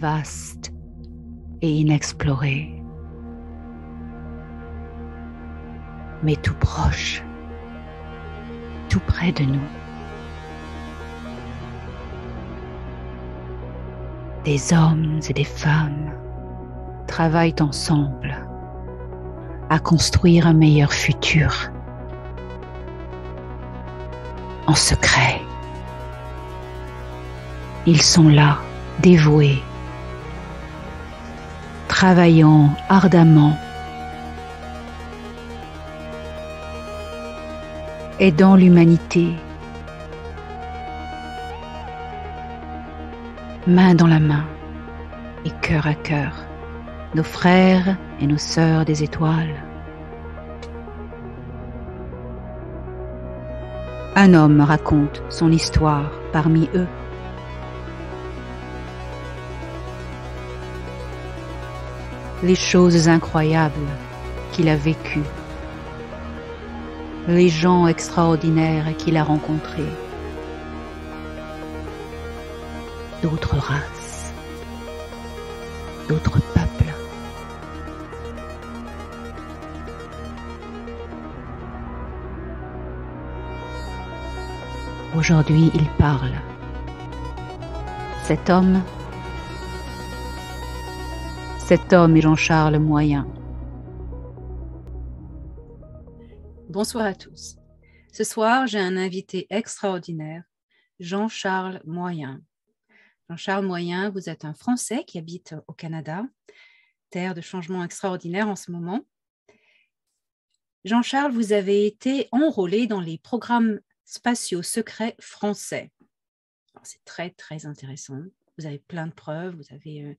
vaste et inexploré, mais tout proche, tout près de nous. Des hommes et des femmes travaillent ensemble à construire un meilleur futur en secret. Ils sont là, dévoués travaillant ardemment. aidant l'humanité. Main dans la main et cœur à cœur, nos frères et nos sœurs des étoiles. Un homme raconte son histoire parmi eux. les choses incroyables qu'il a vécues, les gens extraordinaires qu'il a rencontrés, d'autres races, d'autres peuples. Aujourd'hui, il parle. Cet homme cet homme est Jean-Charles Moyen. Bonsoir à tous. Ce soir, j'ai un invité extraordinaire, Jean-Charles Moyen. Jean-Charles Moyen, vous êtes un Français qui habite au Canada, terre de changement extraordinaire en ce moment. Jean-Charles, vous avez été enrôlé dans les programmes spatiaux secrets français. C'est très, très intéressant. Vous avez plein de preuves, vous avez euh,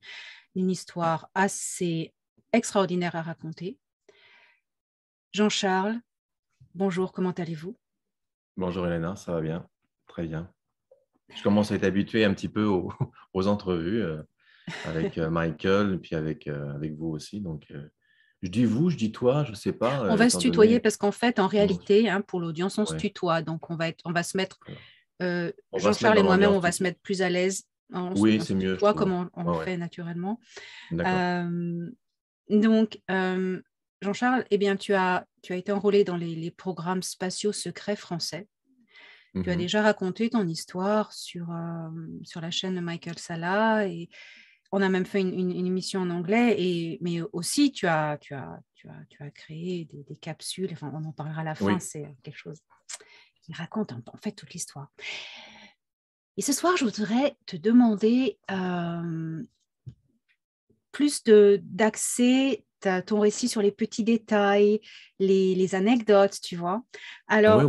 une histoire assez extraordinaire à raconter. Jean-Charles, bonjour, comment allez-vous Bonjour Elena, ça va bien, très bien. Je commence à être habitué un petit peu aux, entrevues euh, avec euh, Michael Michael, puis avec, euh, avec vous aussi. Donc, je dis vous, je dis toi, je ne sais pas. On va se tutoyer parce qu'en fait, en réalité, hein, pour l'audience, on se tutoie. Donc, on va, être, on va se mettre, Jean-Charles et moi-même, on va se mettre plus à l'aise oui, c'est mieux. Toi, comme on, le fait naturellement. Euh, donc, Jean-Charles, eh bien, tu as, tu as été enrôlé dans les, programmes spatiaux secrets français. Tu as mmh déjà raconté ton histoire sur, sur la chaîne de Michael Sala et on a même fait une, une, émission en anglais, et, mais aussi tu as, tu as, tu as, tu as créé des, capsules, enfin, on en parlera à la fin, c'est euh, quelque chose qui raconte en fait toute l'histoire. Et ce soir, je voudrais te demander euh, plus d'accès à ton récit sur les petits détails, les, anecdotes, tu vois. Alors,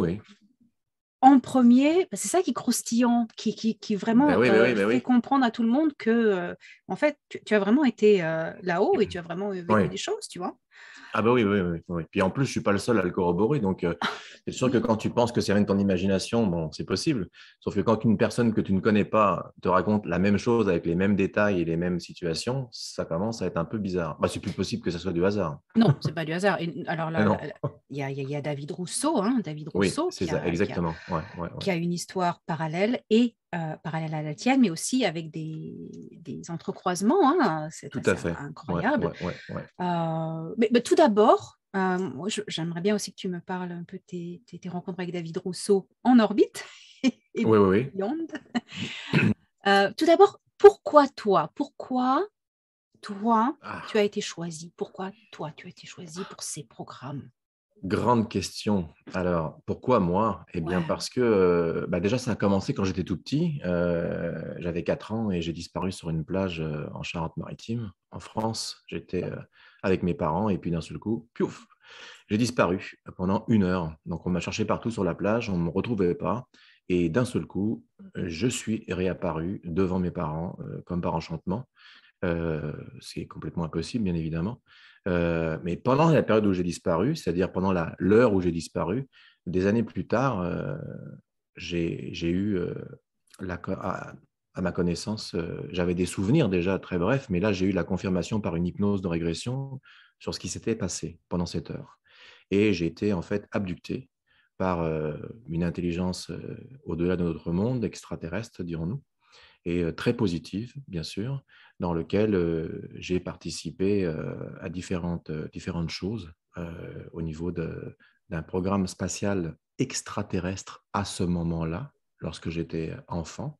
en premier, bah, c'est ça qui est croustillant, qui, qui, vraiment bah bah euh, fait comprendre à tout le monde que, euh, en fait, tu, as vraiment été là-haut et tu as vraiment vécu des choses, tu vois. Ah bah oui, oui, oui, Puis en plus, je suis pas le seul à le corroborer. Donc, euh, c'est sûr que quand tu penses que c'est rien de ton imagination, bon, c'est possible. Sauf que quand une personne que tu ne connais pas te raconte la même chose avec les mêmes détails et les mêmes situations, ça commence à être un peu bizarre. Bah, c'est plus possible que ça soit du hasard. Non, c'est pas du hasard. Et alors là, ah il y, y, a David Rousseau, hein, David Rousseau, qui, exactement. qui a une histoire parallèle et euh, parallèle à la tienne, mais aussi avec des, des entrecroisements. Hein. c'est tout à fait. incroyable. Euh, mais, tout d'abord, euh, j'aimerais bien aussi que tu me parles un peu tes, tes, rencontres avec David Rousseau en orbite. et oui, tout d'abord, pourquoi toi Pourquoi toi, ah. tu as été choisi Pourquoi toi, tu as été choisi pour ces programmes Grande question. Alors, pourquoi moi Eh bien, parce que euh, bah, déjà, ça a commencé quand j'étais tout petit. Euh, j'avais 4 ans et j'ai disparu sur une plage euh, en Charente-Maritime, en France. J'étais avec mes parents et puis d'un seul coup, piouf, j'ai disparu pendant une heure. Donc, on m'a cherché partout sur la plage, on ne me retrouvait pas. Et d'un seul coup, je suis réapparu devant mes parents comme par enchantement. C'est complètement impossible, bien évidemment. Euh, mais pendant la période où j'ai disparu, c'est-à-dire pendant l'heure où j'ai disparu, des années plus tard, euh, j'ai eu, euh, à, à, ma connaissance, j'avais des souvenirs déjà très brefs, mais là j'ai eu la confirmation par une hypnose de régression sur ce qui s'était passé pendant cette heure. Et j'ai été en fait abducté par une intelligence au-delà de notre monde, extraterrestre, dirons-nous, et très positive, bien sûr, dans lequel j'ai participé à différentes, différentes choses au niveau d'un programme spatial extraterrestre à ce moment-là, lorsque j'étais enfant.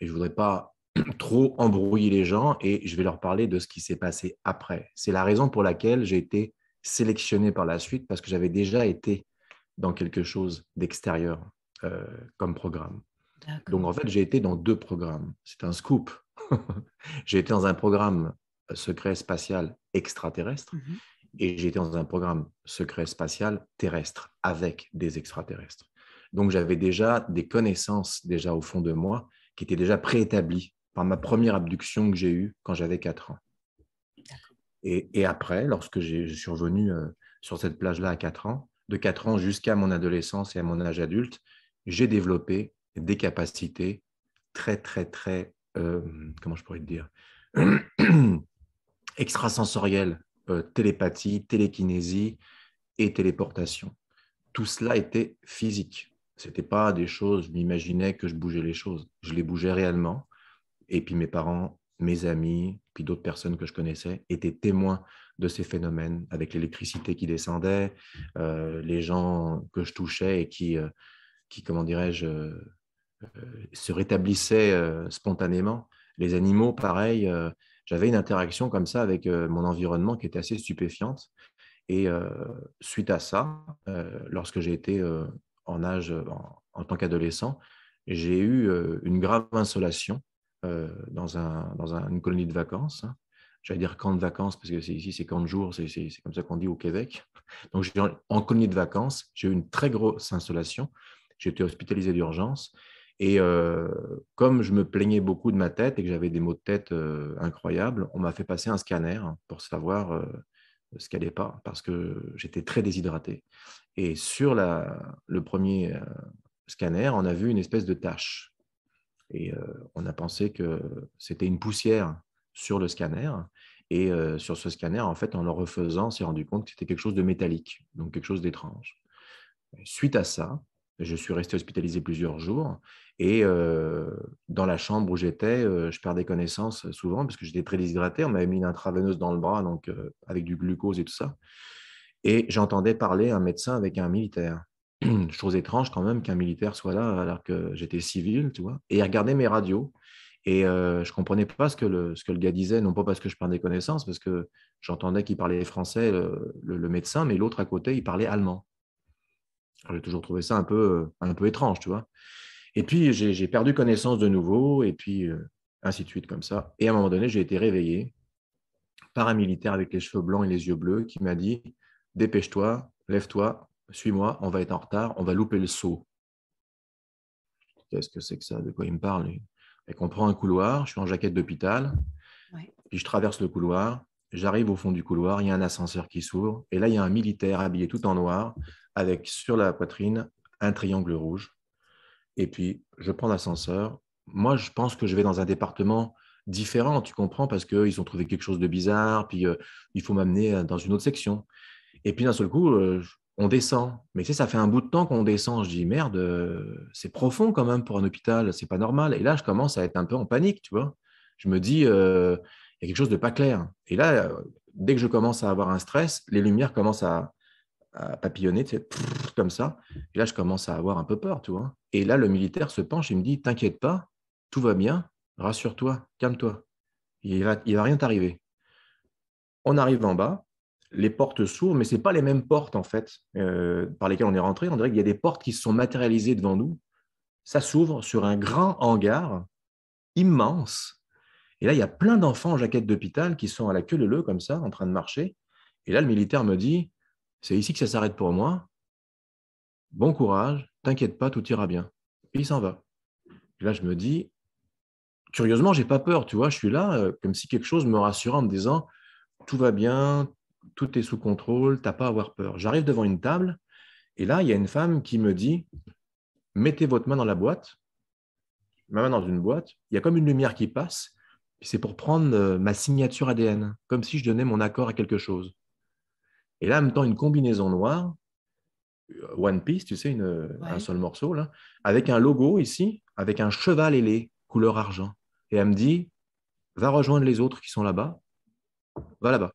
Et je voudrais pas trop embrouiller les gens et je vais leur parler de ce qui s'est passé après. C'est la raison pour laquelle j'ai été sélectionné par la suite parce que j'avais déjà été dans quelque chose d'extérieur comme programme. Donc en fait, j'ai été dans deux programmes. C'est un scoop j'ai été dans un programme euh, secret spatial extraterrestre mmh et j'ai été dans un programme secret spatial terrestre avec des extraterrestres. Donc j'avais déjà des connaissances déjà au fond de moi qui étaient déjà préétablies par ma première abduction que j'ai eue quand j'avais 4 ans. Et, après, lorsque je suis revenu euh, sur cette plage-là à 4 ans, de 4 ans jusqu'à mon adolescence et à mon âge adulte, j'ai développé des capacités très, très, très euh, comment je pourrais te dire, extrasensoriel, euh, télépathie, télékinésie et téléportation. Tout cela était physique. Ce n'était pas des choses, je m'imaginais que je bougeais les choses. Je les bougeais réellement. Et puis mes parents, mes amis, puis d'autres personnes que je connaissais étaient témoins de ces phénomènes avec l'électricité qui descendait, euh, les gens que je touchais et qui, qui comment dirais-je, euh, se rétablissaient euh, spontanément. Les animaux, pareil, euh, j'avais une interaction comme ça avec mon environnement qui était assez stupéfiante. Et suite à ça, lorsque j'ai été en âge, en, tant qu'adolescent, j'ai eu une grave insolation dans, un, dans une colonie de vacances. Hein. J'allais dire camp de vacances, parce que ici c'est camp de jour, c'est comme ça qu'on dit au Québec. Donc en colonie de vacances, j'ai eu une très grosse insolation. J'ai été hospitalisé d'urgence et euh, comme je me plaignais beaucoup de ma tête et que j'avais des maux de tête euh, incroyables, on m'a fait passer un scanner pour savoir euh, ce ce n'est pas, parce que j'étais très déshydraté. Et sur le premier scanner, on a vu une espèce de tache. Et on a pensé que c'était une poussière sur le scanner. Et sur ce scanner, en fait, en le refaisant, on s'est rendu compte que c'était quelque chose de métallique, donc quelque chose d'étrange. Suite à ça, je suis resté hospitalisé plusieurs jours. Et euh, dans la chambre où j'étais, euh, je perdais connaissance souvent parce que j'étais très déshydraté. On m'avait mis une intraveineuse dans le bras, donc euh, avec du glucose et tout ça. Et j'entendais parler un médecin avec un militaire. Chose étrange quand même qu'un militaire soit là alors que j'étais civil, tu vois. Et il regardait mes radios. Et je ne comprenais pas ce que, le, ce que le gars disait, non pas parce que je perdais connaissance, parce que j'entendais qu'il parlait français, le médecin, mais l'autre à côté, il parlait allemand. J'ai toujours trouvé ça un peu, euh, un peu étrange, tu vois. Et puis, j'ai perdu connaissance de nouveau, et puis, euh, ainsi de suite, comme ça. Et à un moment donné, j'ai été réveillé par un militaire avec les cheveux blancs et les yeux bleus qui m'a dit Dépêche-toi, lève-toi, suis-moi, on va être en retard, on va louper le saut. Qu'est-ce que c'est que ça De quoi il me parle Et qu'on prend un couloir, je suis en jaquette d'hôpital, puis je traverse le couloir, J'arrive au fond du couloir, il y a un ascenseur qui s'ouvre, et là, il y a un militaire habillé tout en noir, avec sur la poitrine un triangle rouge. Et puis, je prends l'ascenseur. Moi, je pense que je vais dans un département différent, tu comprends, parce qu'ils ont trouvé quelque chose de bizarre, puis euh, il faut m'amener euh, dans une autre section. Et puis, d'un seul coup, euh, on descend. Mais tu sais, ça fait un bout de temps qu'on descend. Je dis, merde, c'est profond quand même pour un hôpital, c'est pas normal. Et là, je commence à être un peu en panique, tu vois. Je me dis, il y a quelque chose de pas clair. Et là, euh, dès que je commence à avoir un stress, les lumières commencent à, papillonner, comme ça. Et là, je commence à avoir un peu peur, Et là, le militaire se penche et me dit, t'inquiète pas, tout va bien, rassure-toi, calme-toi. Il va, il va rien t'arriver. On arrive en bas, les portes s'ouvrent, mais ce pas les mêmes portes, en fait, euh, par lesquelles on est rentré. On dirait qu'il y a des portes qui se sont matérialisées devant nous. Ça s'ouvre sur un grand hangar immense et là, il y a plein d'enfants en jaquette d'hôpital qui sont à la queue leu comme ça, en train de marcher. Et là, le militaire me dit, c'est ici que ça s'arrête pour moi. Bon courage, t'inquiète pas, tout ira bien. Et il s'en va. Et là, je me dis, curieusement, j'ai pas peur, tu vois, je suis là, euh, comme si quelque chose me rassurait en me disant, tout va bien, tout est sous contrôle, t'as pas à avoir peur. J'arrive devant une table, et là, il y a une femme qui me dit, mettez votre main dans la boîte, ma main dans une boîte, il y a comme une lumière qui passe, c'est pour prendre euh, ma signature ADN, comme si je donnais mon accord à quelque chose. Et là, en même temps, une combinaison noire, euh, One Piece, tu sais, euh, un seul morceau, avec un logo ici, avec un cheval ailé, couleur argent. Et elle me dit, va rejoindre les autres qui sont là-bas, va là-bas.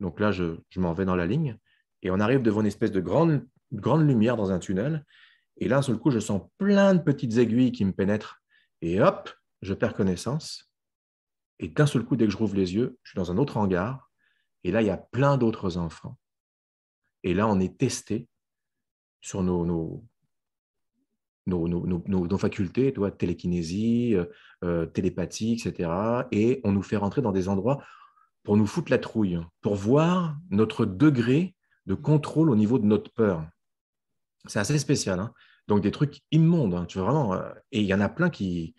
Donc là, je, m'en vais dans la ligne, et on arrive devant une espèce de grande, lumière dans un tunnel. Et là, un seul coup, je sens plein de petites aiguilles qui me pénètrent, et hop, je perds connaissance. Et d'un seul coup, dès que je rouvre les yeux, je suis dans un autre hangar. Et là, il y a plein d'autres enfants. Et là, on est testé sur nos, nos, nos, nos facultés, toi, télékinésie, euh, euh, télépathie, etc. Et on nous fait rentrer dans des endroits pour nous foutre la trouille, pour voir notre degré de contrôle au niveau de notre peur. C'est assez spécial. Hein. Donc, des trucs immondes, hein, tu vois, vraiment. Euh, et il y en a plein qui,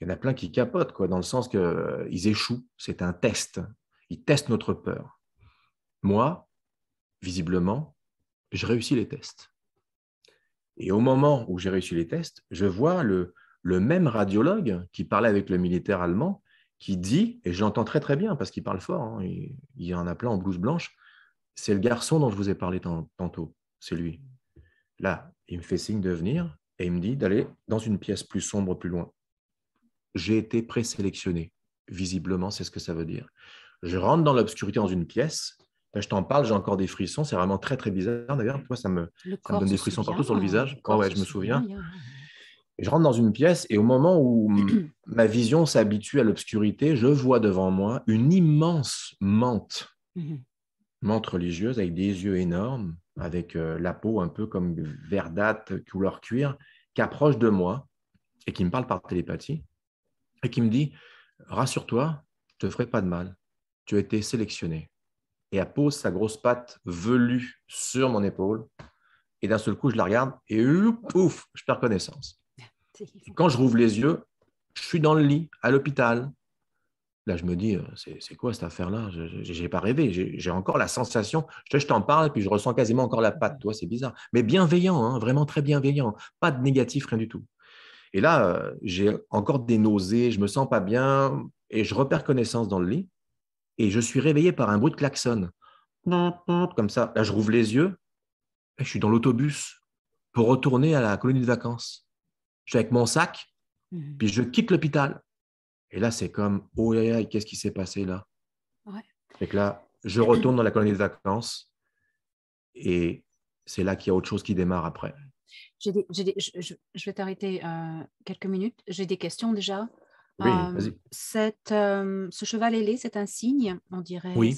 il y en a plein qui capotent, quoi, dans le sens qu'ils euh, échouent. C'est un test. Ils testent notre peur. Moi, visiblement, je réussis les tests. Et au moment où j'ai réussi les tests, je vois le, même radiologue qui parlait avec le militaire allemand qui dit, et je l'entends très très bien parce qu'il parle fort, hein, il, y en a plein en blouse blanche, c'est le garçon dont je vous ai parlé tantôt, c'est lui. Là, il me fait signe de venir et il me dit d'aller dans une pièce plus sombre, plus loin j'ai été présélectionné. Visiblement, c'est ce que ça veut dire. Je rentre dans l'obscurité dans une pièce. je t'en parle, j'ai encore des frissons. C'est vraiment très, très bizarre. D'ailleurs, moi, ça me, donne des frissons partout sur le ah, visage. je me souviens. je rentre dans une pièce et au moment où ma vision s'habitue à l'obscurité, je vois devant moi une immense menthe, menthe mhm. religieuse avec des yeux énormes, avec euh, la peau un peu comme verdâtre, couleur cuir, qui approche de moi et qui me parle par télépathie qui me dit Rassure-toi, je ne te ferai pas de mal, tu as été sélectionné. Et elle pose sa grosse patte velue sur mon épaule. Et d'un seul coup, je la regarde et pouf, je perds connaissance. quand je rouvre les yeux, je suis dans le lit, à l'hôpital. Là, je me dis, euh, c'est quoi cette affaire-là Je n'ai pas rêvé. J'ai encore la sensation. Je, t'en parle, puis je ressens quasiment encore la patte. Toi, c'est bizarre. Mais bienveillant, hein, vraiment très bienveillant. Pas de négatif, rien du tout. Et là, euh, j'ai encore des nausées, je me sens pas bien et je repère connaissance dans le lit et je suis réveillé par un bruit de klaxon. Comme ça, là, je rouvre les yeux et je suis dans l'autobus pour retourner à la colonie de vacances. Je suis avec mon sac, mmh. puis je quitte l'hôpital. Et là, c'est comme, oh, qu'est-ce qui s'est passé là ouais. que là, je retourne dans la colonie de vacances et c'est là qu'il y a autre chose qui démarre après je, vais t'arrêter euh, quelques minutes. J'ai des questions déjà. Oui, euh, cette, euh, ce cheval ailé, c'est un signe, on dirait. Oui.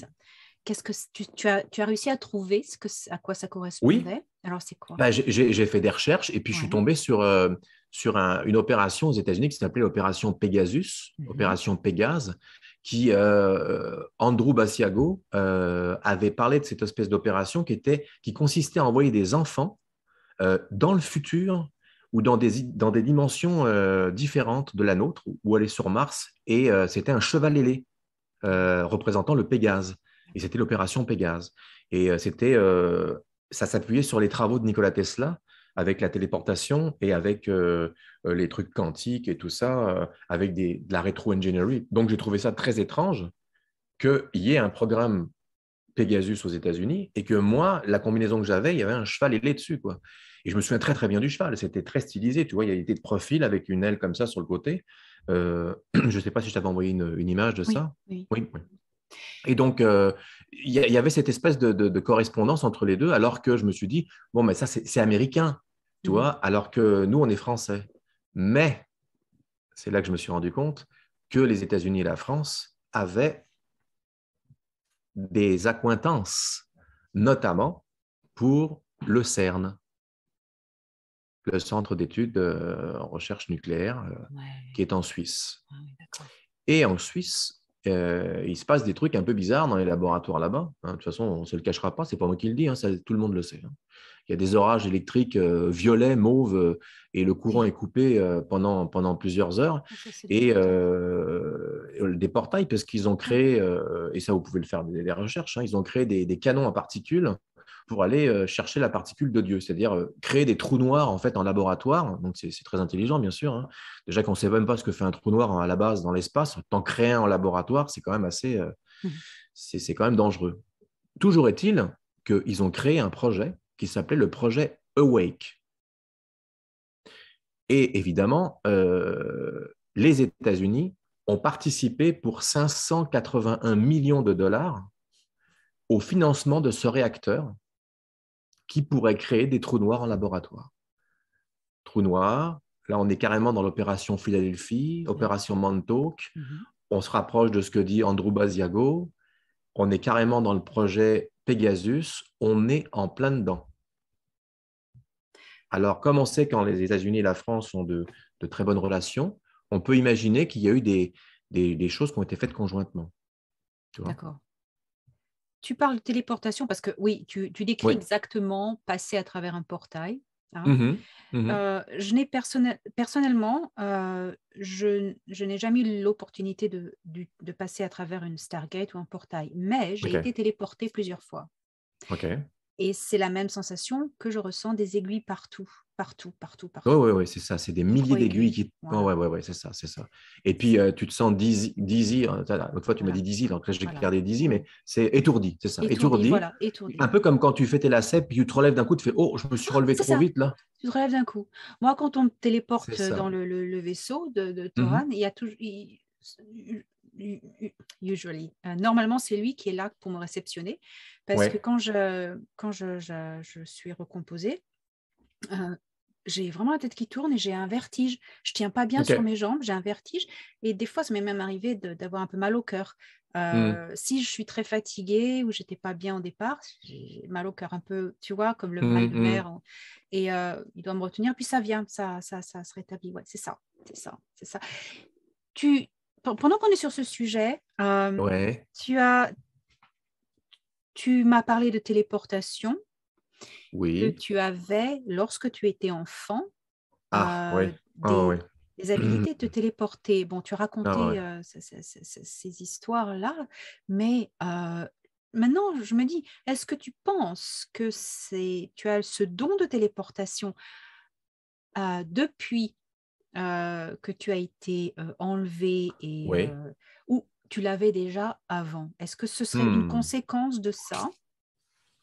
Qu'est-ce que tu, as, tu as réussi à trouver ce à quoi ça correspondait Alors, c'est quoi bah, j'ai, fait des recherches et puis je suis tombé sur, euh, sur une opération aux États-Unis qui s'appelait l'opération Pegasus, mhm. opération Pégase, qui Andrew Bassiago avait parlé de cette espèce d'opération qui, était, qui consistait à envoyer des enfants euh, dans le futur ou dans des, dans des dimensions euh, différentes de la nôtre, où elle est sur Mars, et euh, c'était un cheval ailé représentant le Pégase. Et c'était l'opération Pégase. Et c'était, ça s'appuyait sur les travaux de Nikola Tesla, avec la téléportation et avec les trucs quantiques et tout ça, avec des, de la rétro-engineering. Donc, j'ai trouvé ça très étrange qu'il y ait un programme Pegasus aux États-Unis et que moi, la combinaison que j'avais, il y avait un cheval ailé dessus. Quoi. Et je me souviens très très bien du cheval, c'était très stylisé, tu vois, il été de profil avec une aile comme ça sur le côté. Euh, je ne sais pas si je t'avais envoyé une, image de ça. Oui. Et donc, euh, il y, avait cette espèce de, de, correspondance entre les deux, alors que je me suis dit, bon, mais ça, c'est américain, tu mm. vois, alors que nous, on est français. Mais, c'est là que je me suis rendu compte que les États-Unis et la France avaient des accointances, notamment pour le CERN le centre d'études euh, en recherche nucléaire euh, qui est en Suisse. Ah et en Suisse, euh, il se passe des trucs un peu bizarres dans les laboratoires là-bas. Hein. De toute façon, on ne se le cachera pas, c'est pas moi qui le dis, hein, ça, tout le monde le sait. Hein. Il y a des orages électriques violets, mauves, et le courant est coupé pendant, pendant plusieurs heures. Ah, et des portails, parce qu'ils ont ah. créé, et ça vous pouvez le faire des, recherches, ils ont créé des, des canons à particules pour aller euh, chercher la particule de Dieu, c'est-à-dire euh, créer des trous noirs en fait en laboratoire. Donc c'est très intelligent bien sûr. Hein. Déjà qu'on ne sait même pas ce que fait un trou noir hein, à la base dans l'espace, tant créer un en laboratoire, c'est quand même assez, euh, mmh. c'est quand même dangereux. Toujours est-il qu'ils ont créé un projet qui s'appelait le projet Awake. Et évidemment, les États-Unis ont participé pour 581 millions de dollars au financement de ce réacteur qui pourraient créer des trous noirs en laboratoire. Trous noirs, là on est carrément dans l'opération Philadelphie, opération Montauk, mhm. on se rapproche de ce que dit Andrew Basiago, on est carrément dans le projet Pegasus, on est en plein dedans. Alors, comme on sait quand les États-Unis et la France ont de, très bonnes relations, on peut imaginer qu'il y a eu des, des, choses qui ont été faites conjointement. D'accord tu parles de téléportation parce que oui, tu, décris exactement passer à travers un portail. Hein. Mmh mmh euh, je n'ai personnellement, euh, je, n'ai jamais eu l'opportunité de, passer à travers une Stargate ou un portail, mais j'ai été téléporté plusieurs fois. OK. Et c'est la même sensation que je ressens des aiguilles partout, partout, partout, partout. Oui, oui, oui, c'est ça. C'est des milliers d'aiguilles qui. Oui, oui, oui, c'est ça, c'est ça. Et puis, euh, tu te sens dizzy. Hein, l'autre fois, tu m'as dit dizzy, donc là, j'ai gardé dizzy, mais c'est étourdi, c'est ça. Étourdi, étourdi, Un peu comme quand tu fais tes lacets, puis tu te relèves d'un coup, tu fais Oh, je me suis ah, relevé trop vite, là. Tu te relèves d'un coup. Moi, quand on me téléporte dans le, vaisseau de, mmh Toran, il y a toujours usually. Euh, normalement, c'est lui qui est là pour me réceptionner parce que quand je, quand je, je, suis recomposée, euh, j'ai vraiment la tête qui tourne et j'ai un vertige. Je tiens pas bien sur mes jambes, j'ai un vertige. Et des fois, ça m'est même arrivé d'avoir un peu mal au cœur. Euh, hmm. Si je suis très fatiguée ou j'étais pas bien au départ, j'ai mal au cœur un peu, tu vois, comme le hmm, mal de mer. Hmm. Hein. Et il doit me retenir, puis ça vient, ça, ça, ça se rétablit. Ouais, c'est ça, c'est ça, c'est ça. Tu, pendant qu'on est sur ce sujet, euh, tu as, tu m'as parlé de téléportation. Oui. Que tu avais lorsque tu étais enfant. Ah, euh, oui. Ah, des, habilités de téléporter. Bon, tu racontais ah, euh, ces, histoires-là, mais maintenant, je me dis, est-ce que tu penses que c'est, tu as ce don de téléportation depuis euh, que tu as été euh, enlevé et euh, ou tu l'avais déjà avant. Est-ce que ce serait une hmm. conséquence de ça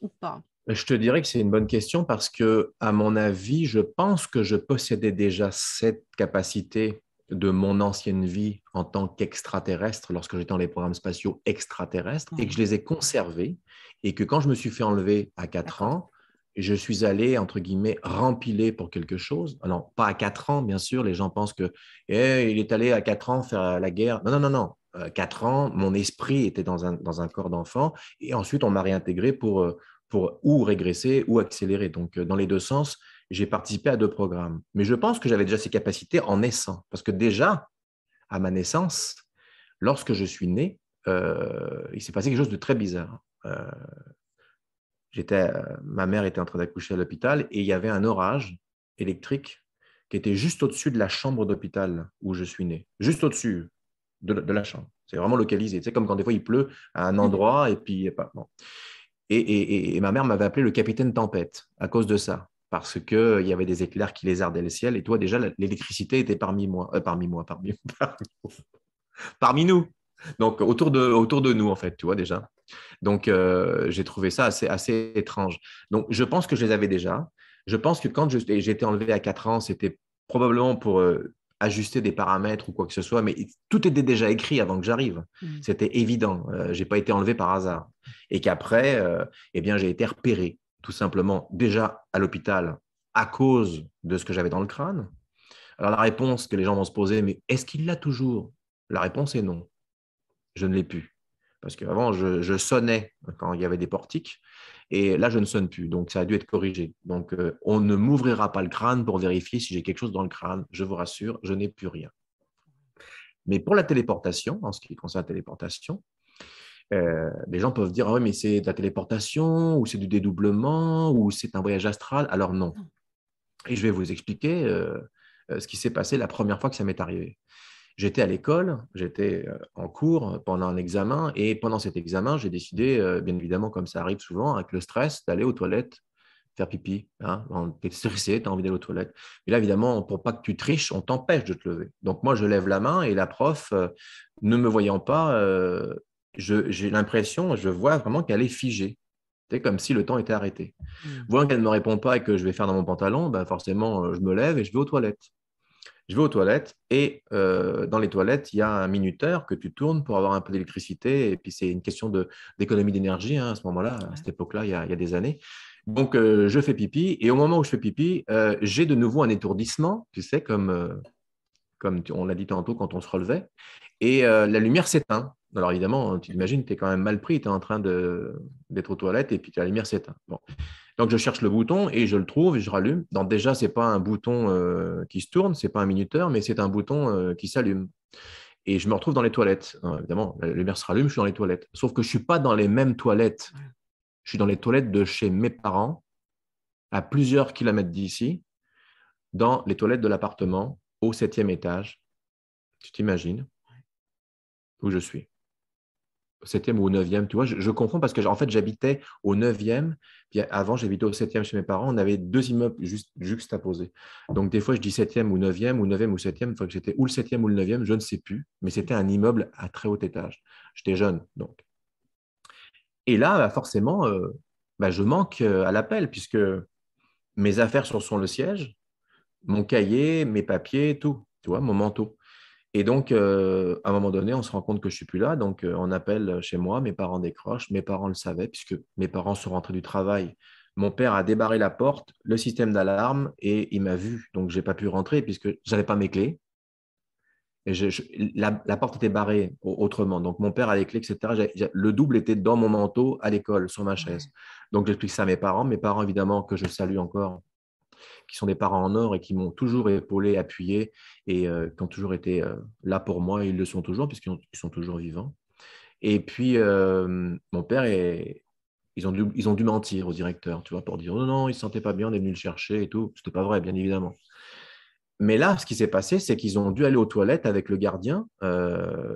ou pas Je te dirais que c'est une bonne question parce que, à mon avis, je pense que je possédais déjà cette capacité de mon ancienne vie en tant qu'extraterrestre lorsque j'étais dans les programmes spatiaux extraterrestres et que je les ai conservés et que quand je me suis fait enlever à 4 ans, je suis allé, entre guillemets, rempiler pour quelque chose. Alors, ah pas à 4 ans, bien sûr, les gens pensent que eh, il est allé à 4 ans faire la guerre. Non, non, non, non. 4 euh, ans, mon esprit était dans un, dans un corps d'enfant et ensuite on m'a réintégré pour, euh, pour ou régresser ou accélérer. Donc, euh, dans les deux sens, j'ai participé à deux programmes. Mais je pense que j'avais déjà ces capacités en naissant parce que déjà, à ma naissance, lorsque je suis né, il s'est passé quelque chose de très bizarre. Euh, ma mère était en train d'accoucher à l'hôpital et il y avait un orage électrique qui était juste au-dessus de la chambre d'hôpital où je suis né, juste au-dessus de, la chambre. C'est vraiment localisé. C'est comme quand des fois il pleut à un mhm. endroit et puis pas. Et, et, et, ma mère m'avait appelé le capitaine tempête à cause de ça, parce qu'il euh, y avait des éclairs qui lézardaient le ciel. Et toi, déjà, l'électricité était parmi moi, euh, parmi moi, parmi, parmi nous. Donc, autour de, autour de nous, en fait, tu vois déjà. Donc, euh, j'ai trouvé ça assez, assez étrange. Donc, je pense que je les avais déjà. Je pense que quand j'ai été enlevé à 4 ans, c'était probablement pour euh, ajuster des paramètres ou quoi que ce soit, mais tout était déjà écrit avant que j'arrive. Mm. C'était évident. Euh, je n'ai pas été enlevé par hasard. Et qu'après, eh bien, j'ai été repéré, tout simplement, déjà à l'hôpital à cause de ce que j'avais dans le crâne. Alors, la réponse que les gens vont se poser, mais est-ce qu'il l'a toujours La réponse est non je ne l'ai plus. Parce qu'avant, je, sonnais quand il y avait des portiques, et là, je ne sonne plus. Donc, ça a dû être corrigé. Donc, euh, on ne m'ouvrira pas le crâne pour vérifier si j'ai quelque chose dans le crâne. Je vous rassure, je n'ai plus rien. Mais pour la téléportation, en ce qui concerne la téléportation, euh, les gens peuvent dire, oh mais c'est de la téléportation, ou c'est du dédoublement, ou c'est un voyage astral. Alors non. Et je vais vous expliquer euh, ce qui s'est passé la première fois que ça m'est arrivé. J'étais à l'école, j'étais euh, en cours pendant un examen, et pendant cet examen, j'ai décidé, euh, bien évidemment, comme ça arrive souvent, avec le stress, d'aller aux toilettes faire pipi. Hein t'es stressé, as envie d'aller aux toilettes. Et là, évidemment, pour pas que tu triches, on t'empêche de te lever. Donc moi, je lève la main et la prof, euh, ne me voyant pas, j'ai l'impression, je vois vraiment qu'elle est figée. C'est comme si le temps était arrêté. Mmh. Voyant qu'elle ne me répond pas et que je vais faire dans mon pantalon, ben forcément, je me lève et je vais aux toilettes je vais aux toilettes et euh, dans les toilettes, il y a un minuteur que tu tournes pour avoir un peu d'électricité. Et puis, c'est une question d'économie d'énergie hein, à ce moment-là, à cette époque-là, il, y a des années. Donc, euh, je fais pipi. Et au moment où je fais pipi, euh, j'ai de nouveau un étourdissement, tu sais, comme, comme on l'a dit tantôt quand on se relevait. Et la lumière s'éteint. Alors, évidemment, tu imagines tu es quand même mal pris, tu es en train d'être aux toilettes et puis la lumière s'éteint. Bon. Donc je cherche le bouton et je le trouve et je rallume. Donc déjà, ce n'est pas un bouton euh, qui se tourne, ce n'est pas un minuteur, mais c'est un bouton euh, qui s'allume. Et je me retrouve dans les toilettes. évidemment, la lumière se rallume, je suis dans les toilettes. Sauf que je ne suis pas dans les mêmes toilettes. Je suis dans les toilettes de chez mes parents, à plusieurs kilomètres d'ici, dans les toilettes de l'appartement, au septième étage. Tu t'imagines où je suis septième ou au neuvième, tu vois, je, je comprends parce que en fait j'habitais au neuvième avant, j'habitais au septième chez mes parents. On avait deux immeubles juste, juxtaposés. Donc, des fois, je dis septième ou 9e ou 9e ou septième, e que ou le septième ou le 9e, je ne sais plus. Mais c'était un immeuble à très haut étage. J'étais jeune, donc. Et là, bah, forcément, euh, bah, je manque euh, à l'appel puisque mes affaires sont sur le siège, mon cahier, mes papiers, tout. Tu vois, mon manteau. Et donc, euh, à un moment donné, on se rend compte que je suis plus là. Donc, euh, on appelle chez moi, mes parents décrochent, mes parents le savaient, puisque mes parents sont rentrés du travail. Mon père a débarré la porte, le système d'alarme, et il m'a vu. Donc, je n'ai pas pu rentrer puisque je n'avais pas mes clés. Et la, la, porte était barrée autrement. Donc, mon père a les clés, etc. le double était dans mon manteau à l'école, sur ma chaise. Donc, j'explique ça à mes parents. Mes parents, évidemment, que je salue encore, qui sont des parents en or et qui m'ont toujours épaulé, appuyé et euh, qui ont toujours été euh, là pour moi. Et ils le sont toujours puisqu'ils sont toujours vivants. Et puis, euh, mon père, ils, ont dû, ils ont dû mentir au directeur, tu vois, pour dire non, non, il ne se sentait pas bien, on est venu le chercher et tout. n'était pas vrai, bien évidemment. Mais là, ce qui s'est passé, c'est qu'ils ont dû aller aux toilettes avec le gardien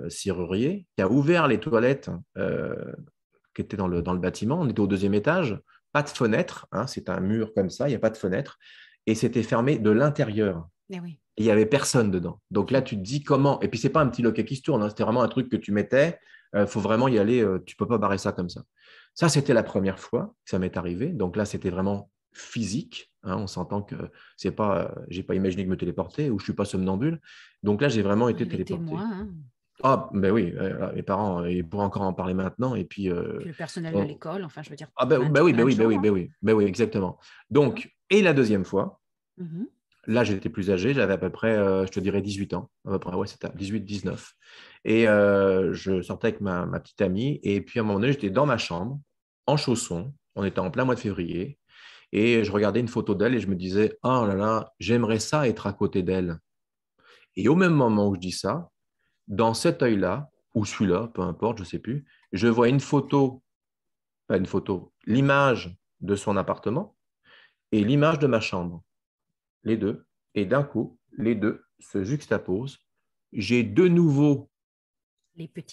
cirurier qui a ouvert les toilettes qui étaient dans le, dans le bâtiment. On était au deuxième étage pas de fenêtre, hein, c'est un mur comme ça, il n'y a pas de fenêtre, et c'était fermé de l'intérieur. Eh il n'y avait personne dedans. Donc là, tu te dis comment. Et puis, c'est pas un petit loquet qui se tourne, hein, c'était vraiment un truc que tu mettais. Il euh, faut vraiment y aller, tu euh, tu peux pas barrer ça comme ça. Ça, c'était la première fois que ça m'est arrivé. Donc là, c'était vraiment physique. Hein, on s'entend que c'est pas, je euh, j'ai pas imaginé que me téléporter ou je suis pas somnambule. Donc là, j'ai vraiment été téléporté. Ah, ben oui, mes parents, euh, ils pourraient encore en parler maintenant. Et puis, euh, le personnel de l'école, enfin, je veux dire. Ah, ben, ben, ben oui, ben oui, ben hein. oui, ben oui, ben oui, exactement. Donc, hein? et la deuxième fois, mmh là, j'étais plus âgé, j'avais à peu près, euh, je te dirais, 18 ans. À peu près, ouais, c'était 18, 19. Et je sortais avec ma, ma, petite amie. Et puis, à un moment donné, j'étais dans ma chambre, en chaussons. On était en plein mois de février. Et je regardais une photo d'elle et je me disais, oh là là, j'aimerais ça être à côté d'elle. Et au même moment où je dis ça, dans cet œil-là, ou celui-là, peu importe, je ne sais plus, je vois une photo, pas une photo, l'image de son appartement et l'image de ma chambre. Les deux. Et d'un coup, les deux se juxtaposent. J'ai de nouveau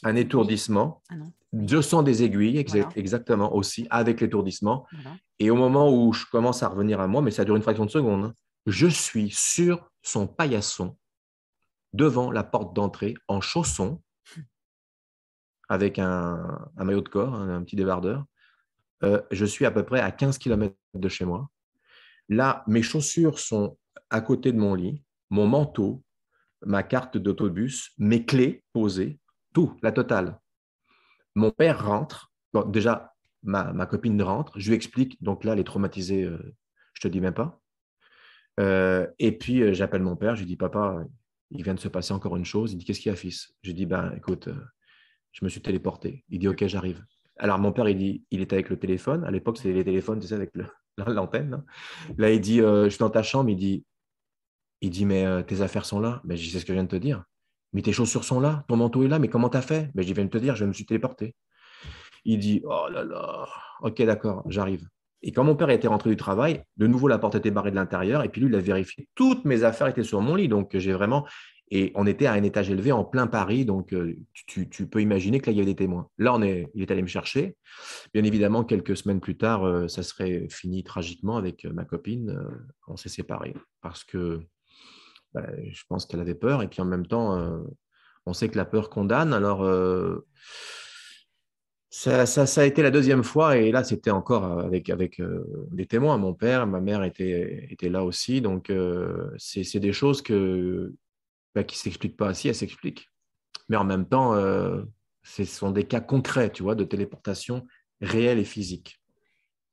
un étourdissement. Ah je sens des aiguilles, exactement aussi, avec l'étourdissement. Et au moment où je commence à revenir à moi, mais ça dure une fraction de seconde, je suis sur son paillasson devant la porte d'entrée en chaussons, avec un, maillot de corps, un, petit débardeur. Euh, je suis à peu près à 15 km de chez moi. Là, mes chaussures sont à côté de mon lit, mon manteau, ma carte d'autobus, mes clés posées, tout, la totale. Mon père rentre. donc déjà, ma, copine rentre. Je lui explique. Donc là, elle est traumatisée. Euh, je te dis même pas. Euh, et puis, j'appelle mon père. Je lui dis Papa, il vient de se passer encore une chose. Il dit Qu'est-ce qu'il y a, fils Je dis Ben, écoute, euh, je me suis téléporté. Il dit Ok, j'arrive. Alors, mon père, il dit Il est avec le téléphone. À l'époque, c'était les téléphones, tu sais, avec l'antenne. Hein. Là, il dit euh, Je suis dans ta chambre. Il dit Il dit Mais euh, tes affaires sont là. Mais ben, je dis ce que je viens de te dire. Mais tes chaussures sont là. Ton manteau est là. Mais comment t'as fait Mais ben, Je viens de te dire Je me suis téléporté. Il dit Oh là là. Ok, d'accord, j'arrive. Et quand mon père était rentré du travail, de nouveau la porte était barrée de l'intérieur. Et puis lui, il a vérifié. Toutes mes affaires étaient sur mon lit. Donc j'ai vraiment. Et on était à un étage élevé en plein Paris. Donc euh, tu, peux imaginer que là, il y avait des témoins. Là, on est... il est allé me chercher. Bien évidemment, quelques semaines plus tard, euh, ça serait fini tragiquement avec euh, ma copine. On s'est séparés parce que bah, je pense qu'elle avait peur. Et puis en même temps, on sait que la peur condamne. Alors ça, a été la deuxième fois, et là, c'était encore avec, avec euh, des témoins. Mon père, ma mère étaient là aussi. Donc, euh, c'est des choses que, bah, qui ne s'expliquent pas. Si, elles s'expliquent. Mais en même temps, euh, ce sont des cas concrets, tu vois, de téléportation réelle et physique.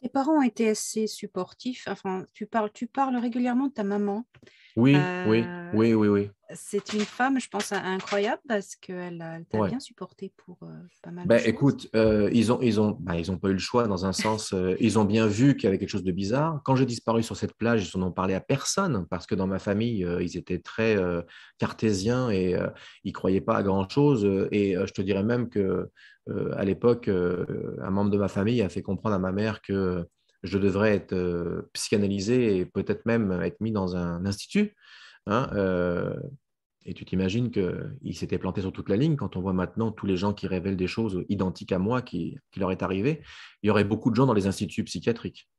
Tes parents ont été assez supportifs. Enfin, tu parles, tu parles régulièrement de ta maman. Oui, oui, oui, oui, oui c'est une femme, je pense, incroyable parce qu'elle t'a bien supporté pour pas mal de bah, choses. Écoute, ils n'ont bah, ont, pas eu le choix dans un sens. ils ont bien vu qu'il y avait quelque chose de bizarre. Quand j'ai disparu sur cette plage, ils n'en ont parlé à personne parce que dans ma famille, ils étaient très cartésiens et ils ne croyaient pas à grand-chose. Et je te dirais même que à l'époque, un membre de ma famille a fait comprendre à ma mère que je devrais être psychanalysé et peut-être même être mis dans un institut Hein, euh, et tu t'imagines qu'il s'était planté sur toute la ligne. Quand on voit maintenant tous les gens qui révèlent des choses identiques à moi qui, leur est arrivé, il y aurait beaucoup de gens dans les instituts psychiatriques.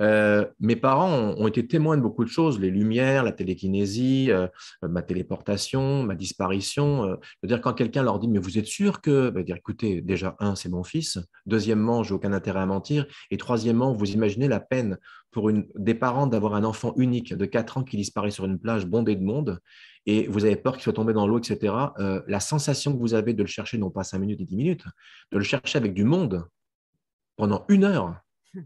Euh, mes parents ont, été témoins de beaucoup de choses les lumières, la télékinésie, euh, euh, ma téléportation, ma disparition. dire, quand quelqu'un leur dit Mais vous êtes sûr que. Bah, écoutez, déjà, un, c'est mon fils. Deuxièmement, j'ai aucun intérêt à mentir. Et troisièmement, vous imaginez la peine pour des parents d'avoir un enfant unique de 4 ans qui disparaît sur une plage bondée de monde et vous avez peur qu'il soit tombé dans l'eau, etc., euh, la sensation que vous avez de le chercher, non pas 5 minutes et 10 minutes, de le chercher avec du monde pendant une heure, hmm.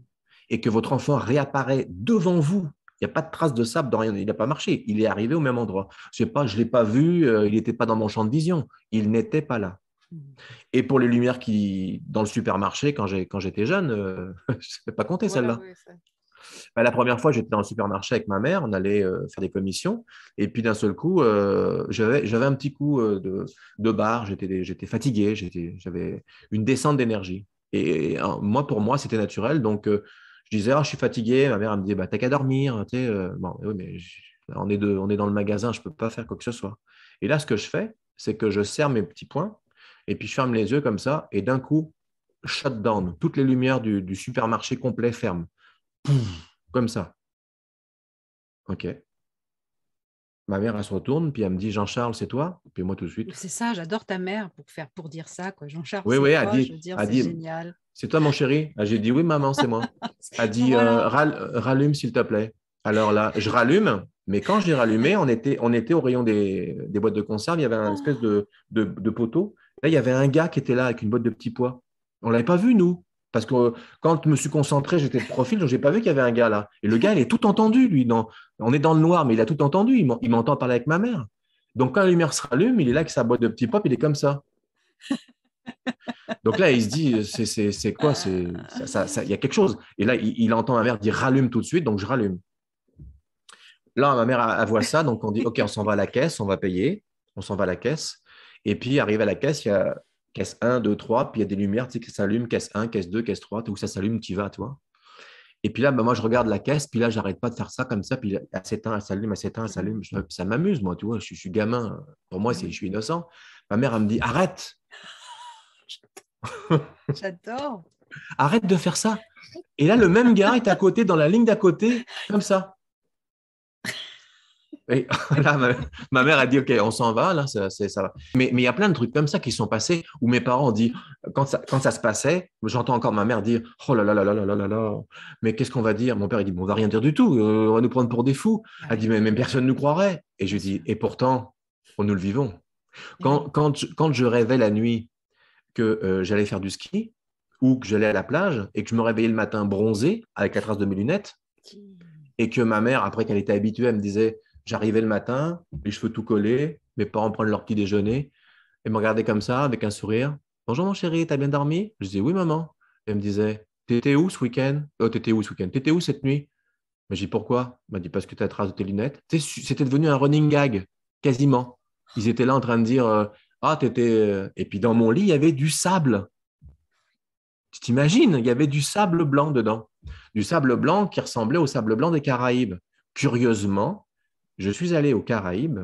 et que votre enfant réapparaît devant vous il n'y a pas de trace de sable dans rien. Il n'a pas marché. Il est arrivé au même endroit. Je ne pas, je l'ai pas vu. Euh, il n'était pas dans mon champ de vision. Il n'était pas là. Hmm. Et pour les lumières qui dans le supermarché quand j'étais jeune, euh, je ne savais pas compter celles celle-là. Bah, la première fois, j'étais dans le supermarché avec ma mère, on allait euh, faire des commissions. Et puis d'un seul coup, euh, j'avais un petit coup euh, de, bar barre, j'étais fatigué, j'avais une descente d'énergie. Et, hein, moi, pour moi, c'était naturel. Donc, je disais, ah, je suis fatigué. Ma mère me disait, bah, t'as qu'à dormir. on est, dans le magasin, je ne peux pas faire quoi que ce soit. Et là, ce que je fais, c'est que je serre mes petits points et puis je ferme les yeux comme ça. Et d'un coup, shutdown. Toutes les lumières du, du supermarché complet ferment comme ça. Ok. Ma mère, elle se retourne, puis elle me dit Jean-Charles, c'est toi Puis moi, tout de suite. C'est ça, j'adore ta mère pour, faire, pour dire ça, Jean-Charles, oui, c'est oui, toi, c'est génial. C'est toi, mon chéri ah, J'ai dit Oui, maman, c'est moi. Elle dit euh, euh, Rallume, s'il te plaît. Alors là, je rallume, mais quand je l'ai rallumé, on était, on était au rayon des, des boîtes de conserve, il y avait un ah. espèce de, de, de poteau. Là, il y avait un gars qui était là avec une boîte de petits pois. On ne l'avait pas vu, nous. Parce que quand je me suis concentré, j'étais de profil, donc je n'ai pas vu qu'il y avait un gars là. Et le gars, il est tout entendu, lui. On est dans le noir, mais il a tout entendu. Il m'entend parler avec ma mère. Donc quand la lumière se rallume, il est là avec sa boîte de petits pop, il est comme ça. Donc là, il se dit, c'est quoi Il y a quelque chose. Et là, il, entend ma mère dire, rallume tout de suite, donc je rallume. Là, ma mère, elle voit ça, donc on dit, OK, on s'en va à la caisse, on va payer, on s'en va à la caisse. Et puis, arrive à la caisse, il y a caisse 1, 2, 3, puis il y a des lumières tu sais, qui s'allument, caisse 1, caisse 2, caisse 3, où ça s'allume, tu y vas, toi. Et puis là, ben, moi, je regarde la caisse, puis là, j'arrête pas de faire ça comme ça, puis à 7 elle s'allume, à 7 ans, elle s'allume. Ça m'amuse, moi, tu vois, je, suis gamin. Pour moi, je suis innocent. Ma mère, elle me dit, arrête J'adore Arrête de faire ça. Et là, le même gars est à côté, dans la ligne d'à côté, comme ça. Et là, ma, mère a dit, OK, on s'en va, là, ça, ça Mais il y a plein de trucs comme ça qui sont passés où mes parents ont dit, quand ça, se passait, j'entends encore ma mère dire, oh là là là là là là là mais qu'est-ce qu'on va dire Mon père, il dit, on va rien dire du tout, euh, on va nous prendre pour des fous. Elle dit, mais, personne ne nous croirait. Et je dis, et pourtant, nous le vivons. Quand, je rêvais la nuit que euh, j'allais faire du ski ou que j'allais à la plage et que je me réveillais le matin bronzé avec la trace de mes lunettes, et que ma mère, après qu'elle était habituée, elle me disait J'arrivais le matin, les cheveux tout collés, mes parents prennent leur petit déjeuner et me regardaient comme ça avec un sourire. Bonjour mon chéri, t'as bien dormi Je disais oui maman. elle me disait T'étais où ce week-end Oh, t'étais où ce week-end T'étais où cette nuit Mais j'ai pourquoi Elle m'a dit parce que t'as trace de tes lunettes. C'était devenu un running gag, quasiment. Ils étaient là en train de dire euh, Ah, t'étais. Euh, et puis dans mon lit, il y avait du sable. Tu t'imagines, il y avait du sable blanc dedans. Du sable blanc qui ressemblait au sable blanc des Caraïbes. Curieusement, je suis allé aux Caraïbes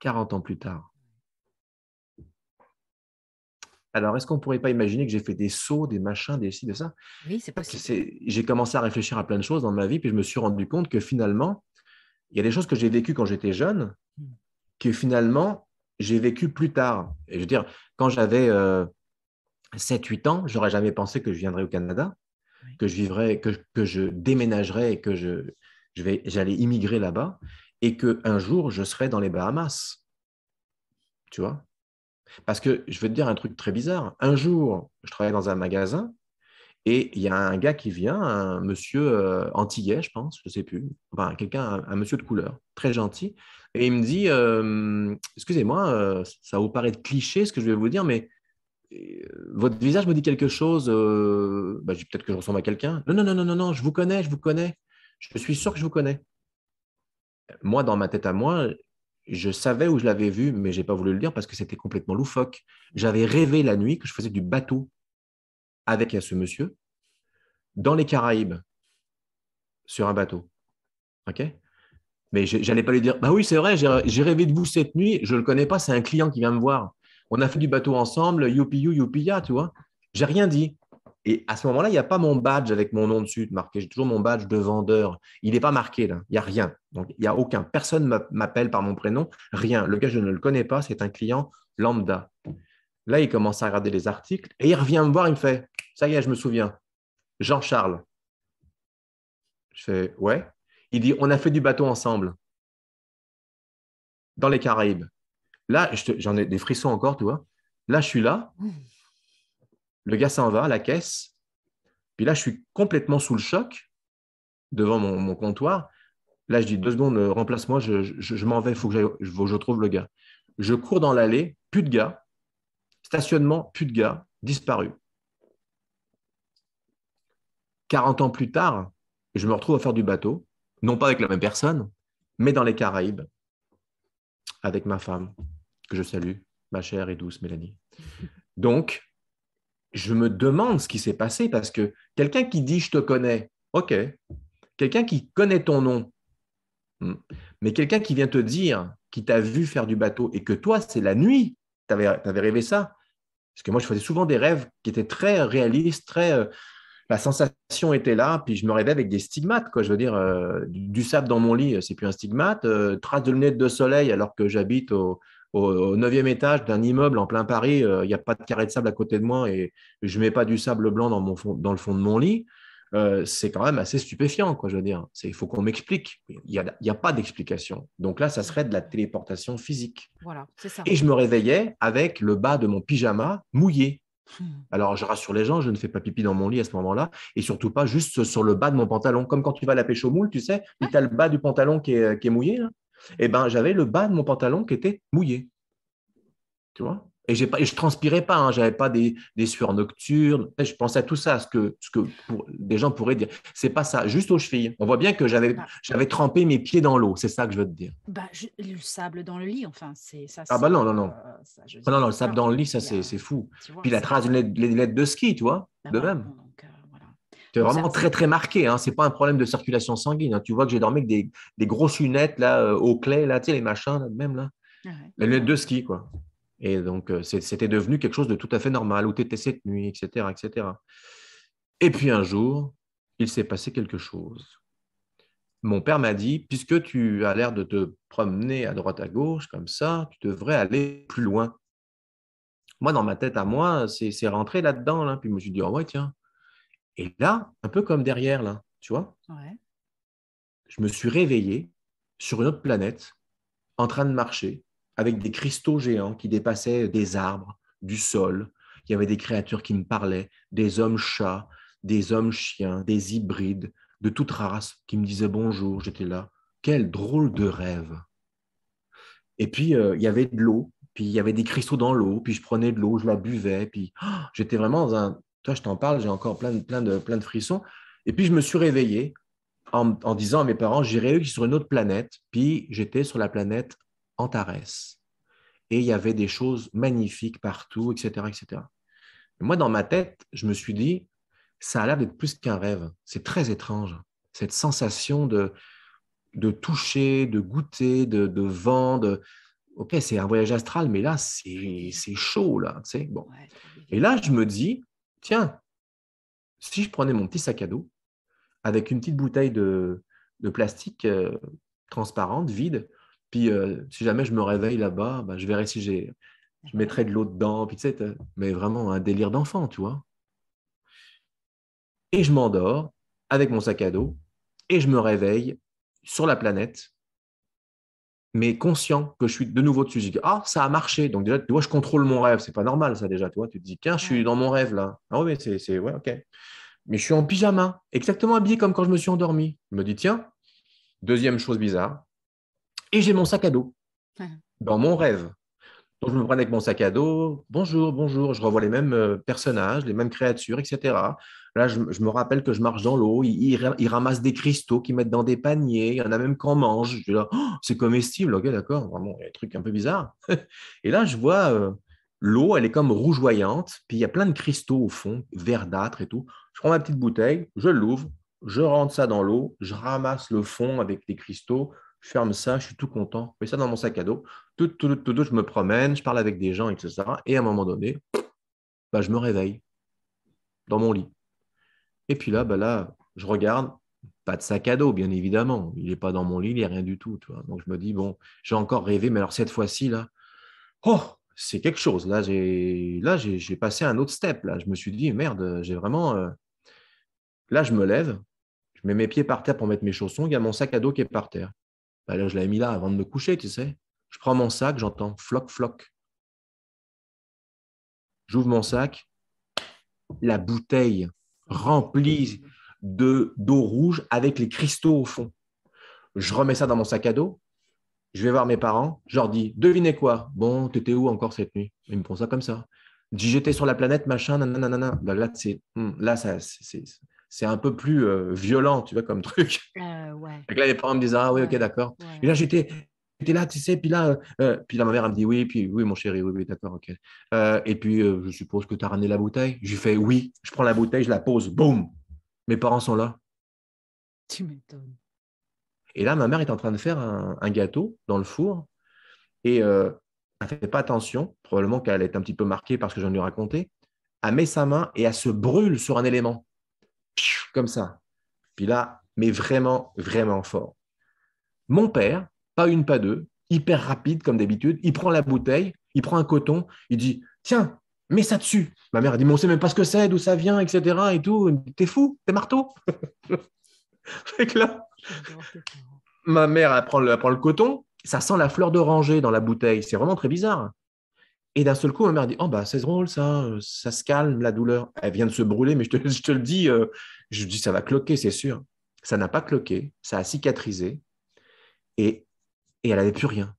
40 ans plus tard. Alors, est-ce qu'on ne pourrait pas imaginer que j'ai fait des sauts, des machins, des ci, de ça Oui, c'est possible. J'ai commencé à réfléchir à plein de choses dans ma vie, puis je me suis rendu compte que finalement, il y a des choses que j'ai vécues quand j'étais jeune, hmm. que finalement, j'ai vécues plus tard. Et je veux dire, quand j'avais 7-8 euh, ans, j'aurais jamais pensé que je viendrais au Canada, que je vivrais, que je déménagerais et que je, j'allais immigrer là-bas et qu'un jour, je serai dans les Bahamas. Tu vois Parce que je vais te dire un truc très bizarre. Un jour, je travaille dans un magasin et il y a un gars qui vient, un monsieur euh, antillais, je pense, je ne sais plus, enfin quelqu'un, un, monsieur de couleur, très gentil, et il me dit euh, Excusez-moi, euh, ça vous paraît cliché ce que je vais vous dire, mais votre visage me dit quelque chose, bah, peut-être que je ressemble à quelqu'un. non, non, non, non, non, je vous connais, je vous connais je suis sûr que je vous connais. Moi, dans ma tête à moi, je savais où je l'avais vu, mais je n'ai pas voulu le dire parce que c'était complètement loufoque. J'avais rêvé la nuit que je faisais du bateau avec ce monsieur dans les Caraïbes, sur un bateau. OK Mais n'allais pas lui dire, bah oui, c'est vrai, j'ai rêvé de vous cette nuit, je ne le connais pas, c'est un client qui vient me voir. On a fait du bateau ensemble, youpi you, youpi ya, tu vois. J'ai rien dit. Et à ce moment-là, il n'y a pas mon badge avec mon nom dessus marqué. J'ai toujours mon badge de vendeur. Il n'est pas marqué là. Il n'y a rien. Donc, il n'y a aucun. Personne m'appelle par mon prénom. Rien. Le gars, je ne le connais pas. C'est un client lambda. Là, il commence à regarder les articles et il revient me voir. Il me fait Ça y est, je me souviens. Jean-Charles. Je fais Ouais. Il dit On a fait du bateau ensemble dans les Caraïbes. Là, j'en ai des frissons encore, tu vois. Là, je suis là. Mmh. Le gars s'en va à la caisse. Puis là, je suis complètement sous le choc devant mon, comptoir. Là, je dis deux secondes, euh, remplace-moi, je, m'en vais, il faut que je, je trouve le gars. Je cours dans l'allée, plus de gars, stationnement, plus de gars, disparu. 40 ans plus tard, je me retrouve à faire du bateau, non pas avec la même personne, mais dans les Caraïbes, avec ma femme, que je salue, ma chère et douce Mélanie. Donc, je me demande ce qui s'est passé parce que quelqu'un qui dit je te connais, OK. Quelqu'un qui connaît ton nom, hmm. mais quelqu'un qui vient te dire, qui t'a vu faire du bateau et que toi, c'est la nuit, tu avais, rêvé ça. Parce que moi, je faisais souvent des rêves qui étaient très réalistes, très. Euh, la sensation était là, puis je me rêvais avec des stigmates, quoi. Je veux dire, euh, du, sable dans mon lit, euh, c'est plus un stigmate. traces trace de lunettes de soleil alors que j'habite au, au neuvième étage d'un immeuble en plein Paris, euh, il n'y a pas de carré de sable à côté de moi et je ne mets pas du sable blanc dans, le fond de mon lit, euh, c'est quand même assez stupéfiant, quoi, je veux dire. Il faut qu'on m'explique. Il n'y a, pas d'explication. Donc là, ça serait de la téléportation physique. Voilà, Et je me réveillais avec le bas de mon pyjama mouillé. Hmm. Alors, je rassure les gens, je ne fais pas pipi dans mon lit à ce moment-là, et surtout pas juste sur le bas de mon pantalon. Comme quand tu vas à la pêche au moule, tu sais, tu as le bas du pantalon qui est, qui est mouillé et eh ben j'avais le bas de mon pantalon qui était mouillé. Tu vois et, j'ai pas, je transpirais pas, hein, j'avais pas des, sueurs nocturnes. je pensais à tout ça, ce que, ce que des gens pourraient dire. C'est pas ça, juste aux chevilles. On voit bien que j'avais, ah. trempé mes pieds dans l'eau, c'est ça que je veux te dire. Bah, le sable dans le lit, enfin, c'est ça. Ah, bah non, non, non. non, non, le sable dans le lit, ça, c'est, fou. Puis la trace les lettres de ski, tu vois, bah de bah même. Euh, c'était vraiment très, très marqué. Hein. Ce n'est pas un problème de circulation sanguine. Hein. Tu vois que j'ai dormi avec des, grosses lunettes là, euh, au clé, là, tu les machins, même là. Ah les lunettes de ski, quoi. Et donc, euh, c'était devenu quelque chose de tout à fait normal, où tu étais cette nuit, etc., etc. Et puis un jour, il s'est passé quelque chose. Mon père m'a dit, puisque tu as l'air de te promener à droite à gauche comme ça, tu devrais aller plus loin. Moi, dans ma tête à moi, c'est rentré là-dedans. Là. Puis je me suis dit, ah ouais, tiens, et là, un peu comme derrière, là, tu vois, je me suis réveillé sur une autre planète, en train de marcher, avec des cristaux géants qui dépassaient des arbres, du sol. Il y avait des créatures qui me parlaient, des hommes chats, des hommes chiens, des hybrides, de toute race, qui me disaient bonjour. J'étais là. Quel drôle de rêve. Et puis, euh, il y avait de l'eau, puis il y avait des cristaux dans l'eau, puis je prenais de l'eau, je la buvais, puis oh, j'étais vraiment dans un, toi, je t'en parle, j'ai encore plein, plein, de, plein de frissons. Et puis, je me suis réveillé en, disant à mes parents, j'irai sur une autre planète. Puis, j'étais sur la planète Antares. Et il y avait des choses magnifiques partout, etc. etc. Et moi, dans ma tête, je me suis dit, ça a l'air d'être plus qu'un rêve. C'est très étrange. Cette sensation de, de toucher, de goûter, de, vent, OK, c'est un voyage astral, mais là, c'est chaud, là, tu sais. Bon. Et là, je me dis, tiens, si je prenais mon petit sac à dos avec une petite bouteille de, plastique euh, transparente, vide, puis euh, si jamais je me réveille là-bas, bah, je verrai si j'ai, je mettrai de l'eau dedans, puis tu mais vraiment un délire d'enfant, tu vois. Et je m'endors avec mon sac à dos et je me réveille sur la planète mais conscient que je suis de nouveau dessus. Je dis, ah, ça a marché. Donc déjà, tu vois, je contrôle mon rêve. C'est pas normal, ça déjà. Tu vois, tu te dis, tiens, je suis dans mon rêve là. Ah oui, mais c'est, ouais, ok. Mais je suis en pyjama, exactement habillé comme quand je me suis endormi. Je me dis, tiens, deuxième chose bizarre. Et j'ai mon sac à dos dans mon rêve. Donc, je me prends avec mon sac à dos, bonjour, bonjour, je revois les mêmes euh, personnages, les mêmes créatures, etc. Là, je, me rappelle que je marche dans l'eau, ils, ramassent des cristaux qu'ils mettent dans des paniers, il y en a même qu'on mange. Je oh, c'est comestible, ok, d'accord, vraiment, il y a des trucs un peu bizarres. Et là, je vois euh, l'eau, elle est comme rougeoyante, puis il y a plein de cristaux au fond, verdâtres et tout. Je prends ma petite bouteille, je l'ouvre, je rentre ça dans l'eau, je ramasse le fond avec des cristaux, je ferme ça, je suis tout content, je mets ça dans mon sac à dos, tout, tout, tout, tout, je me promène, je parle avec des gens, etc. Et à un moment donné, bah, je me réveille dans mon lit. Et puis là, bah, là, je regarde, pas de sac à dos, bien évidemment. Il n'est pas dans mon lit, il n'y a rien du tout. Donc je me dis, bon, j'ai encore rêvé, mais alors cette fois-ci, là, oh, c'est quelque chose. Là, j'ai, là, j'ai, passé un autre step. Là, je me suis dit, merde, j'ai vraiment. Euh, là, je me lève, je mets mes pieds par terre pour mettre mes chaussons. Il y a mon sac à dos qui est par terre. Bah, je l'avais mis là avant de me coucher, tu sais. Je prends mon sac, j'entends floc, floc. J'ouvre mon sac, la bouteille remplie de d'eau rouge avec les cristaux au fond. Je remets ça dans mon sac à dos. Je vais voir mes parents. Je leur dis Devinez quoi Bon, tu étais où encore cette nuit Ils me font ça comme ça. Dis, J'étais sur la planète, machin, nanana. Bah, là, c'est, hmm, là, ça, c'est, c'est un peu plus euh, violent, tu vois, comme truc. Euh, là, les parents me disent Ah oui, ok, d'accord. Et là, j'étais là, tu sais, puis là, euh, puis là, ma mère, elle me dit Oui, puis oui, mon chéri, oui, oui, d'accord, ok. et puis, je suppose que tu as ramené la bouteille. Je lui fais Oui, je prends la bouteille, je la pose, boum Mes parents sont là. Tu m'étonnes. Et là, ma mère est en train de faire un, gâteau dans le four. Et elle ne fait pas attention, probablement qu'elle est un petit peu marquée parce que j'en ai raconté. Elle met sa main et elle se brûle sur un élément comme ça. Puis là, mais vraiment, vraiment fort. Mon père, pas une, pas deux, hyper rapide comme d'habitude, il prend la bouteille, il prend un coton, il dit Tiens, mets ça dessus. Ma mère a dit Mais on sait même pas ce que c'est, d'où ça vient, etc. Et tout. T'es fou, t'es marteau. là, ma mère, prend, le, prend le coton, ça sent la fleur d'oranger dans la bouteille. C'est vraiment très bizarre. Et d'un seul coup, ma mère dit Oh, bah, c'est drôle, ça, euh, ça se calme, la douleur. Elle vient de se brûler, mais je te, le dis, euh, je dis Ça va cloquer, c'est sûr. Ça n'a pas cloqué, ça a cicatrisé, et, elle n'avait plus rien.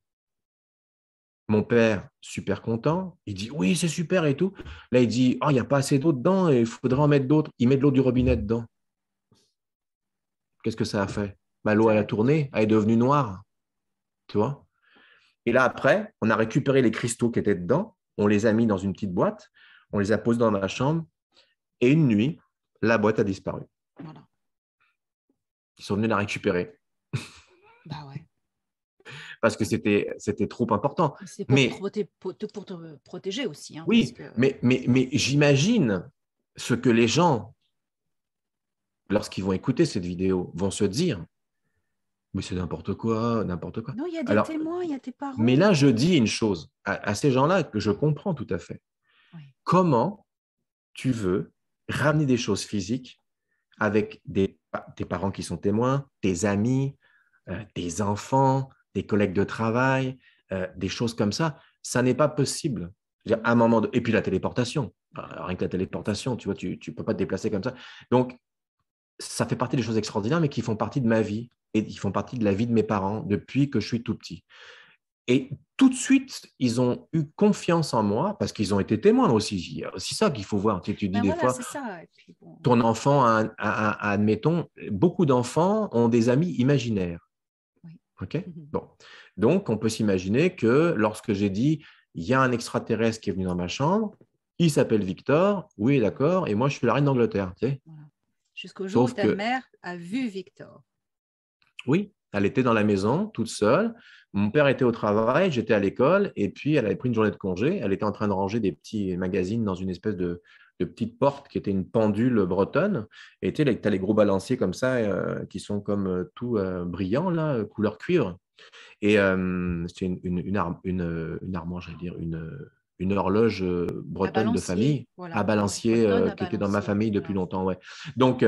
Mon père, super content, il dit Oui, c'est super et tout. Là, il dit Oh, il n'y a pas assez d'eau dedans, il faudrait en mettre d'autres. Il met de l'eau du robinet dedans. Qu'est-ce que ça a fait bah, L'eau, elle a tourné, elle est devenue noire. Tu vois et là, après, on a récupéré les cristaux qui étaient dedans, on les a mis dans une petite boîte, on les a posés dans la chambre, et une nuit, la boîte a disparu. Ils sont venus la récupérer. Bah ouais. parce que c'était trop important. C'est pour, mais... pour, te protéger aussi. Hein, oui, mais, mais, mais j'imagine ce que les gens, lorsqu'ils vont écouter cette vidéo, vont se dire mais c'est n'importe quoi, n'importe quoi. Non, il y a des témoins, il y a tes parents. Mais là, je dis une chose à, ces gens-là que je comprends tout à fait. Comment tu veux ramener des choses physiques avec des, tes parents qui sont témoins, tes amis, des euh, tes enfants, des collègues de travail, euh, des choses comme ça Ça n'est pas possible. -à, un moment Et puis la téléportation. Alors, rien que la téléportation, tu vois, tu ne peux pas te déplacer comme ça. Donc, ça fait partie des choses extraordinaires, mais qui font partie de ma vie, et ils font partie de la vie de mes parents depuis que je suis tout petit. Et tout de suite, ils ont eu confiance en moi parce qu'ils ont été témoins aussi. C'est ça qu'il faut voir. Tu, dis ben des fois, ton enfant, admettons, beaucoup d'enfants ont des amis imaginaires. OK mhm. Bon. Donc, on peut s'imaginer que lorsque j'ai dit, il y a un extraterrestre qui est venu dans ma chambre, il s'appelle Victor, oui, d'accord, et moi, je suis la reine d'Angleterre. Jusqu'au jour où ta mère a vu Victor. Oui, elle était dans la maison, toute seule. Mon père était au travail, j'étais à l'école, et puis elle avait pris une journée de congé. Elle était en train de ranger des petits magazines dans une espèce de, petite porte qui était une pendule bretonne. Et tu as les gros balanciers comme ça, euh, qui sont comme euh, tout euh, brillants, brillant, là, couleur cuivre. Et c'était une, arme, une, armoire, j'allais dire, une, une horloge bretonne de famille, à balancier, qui était dans ma famille depuis longtemps. Ouais. Donc,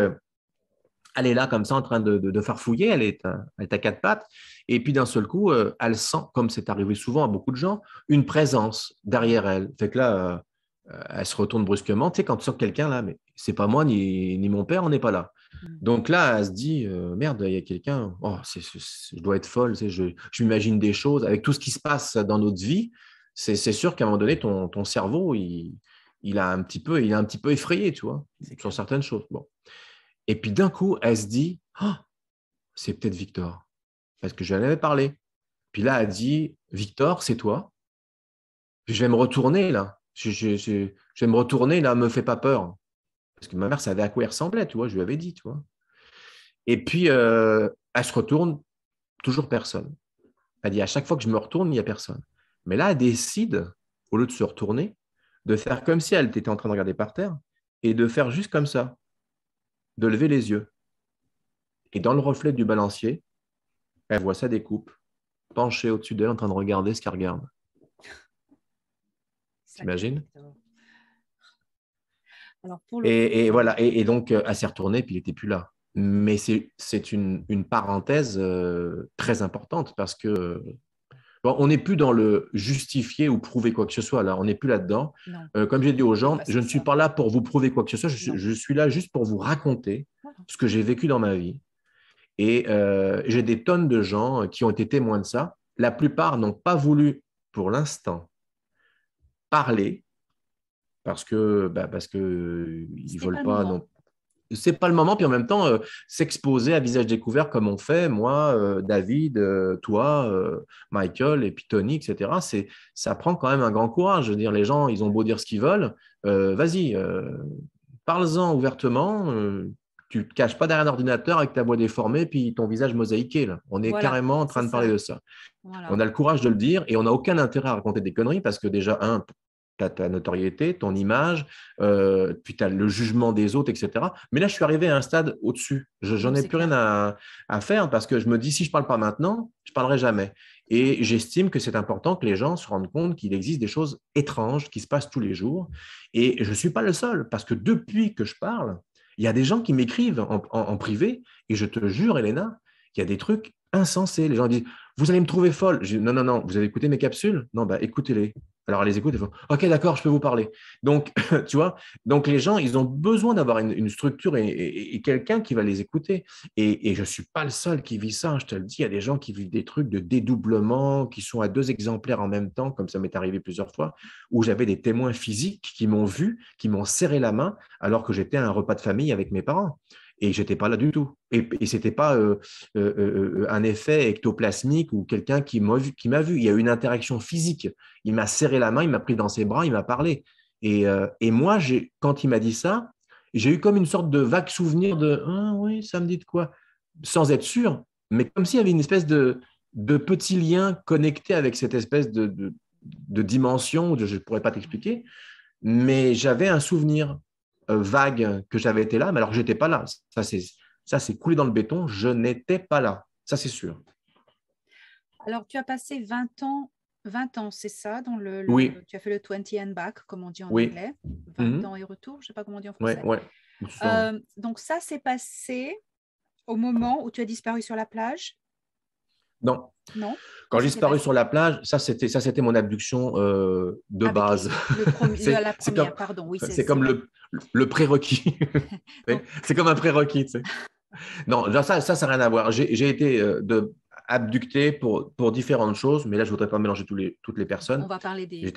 elle est là comme ça en train de, de, de farfouiller, euh, elle est, à, quatre pattes, et puis d'un seul coup, euh, elle sent, comme c'est arrivé souvent à beaucoup de gens, une présence derrière elle. Fait que là, euh, elle se retourne brusquement, tu sais, quand tu sens quelqu'un là, mais c'est pas moi ni, mon père, on n'est pas là. Mm. Donc là, elle se dit, merde, il y a quelqu'un, oh, je dois être folle, je, je m'imagine des choses, avec tout ce qui se passe dans notre vie, c'est sûr qu'à un moment donné, ton, cerveau, il, il, a un petit peu, il a un petit peu effrayé, tu vois, sur certaines choses. Bon. Et puis d'un coup, elle se dit, ah, c'est peut-être Victor, parce que je lui avais parlé. Puis là, elle dit, Victor, c'est toi. je vais me retourner là. Je, vais me retourner là, me fais pas peur. Parce que ma mère savait à quoi elle ressemblait, tu vois, je lui avais dit, tu vois. Et puis, euh, elle se retourne, toujours personne. Elle dit, à chaque fois que je me retourne, il n'y a personne. Mais là, elle décide, au lieu de se retourner, de faire comme si elle était en train de regarder par terre et de faire juste comme ça de lever les yeux. Et dans le reflet du balancier, elle voit sa découpe penchée au-dessus d'elle en train de regarder ce qu'elle regarde. T'imagines et, voilà, et, donc euh, elle s'est retournée, puis il n'était plus là. Mais c'est une, parenthèse euh, très importante parce que on n'est plus dans le justifier ou prouver quoi que ce soit. Là, on n'est plus là-dedans. Euh, comme j'ai dit aux gens, bah, je ne suis pas là pour vous prouver quoi que ce soit. Je, suis, là juste pour vous raconter ce que j'ai vécu dans ma vie. Et euh, j'ai des tonnes de gens qui ont été témoins de ça. La plupart n'ont pas voulu, pour l'instant, parler parce que ne bah, parce que euh, ils veulent pas, n'est pas le moment, puis en même temps, euh, s'exposer à visage découvert comme on fait, moi, euh, David, euh, toi, Michael, et puis Tony, etc., c'est, ça prend quand même un grand courage. Je dire, les gens, ils ont beau dire ce qu'ils veulent, vas-y, parle-en ouvertement, tu te caches pas derrière un ordinateur avec ta voix déformée, puis ton visage mosaïqué. Là. On est carrément en train de parler de ça. On a le courage de le dire, et on n'a aucun intérêt à raconter des conneries, parce que déjà, un, tu ta notoriété, ton image, euh, puis tu le jugement des autres, etc. Mais là, je suis arrivé à un stade au-dessus. Je n'en ai plus rien à, faire parce que je me dis, si je ne parle pas maintenant, je ne parlerai jamais. Et j'estime que c'est important que les gens se rendent compte qu'il existe des choses étranges qui se passent tous les jours. Et je ne suis pas le seul parce que depuis que je parle, il y a des gens qui m'écrivent en, privé et je te jure, Elena, qu'il y a des trucs insensés. Les gens disent, vous allez me trouver folle. non, non, non, vous avez écouté mes capsules Non, bah écoutez-les. Alors les écoute et font OK, d'accord, je peux vous parler. Donc, tu vois, donc les gens, ils ont besoin d'avoir une, structure et, quelqu'un qui va les écouter. Et, et je ne suis pas le seul qui vit ça, hein, je te le dis. Il y a des gens qui vivent des trucs de dédoublement, qui sont à deux exemplaires en même temps, comme ça m'est arrivé plusieurs fois, où j'avais des témoins physiques qui m'ont vu, qui m'ont serré la main, alors que j'étais à un repas de famille avec mes parents. Et j'étais pas là du tout. Et, et c'était pas euh, euh, euh, un effet ectoplasmique ou quelqu'un qui m'a vu, Il y a eu une interaction physique. Il m'a serré la main, il m'a pris dans ses bras, il m'a parlé. Et, moi, j'ai, quand il m'a dit ça, j'ai eu comme une sorte de vague souvenir de ah, oui, ça me dit de quoi, sans être sûr, mais comme s'il y avait une espèce de, de petit lien connecté avec cette espèce de, de, de dimension, je ne pourrais pas t'expliquer, mais j'avais un souvenir euh, vague que j'avais été là, mais alors que je pas là. Ça, c'est, ça s'est coulé dans le béton, je n'étais pas là, ça c'est sûr. Alors, tu as passé 20 ans, 20 ans, c'est ça, dans le, oui. tu as fait le 20 and back, comme on dit en anglais, 20 mhm. ans et retour, je ne sais pas comment on dit en français. Euh, donc ça s'est passé au moment où tu as disparu sur la plage non. Quand j'ai disparu sur la plage, ça c'était ça c'était mon abduction euh, de base. C'est comme, c'est comme le, prérequis. c'est comme un prérequis. Non, ça ça ça n'a rien à voir. J'ai été euh, abducté pour, pour différentes choses, mais là je voudrais pas mélanger les, toutes les personnes. On va parler des,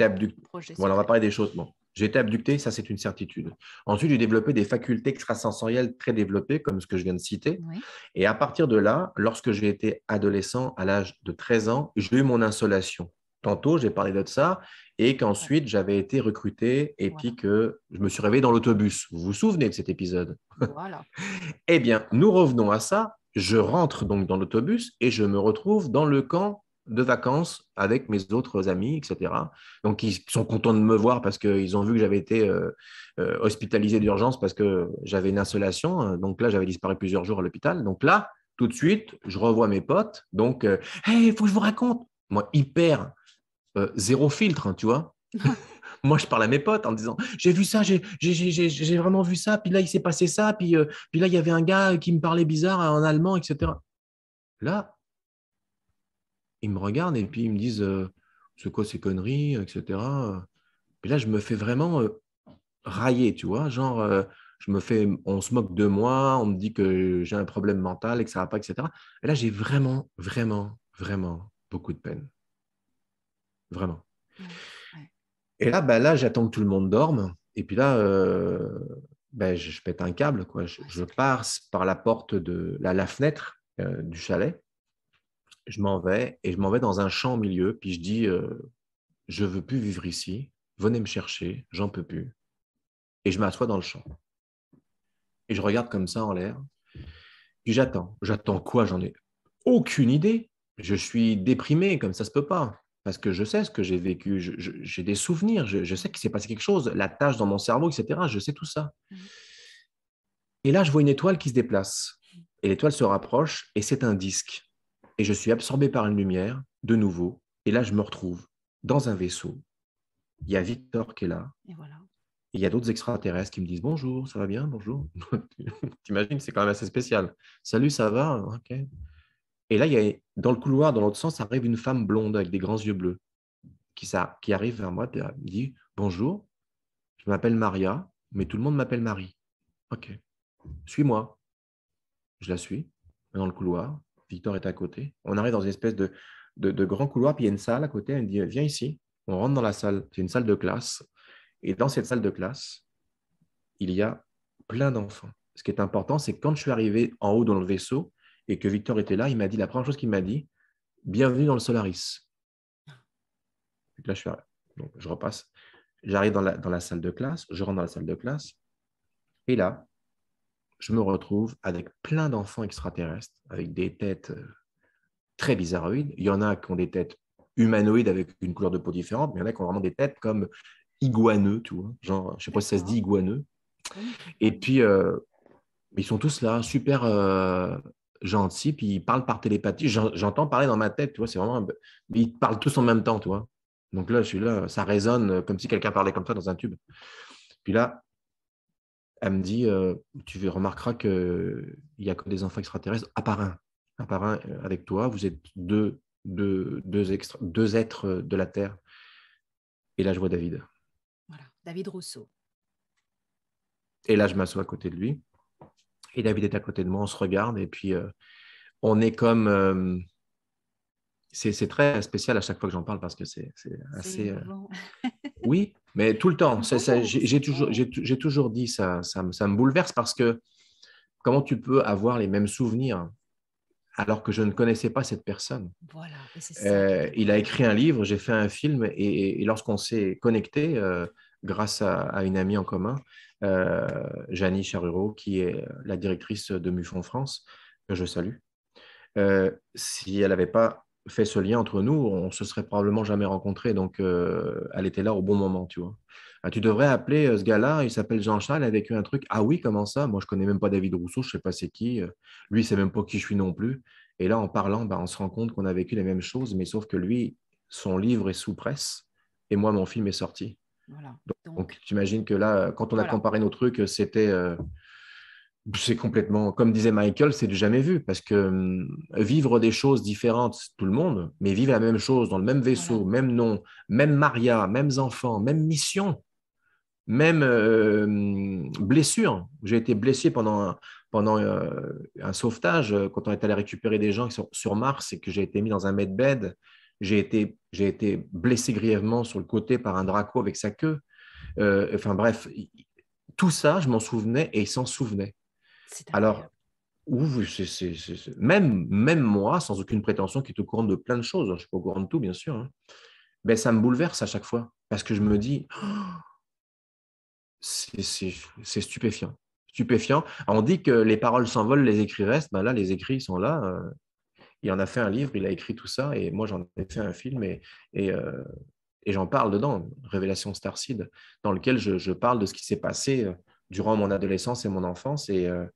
Voilà, on va parler des choses. Bon. J'ai été abducté, ça c'est une certitude. Ensuite, j'ai développé des facultés extrasensorielles très développées, comme ce que je viens de citer. Et à partir de là, lorsque j'ai été adolescent, à l'âge de 13 ans, j'ai eu mon insolation. Tantôt, j'ai parlé de ça, et qu'ensuite j'avais été recruté, et puis que je me suis réveillé dans l'autobus. Vous vous souvenez de cet épisode Voilà. eh bien, nous revenons à ça. Je rentre donc dans l'autobus et je me retrouve dans le camp de vacances avec mes autres amis, etc. Donc, ils sont contents de me voir parce qu'ils ont vu que j'avais été euh, euh, hospitalisé d'urgence parce que j'avais une insolation. Donc là, j'avais disparu plusieurs jours à l'hôpital. Donc là, tout de suite, je revois mes potes. Donc, il euh, faut que je vous raconte. Moi, hyper zéro filtre, hein, tu vois. moi, je parle à mes potes en disant J'ai vu ça, j'ai vraiment vu ça, puis là, il s'est passé ça, puis, puis là, il y avait un gars qui me parlait bizarre en allemand, etc. Là, ils me regardent et puis ils me disent euh, c'est quoi ces conneries, etc. Et là, je me fais vraiment euh, railler, tu vois, genre euh, je me fais, on se moque de moi, on me dit que j'ai un problème mental et que ça va pas, etc. Et là, j'ai vraiment, vraiment, vraiment beaucoup de peine, vraiment. Et là, ben là, j'attends que tout le monde dorme. Et puis là, ben, je, pète un câble, quoi. Je, je, pars par la porte de la fenêtre du chalet je m'en vais et je m'en vais dans un champ au milieu, puis je dis je euh, Je veux plus vivre ici, venez me chercher, j'en peux plus. Et je m'assois dans le champ. Et je regarde comme ça en l'air. Puis j'attends. J'attends quoi J'en ai aucune idée. Je suis déprimé, comme ça se peut pas. Parce que je sais ce que j'ai vécu, j'ai des souvenirs, je, sais qu'il s'est passé quelque chose, la tâche dans mon cerveau, etc. Je sais tout ça. Mmh. Et là, je vois une étoile qui se déplace. Et l'étoile se rapproche et c'est un disque et je suis absorbé par une lumière, de nouveau, et là je me retrouve dans un vaisseau. Il y a Victor qui est là. Et voilà. il y a d'autres extraterrestres qui me disent bonjour, ça va bien, bonjour. T'imagines, c'est quand même assez spécial. Salut, ça va, Et là, il y a, dans le couloir, dans l'autre sens, arrive une femme blonde avec des grands yeux bleus qui, ça, qui arrive vers moi, me euh, dit bonjour, je m'appelle Maria, mais tout le monde m'appelle Marie. Ok, suis-moi. Je la suis, dans le couloir. Victor est à côté. On arrive dans une espèce de, de, grand couloir, puis il y a une salle à côté. Elle me dit Viens ici. On rentre dans la salle. C'est une salle de classe. Et dans cette salle de classe, il y a plein d'enfants. Ce qui est important, c'est que quand je suis arrivé en haut dans le vaisseau et que Victor était là, il m'a dit la première chose qu'il m'a dit Bienvenue dans le Solaris. là, je, suis je repasse. J'arrive dans dans la salle de classe, je rentre dans la salle de classe. Et là, je me retrouve avec plein d'enfants extraterrestres, avec des têtes euh, très bizarroïdes. Il y en a qui ont des têtes humanoïdes avec une couleur de peau différente, mais il y en a qui ont vraiment des têtes comme iguaneux, tu vois. Genre, je sais pas si ça se dit iguaneux. Et puis, euh, ils sont tous là, super euh, gentils, puis ils parlent par télépathie. J'entends parler dans ma tête, tu vois, c'est vraiment... Ils parlent tous en même temps, tu vois. Donc là, je suis là, ça résonne comme si quelqu'un parlait comme ça dans un tube. Puis là, elle me dit euh, Tu remarqueras qu'il y a que des enfants extraterrestres, à part un. À part un euh, avec toi, vous êtes deux, deux, deux, extra, deux êtres euh, de la Terre. Et là, je vois David. Voilà, David Rousseau. Et là, je m'assois à côté de lui. Et David est à côté de moi, on se regarde. Et puis, on est comme. c'est très spécial à chaque fois que j'en parle parce que c'est assez. oui, mais tout le temps, j'ai toujours, dit ça, ça, me, bouleverse parce que comment tu peux avoir les mêmes souvenirs alors que je ne connaissais pas cette personne. Euh, il a écrit un livre, j'ai fait un film, et, lorsqu'on s'est connecté euh, grâce à, une amie en commun, euh, Janie qui est la directrice de Mufon France, que je salue, euh, si elle n'avait pas fait ce lien entre nous, on se serait probablement jamais rencontré. Donc, euh, elle était là au bon moment, tu vois. Ah, tu devrais appeler euh, ce gars-là, il s'appelle Jean-Charles, il a vécu un truc. Ah oui, comment ça Moi, je connais même pas David Rousseau, je ne sais pas c'est qui. Euh. Lui, c'est sait même pas qui je suis non plus. Et là, en parlant, ben, on se rend compte qu'on a vécu les mêmes choses, mais sauf que lui, son livre est sous presse et moi, mon film est sorti. Donc, tu imagines que là, quand on a comparé nos trucs, c'était c'est complètement, comme disait Michael, c'est du jamais vu parce que hum, vivre des choses différentes, tout le monde, mais vivre la même chose dans le même vaisseau, même nom, même maria, mêmes enfants, même mission, même euh, hum, blessure. J'ai été blessé pendant un, pendant euh, un sauvetage euh, quand on est allé récupérer des gens sur, Mars et que j'ai été mis dans un medbed. J'ai été, j'ai été blessé grièvement sur le côté par un draco avec sa queue. enfin bref, tout ça, je m'en souvenais et il s'en souvenait. Alors, Même, même moi, sans aucune prétention, qui est au courant de plein de choses, hein, je suis pas au courant de tout, bien sûr, hein, ben, ça me bouleverse à chaque fois parce que je me dis, oh, c'est stupéfiant. Stupéfiant. on dit que les paroles s'envolent, les écrits restent. Ben là, les écrits sont là. Euh, il en a fait un livre, il a écrit tout ça, et moi j'en ai fait un film, et, euh, j'en parle dedans, Révélation Starseed, dans lequel je parle de ce qui s'est passé euh, durant mon adolescence et mon enfance. Et euh,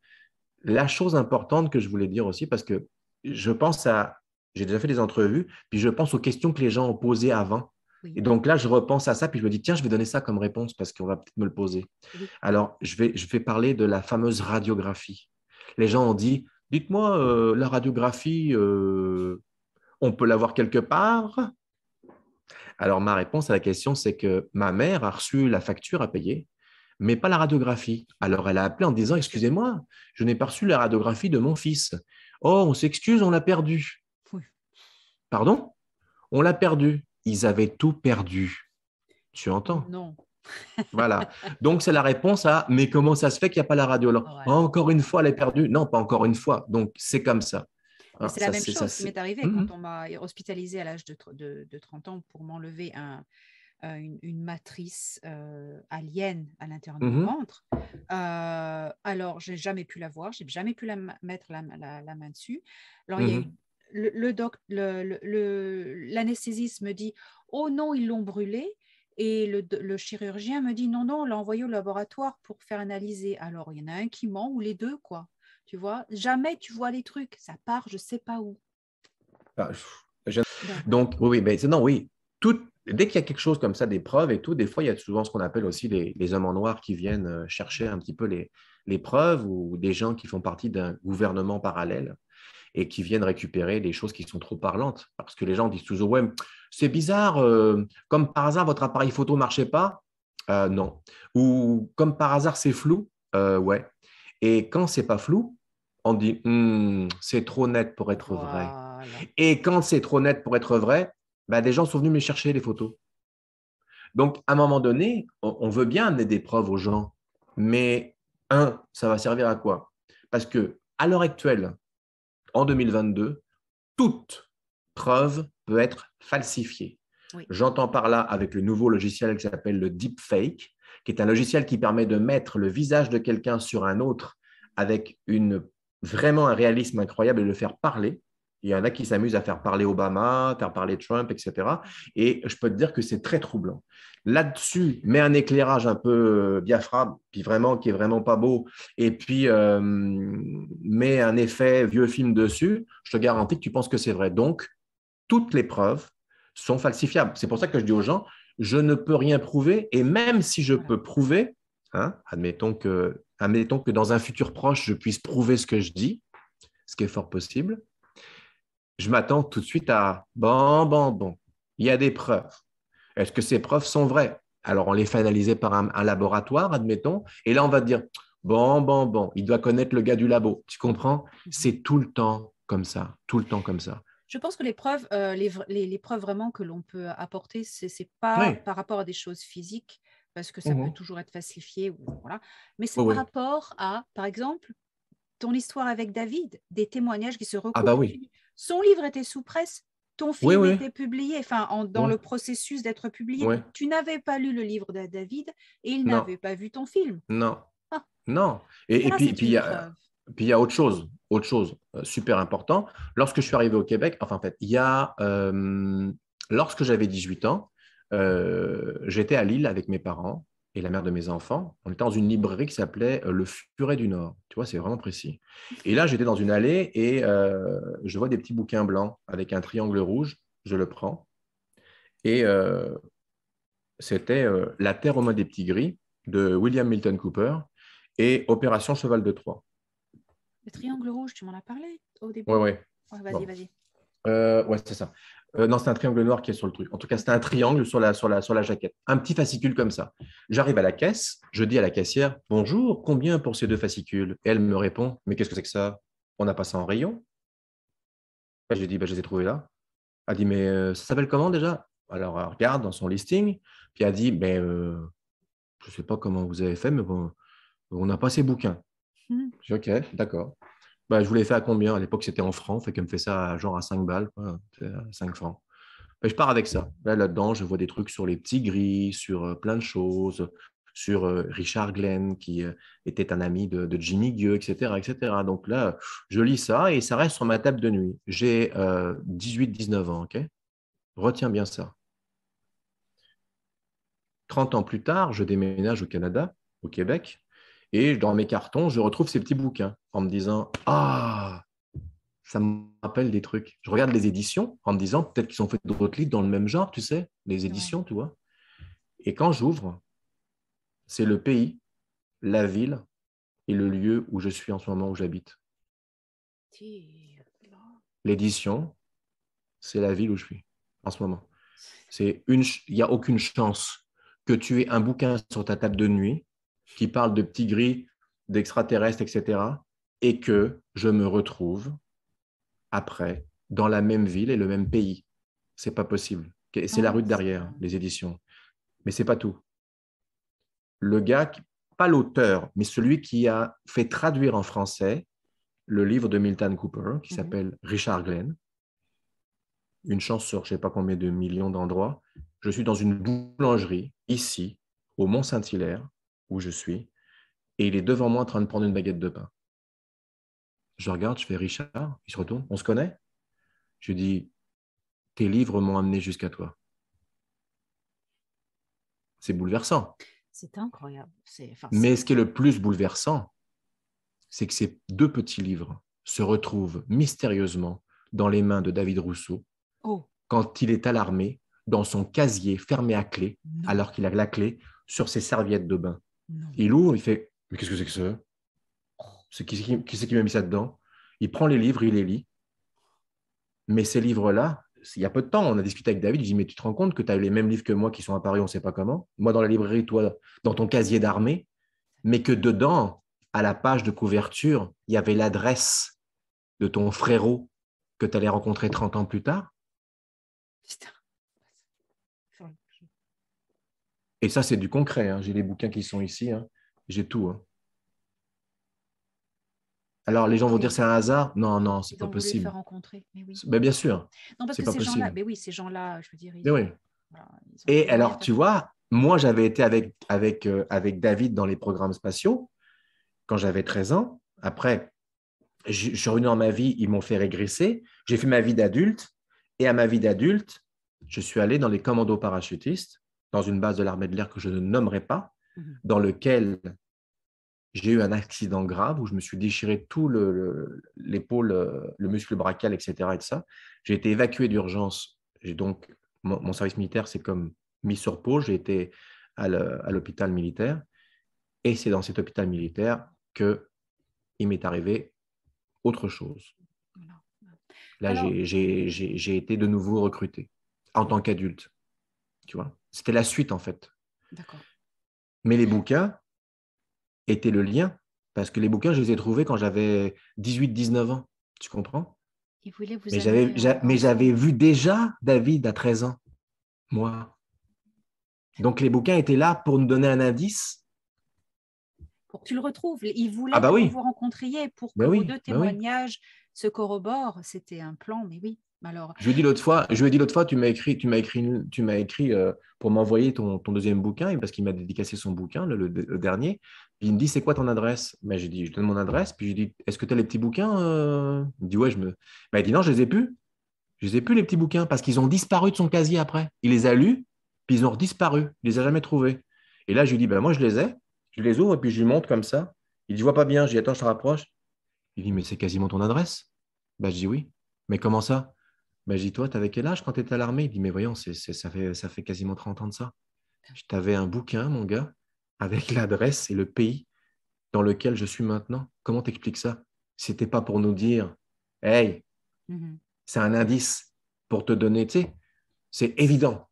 la chose importante que je voulais dire aussi, parce que je pense à, j'ai déjà fait des entrevues, puis je pense aux questions que les gens ont posées avant. Et donc là, je repense à ça, puis je me dis, tiens, je vais donner ça comme réponse parce qu'on va peut-être me le poser. Alors, je vais, je vais parler de la fameuse radiographie. Les gens ont dit, dites-moi, euh, la radiographie, euh, on peut l'avoir quelque part Alors, ma réponse à la question, c'est que ma mère a reçu la facture à payer mais pas la radiographie. Alors elle a appelé en disant, excusez-moi, je n'ai pas reçu la radiographie de mon fils. Oh, on s'excuse, on l'a perdu. Pardon On l'a perdu. Ils avaient tout perdu. Tu entends Non. voilà. Donc, c'est la réponse à mais comment ça se fait qu'il n'y a pas la radio Encore une fois, elle est perdue. Non, pas encore une fois. Donc, c'est comme ça. Ah, c'est la même chose qui m'est arrivée mmh. quand on m'a hospitalisé à l'âge de, de, de, 30 ans pour m'enlever un, euh, une, matrice euh, alien à l'intérieur de mon mmh ventre. Euh, alors, j'ai jamais pu la voir, j'ai jamais pu la mettre la, main dessus. Alors, il y a mmh le, doc, l'anesthésiste le, me dit Oh non, ils l'ont brûlé. Et le, chirurgien me dit Non, non, on l'a envoyé au laboratoire pour faire analyser. Alors, il y en a un qui ment ou les deux, quoi. Tu vois, jamais tu vois les trucs, ça part, je sais pas où. Ah, Donc, oui, mais non, oui, dès qu'il y a quelque chose comme ça, des preuves et tout, des fois, il y a souvent ce qu'on appelle aussi les, hommes en noir qui viennent euh, chercher un petit peu les, preuves ou des gens qui font partie d'un gouvernement parallèle et qui viennent récupérer des choses qui sont trop parlantes. Parce que les gens disent toujours, ouais, c'est bizarre, euh, comme par hasard, votre appareil photo ne marchait pas. Euh, non. Ou comme par hasard, c'est flou. ouais. Et quand c'est pas flou, on dit, hmm, c'est trop net pour être vrai. Et quand c'est trop net pour être vrai, bah, des gens sont venus me chercher les photos. Donc, à un moment donné, on, veut bien donner des preuves aux gens, mais un, ça va servir à quoi Parce que à l'heure actuelle, en 2022, toute preuve peut être falsifiée. J'entends par là avec le nouveau logiciel qui s'appelle le deepfake, qui est un logiciel qui permet de mettre le visage de quelqu'un sur un autre avec une, vraiment un réalisme incroyable et de le faire parler. Il y en a qui s'amusent à faire parler Obama, faire parler Trump, etc. Et je peux te dire que c'est très troublant. Là-dessus, mets un éclairage un peu Biafra, euh, puis vraiment qui est vraiment pas beau, et puis euh, mets un effet vieux film dessus, je te garantis que tu penses que c'est vrai. Donc, toutes les preuves sont falsifiables. C'est pour ça que je dis aux gens, je ne peux rien prouver, et même si je peux prouver, hein, admettons, admettons que dans un futur proche, je puisse prouver ce que je dis, ce qui est fort possible, je m'attends tout de suite à bon, bon, bon, il y a des preuves. Est-ce que ces preuves sont vraies Alors, on les fait analyser par un, laboratoire, admettons, et là, on va dire bon, bon, bon, il doit connaître le gars du labo. Tu comprends mhm. C'est tout le temps comme ça, tout le temps comme ça. Je pense que les preuves, euh, les, preuves vraiment que l'on peut apporter, c'est n'est pas par rapport à des choses physiques, parce que ça mhm. peut toujours être falsifié, ou, voilà. mais c'est par rapport à, par exemple, ton histoire avec David, des témoignages qui se recoupent. Ah bah oui. Son livre était sous presse, ton film était publié, enfin, dans le processus d'être publié. Tu n'avais pas lu le livre de David et il n'avait pas vu ton film. Non. Ah. Non. Et, puis, il y a. autre chose, autre chose euh, super important. Lorsque je suis arrivé au Québec, enfin en fait, il y a, euh, lorsque j'avais 18 ans, euh, j'étais à Lille avec mes parents et la mère de mes enfants. On était dans une librairie qui s'appelait euh, Le Furet du Nord. Tu vois, c'est vraiment précis. Et là, j'étais dans une allée et euh, je vois des petits bouquins blancs avec un triangle rouge. Je le prends. Et euh, c'était La Terre au mains des petits gris de William Milton Cooper et Opération Cheval de Troie. Le triangle rouge, tu m'en as parlé au début. Oui, oui. Ouais, vas-y, vas-y. ouais, c'est ça. Euh, non, c'est un triangle noir qui est sur le truc. En tout cas, c'est un triangle sur la, sur, la, sur la jaquette. Un petit fascicule comme ça. J'arrive à la caisse, je dis à la caissière Bonjour, combien pour ces deux fascicules elle me répond Mais qu'est-ce que c'est que ça On n'a pas ça en rayon Je lui dis bah, ben, Je les ai trouvés là. Elle dit Mais euh, ça s'appelle comment déjà Alors, elle regarde dans son listing, puis elle dit Mais ben, euh, je ne sais pas comment vous avez fait, mais bon, on n'a pas ces bouquins. Hmm. Je Ok, d'accord bah, je vous l'ai fait à combien À l'époque, c'était en francs. Fait qu'elle me fait ça à, genre à 5 balles, 5 euh, francs. Bah, je pars avec ça. Là, là-dedans, je vois des trucs sur les petits gris, sur euh, plein de choses, sur euh, Richard Glenn, qui était un ami de, de, Jimmy Gueux, etc., etc. Donc là, je lis ça et ça reste sur ma table de nuit. J'ai 18-19 ans, OK Retiens bien ça. 30 ans plus tard, je déménage au Canada, au Québec. Et dans mes cartons, je retrouve ces petits bouquins en me disant Ah, ça me rappelle des trucs. Je regarde les éditions en me disant Peut-être qu'ils ont fait d'autres livres dans le même genre, tu sais, les éditions, tu vois. Et quand j'ouvre, c'est le pays, la ville et le lieu où je suis en ce moment, où j'habite. L'édition, c'est la ville où je suis en ce moment. C'est il n'y a aucune chance que tu aies un bouquin sur ta table de nuit qui parle de petits gris, d'extraterrestres, etc. Et que je me retrouve après dans la même ville et le même pays. C'est pas possible. C'est la ah, rue de derrière, les éditions. Mais c'est pas tout. Le gars, pas l'auteur, mais celui qui a fait traduire en français le livre de Milton Cooper, qui mhm. s'appelle Richard Glenn, une chance sur je ne sais pas combien de millions d'endroits, je suis dans une boulangerie, ici, au Mont-Saint-Hilaire, où je suis, et il est devant moi en train de prendre une baguette de pain. Je regarde, je fais Richard, il se retourne, on se connaît Je dis, tes livres m'ont amené jusqu'à toi. C'est bouleversant. C'est incroyable. Mais ce qui est le plus bouleversant, c'est que ces deux petits livres se retrouvent mystérieusement dans les mains de David Rousseau oh. quand il est alarmé dans son casier fermé à clé, alors qu'il a la clé sur ses serviettes de bain. Il ouvre, il fait Mais qu'est-ce que c'est que ça c'est qui, qui, c'est qui m'a mis ça dedans Il prend les livres, il les lit. Mais ces livres-là, il y a peu de temps, on a discuté avec David, il dit, mais tu te rends compte que tu as eu les mêmes livres que moi qui sont apparus, on ne sait pas comment. Moi, dans la librairie, toi, dans ton casier d'armée, mais que dedans, à la page de couverture, il y avait l'adresse de ton frérot que tu allais rencontrer 30 ans plus tard. Et ça, c'est du concret. Hein. J'ai les bouquins qui sont ici. Hein. J'ai tout. Hein. Alors, les gens vont dire c'est un hasard. Non, non, c'est pas possible. Mais oui. Ben, bien sûr. Non, parce que ces gens-là, ben oui, ces gens-là, je veux dire. Ils... Oui. et alors, tu vois, moi, j'avais été avec, avec, euh, avec David dans les programmes spatiaux quand j'avais 13 ans. Après, je, je suis revenu dans ma vie, ils m'ont fait régresser. J'ai fait ma vie d'adulte. Et à ma vie d'adulte, je suis allé dans les commandos parachutistes dans une base de l'armée de l'air que je ne nommerai pas, mhm. dans lequel j'ai eu un accident grave où je me suis déchiré tout l'épaule, le, le, euh, le, muscle brachial, etc. Et ça. J'ai été évacué d'urgence. J'ai donc mon, service militaire, c'est comme mis sur pause. J'ai été à l'hôpital militaire. Et c'est dans cet hôpital militaire que il m'est arrivé autre chose. Là, j'ai été de nouveau recruté en tant qu'adulte vois C'était la suite, en fait. Mais les bouquins étaient le lien. Parce que les bouquins, je les ai trouvés quand j'avais 18-19 ans. Tu comprends mais, j'avais, vu déjà David à 13 ans, moi. Donc les bouquins étaient là pour nous donner un indice. Pour que tu le retrouves. Il voulaient ah bah que vous rencontriez, pour bah que vos deux bah témoignages se corroborent. C'était un plan, mais oui. Bah, je lui ai dit l'autre euh, fois, je lui dit l'autre fois, tu m'as écrit, tu m'as écrit, tu m'as écrit euh, pour m'envoyer ton, deuxième bouquin, parce qu'il m'a dédicacé son bouquin, le, dernier. Puis il me dit, c'est quoi ton adresse Mais bah, je dit, je donne mon adresse. Puis je lui est-ce que tu as les petits bouquins euh? Il me dit, ouais, je me. Bah, il dit, non, je les ai plus. Je les ai plus, les petits bouquins, parce qu'ils ont disparu de son casier après. Il les a lus, puis ils ont disparu. Il les a jamais trouvés. Et là, je lui dis, ben, moi, je les ai. Je les ouvre, et puis je lui montre comme ça. Il dit, je vois pas bien. Je dis, attends, je te rapproche. Il dit, mais c'est quasiment ton adresse. Ben, je dis, oui. Mais comment ça mais bah, dis, toi, t'avais quel âge quand t'étais à l'armée Il dit, mais voyons, c'est, ça, fait, ça fait quasiment 30 ans de ça. Je t'avais un bouquin, mon gars, avec l'adresse et le pays dans lequel je suis maintenant. Comment t'expliques ça C'était pas pour nous dire, hey, mmh c'est un indice pour te donner, tu sais, c'est évident.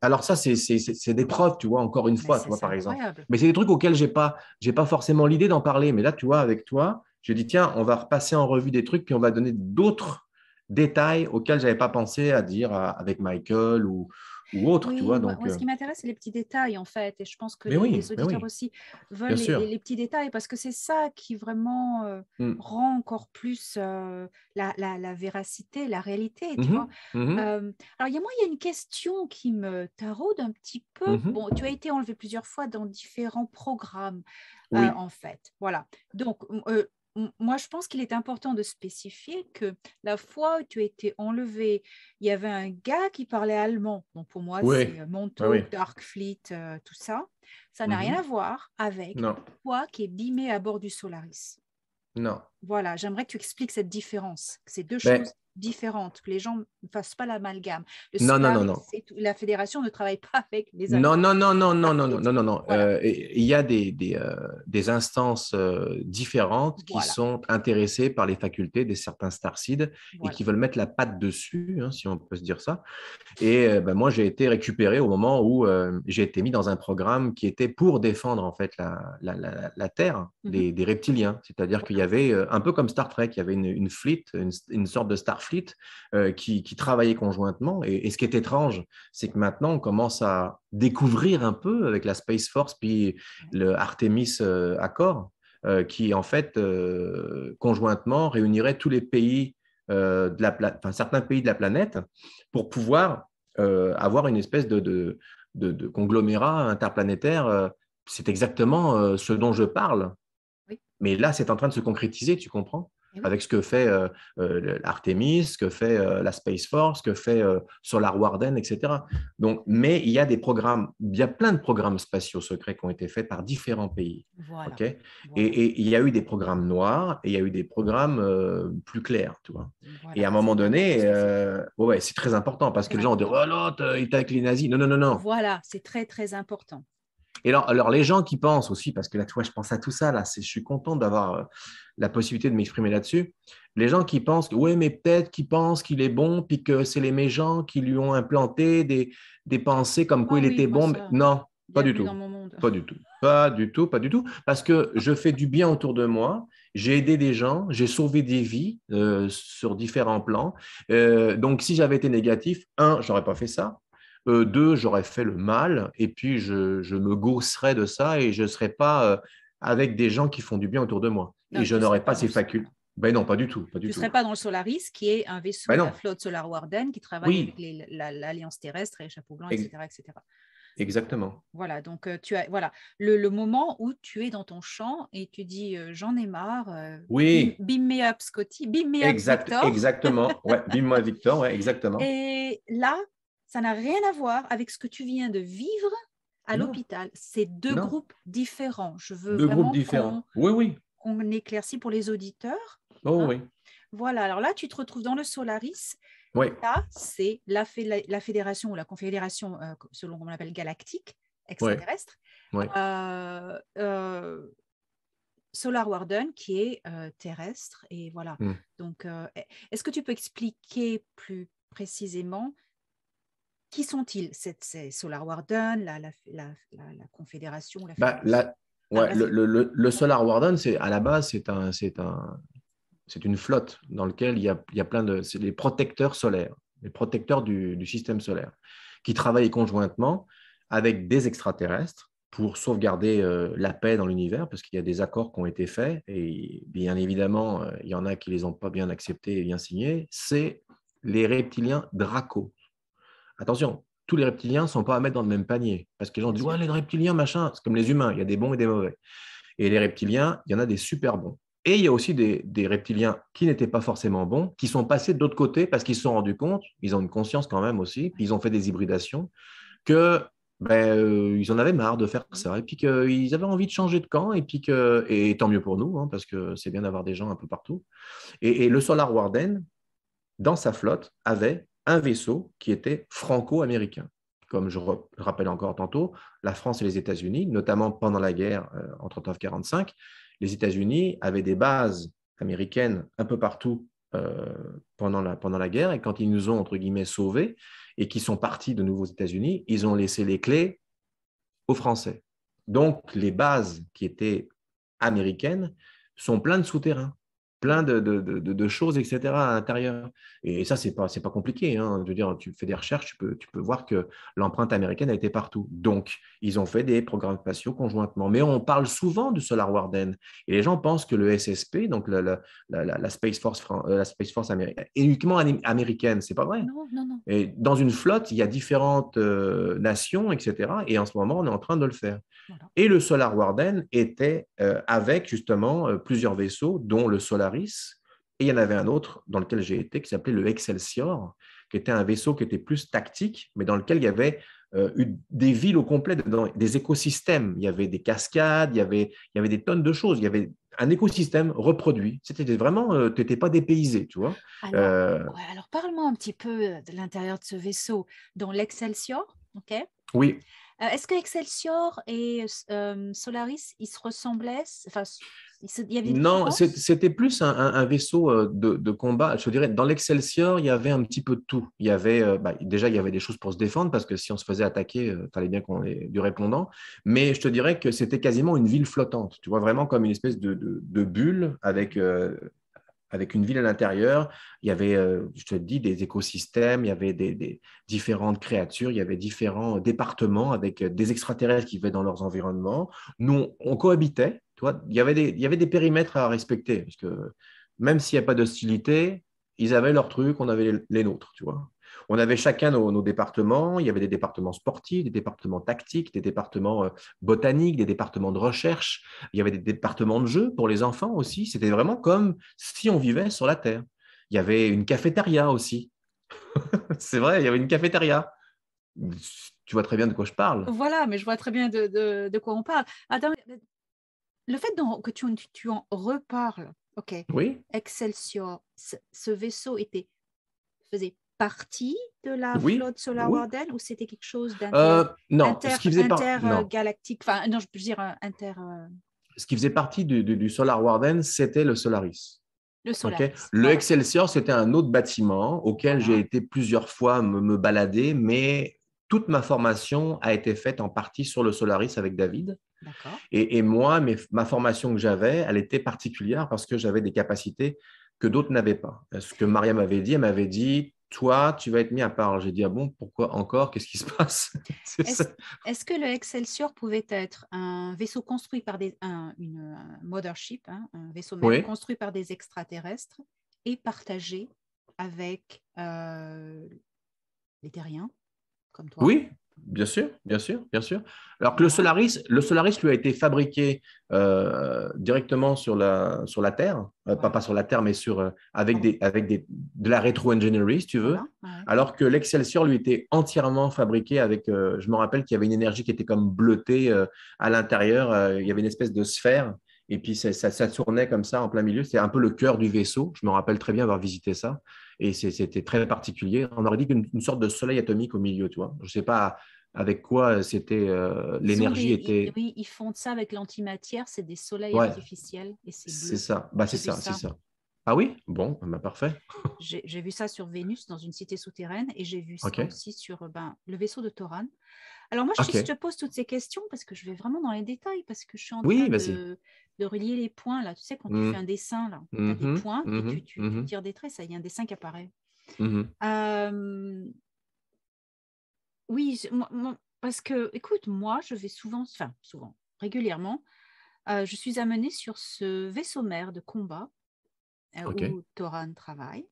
Alors ça, c'est, c'est, des preuves, tu vois, encore une fois, tu vois, par exemple. Mais c'est des trucs auxquels j'ai pas, j'ai pas forcément l'idée d'en parler. Mais là, tu vois, avec toi, je dis, tiens, on va repasser en revue des trucs, puis on va donner d'autres détails auxquels j'avais pas pensé à dire avec Michael ou, ou autre, tu vois. Donc, moi, ce euh. qui m'intéresse, c'est les petits détails, en fait. Et je pense que les, auditeurs aussi veulent les, petits détails, parce que c'est ça qui vraiment euh, mmh. rend encore plus euh, la, la, véracité, la réalité, mmh tu vois. Mmh alors, il y a moi, il y a une question qui me taraude un petit peu. Bon, tu as été enlevé plusieurs fois dans différents programmes, en fait. Voilà. Donc, moi, je pense qu'il est important de spécifier que la fois où tu étais enlevé, il y avait un gars qui parlait allemand. pour moi, c'est euh, Montauk, ah Dark Fleet, euh, tout ça. Ça n'a mmh rien à voir avec toi qui es bimé à bord du Solaris. Non. Voilà, j'aimerais que tu expliques cette différence. ces deux ben, choses différentes, que les gens ne fassent pas l'amalgame. Non, non, non, La fédération ne travaille pas avec les Non, non, non, non, non, non, non, non, non, euh, il y a des, des, euh, instances euh, différentes qui sont intéressées par les facultés des certains starcides et qui veulent mettre la patte dessus, hein, si on peut se dire ça. Et ben, moi, j'ai été récupéré au moment où j'ai été mis dans un programme qui était pour défendre en fait la, la, la, la Terre mmh des, reptiliens. C'est-à-dire qu'il y avait, un peu comme Star Trek, il y avait une, une une, une sorte de Star... Euh, qui, qui, travaillaient conjointement. Et, ce qui est étrange, c'est que maintenant, on commence à découvrir un peu avec la Space Force puis le Artemis euh, Accord, euh, qui en fait, conjointement, réunirait tous les pays, de la enfin, certains pays de la planète pour pouvoir avoir une espèce de, de, conglomérat interplanétaire. c'est exactement ce dont je parle. Mais là, c'est en train de se concrétiser, tu comprends eh avec ce que fait euh, euh, Artemis, ce que fait euh, la Space Force, ce que fait Solar Warden, etc. Donc, mais il y a des programmes, il y a plein de programmes spatiaux secrets qui ont été faits par différents pays. Et, il y a eu des programmes noirs et il y a eu des programmes plus clairs. Tu vois et à un moment donné, ouais, c'est très important parce que les gens ont dit, « Oh l'autre, il était avec les nazis. Non, non, non, non. Voilà, c'est très, très important. Et alors, les gens qui pensent aussi, parce que là, tu je pense à tout ça, là, je suis content d'avoir euh, la possibilité de m'exprimer là-dessus. Les gens qui pensent que, oui, mais peut-être qu'ils pensent qu'il est bon, puis que c'est les méchants qui lui ont implanté des, pensées comme quoi ah il était bon. Non, pas du tout. Pas du tout. Pas du tout, pas du tout. Parce que je fais du bien autour de moi, j'ai aidé des gens, j'ai sauvé des vies euh, sur différents plans. Euh, donc, si j'avais été négatif, un, j'aurais pas fait ça deux, j'aurais fait le mal et puis je, me gausserais de ça et je ne serais pas euh, avec des gens qui font du bien autour de moi. et je n'aurais pas, ces facultés. Ben non, pas du tout. tu ne serais pas dans le Solaris, qui est un vaisseau ben de la flotte Solar Warden qui travaille avec l'Alliance terrestre et Chapeau Blanc, etc. etc. Exactement. Voilà, donc euh, tu as voilà le, moment où tu es dans ton champ et tu dis euh, j'en ai marre. oui. Bim, me up Scotty, bim me up Victor. Exactement. Ouais, bim moi Victor, exactement. Et là, ça n'a rien à voir avec ce que tu viens de vivre à l'hôpital. C'est deux groupes différents. Je veux deux vraiment groupes différents. Oui, oui. On éclaircit pour les auditeurs. Oh hein. oui. Voilà. Alors là, tu te retrouves dans le Solaris. Oui. Là, c'est la, fédération ou la confédération, euh, selon qu'on l'appelle galactique, extraterrestre. Euh, euh, Solar Warden qui est terrestre. Et voilà. Hmm. Donc, est-ce que tu peux expliquer plus précisément qui sont-ils, ces Solar la, la, Confédération bah, ah, bah le, Solar Warden, à la base, c'est un, un, une flotte dans laquelle il y a, y plein de. C'est les protecteurs solaires, les protecteurs du, système solaire, qui travaillent conjointement avec des extraterrestres pour sauvegarder euh, la paix dans l'univers, parce qu'il y a des accords qui ont été faits, et bien évidemment, euh, il y en a qui ne les ont pas bien acceptés et bien signés, c'est les reptiliens Draco. Attention, tous les reptiliens ne sont pas à mettre dans le même panier. Parce que les gens disent Ouais, les reptiliens, machin, c'est comme les humains, il y a des bons et des mauvais. Et les reptiliens, il y en a des super bons. Et il y a aussi des, reptiliens qui n'étaient pas forcément bons, qui sont passés de l'autre côté parce qu'ils se sont rendus compte, ils ont une conscience quand même aussi, ils ont fait des hybridations, que ben, euh, ils en avaient marre de faire ça, et puis qu'ils avaient envie de changer de camp, et puis que, et tant mieux pour nous, hein, parce que c'est bien d'avoir des gens un peu partout. Et, et le Solar Warden, dans sa flotte, avait un vaisseau qui était franco-américain. Comme je rappelle encore tantôt, la France et les États-Unis, notamment pendant la guerre euh, entre en les États-Unis avaient des bases américaines un peu partout euh, pendant, la, pendant la guerre, et quand ils nous ont, entre guillemets, sauvés et qui sont partis de nouveaux États-Unis, ils ont laissé les clés aux Français. Donc, les bases qui étaient américaines sont pleines de souterrains plein de, de, de, choses, etc. à l'intérieur. Et ça, c'est pas, c'est pas compliqué. Hein. Je veux dire, tu fais des recherches, tu peux, tu peux voir que l'empreinte américaine a été partout. Donc, ils ont fait des programmes spatiaux conjointement. Mais on parle souvent du Solar Warden. Et les gens pensent que le SSP, donc la, la, la, la Space Force, euh, la Space Force américaine, uniquement américaine. C'est pas vrai. Non, non, non. Et dans une flotte, il y a différentes euh, nations, etc. Et en ce moment, on est en train de le faire. Et le Solar Warden était euh, avec justement plusieurs vaisseaux, dont le Solar et il y en avait un autre dans lequel j'ai été qui s'appelait le Excelsior, qui était un vaisseau qui était plus tactique, mais dans lequel il y avait euh, eu des villes au complet, des écosystèmes. Il y avait des cascades, il y avait, il y avait des tonnes de choses. Il y avait un écosystème reproduit. C'était vraiment, euh, tu n'étais pas dépaysé, tu vois. Alors, euh, parle-moi un petit peu de l'intérieur de ce vaisseau, dans l'Excelsior, ok Oui. Est-ce que Excelsior et Solaris, ils se ressemblaient non, c'était plus un, vaisseau euh, de, combat. Je dirais, dans l'Excelsior, il y avait un petit peu de tout. Il y avait, euh, bah, déjà, il y avait des choses pour se défendre parce que si on se faisait attaquer, tu euh, fallait bien qu'on ait du répondant. Mais je te dirais que c'était quasiment une ville flottante. Tu vois, vraiment comme une espèce de, bulle avec. avec une ville à l'intérieur. Il y avait, je te dis, des écosystèmes, il y avait des, différentes créatures, il y avait différents départements avec des extraterrestres qui vivaient dans leurs environnements. Nous, on cohabitait, il y avait des, y avait des périmètres à respecter parce que même s'il n'y a pas d'hostilité, ils avaient leurs trucs, on avait les, nôtres, tu vois. On avait chacun nos, départements. Il y avait des départements sportifs, des départements tactiques, des départements euh, botaniques, des départements de recherche. Il y avait des départements de jeux pour les enfants aussi. C'était vraiment comme si on vivait sur la Terre. Il y avait une cafétéria aussi. C'est vrai, il y avait une cafétéria. Tu vois très bien de quoi je parle. Voilà, mais je vois très bien de, quoi on parle. Attends, le fait que tu, tu, en reparles, ok. Oui. Excelsior, ce vaisseau était faisait partie de la flotte Solar Warden ou c'était quelque chose d'intergalactique, euh, enfin non, je peux dire euh, inter. Euh, ce qui faisait partie du, Solar Warden, c'était le Solaris. Le, Solaris. le Excelsior, c'était un autre bâtiment auquel j'ai été plusieurs fois me, balader, mais toute ma formation a été faite en partie sur le Solaris avec David. Et, moi, ma formation que j'avais, elle était particulière parce que j'avais des capacités que d'autres n'avaient pas. Ce que Maria m'avait dit, elle m'avait dit, toi, tu vas être mis à part. J'ai dit, ah bon, pourquoi encore Qu'est-ce qui se passe Est-ce que le Excelsior pouvait être un vaisseau construit par des, une, mothership, hein, un vaisseau construit par des extraterrestres et partagé avec euh, les terriens comme toi Oui, Bien sûr, bien sûr, bien sûr. Alors que le Solaris, le Solaris lui a été fabriqué euh, directement sur la, sur la Terre, euh, pas, sur la Terre, mais sur, euh, avec, des, avec des, de la rétro-engineering, si tu veux, alors que l'Excelsior lui était entièrement fabriqué avec, je me rappelle qu'il y avait une énergie qui était comme bleutée à l'intérieur, il y avait une espèce de sphère, et puis ça, ça, ça tournait comme ça en plein milieu, c'est un peu le cœur du vaisseau, je me rappelle très bien avoir visité ça. Et c'était très particulier. On aurait dit qu'une une sorte de soleil atomique au milieu, tu vois. Je ne sais pas avec quoi euh, c'était euh, l'énergie était. Oui, ils font ça avec l'antimatière, c'est des soleils artificiels et c'est. ça, bah c'est ça, c'est ça. Ah oui, bon, ah bah parfait. j'ai vu ça sur Vénus dans une cité souterraine et j'ai vu ça aussi sur euh, ben, le vaisseau de Toran. Alors moi, je, te pose toutes ces questions parce que je vais vraiment dans les détails, parce que je suis en train de, relier les points. Là. Tu sais, quand tu mmh. fais un dessin, là, tu as des mmh points tu, mmh tires des traits, ça, il y a un dessin qui apparaît. Oui, parce que, écoute, moi, je vais souvent, enfin, souvent, régulièrement, euh, je suis amenée sur ce vaisseau mère de combat euh, où Toran travaille.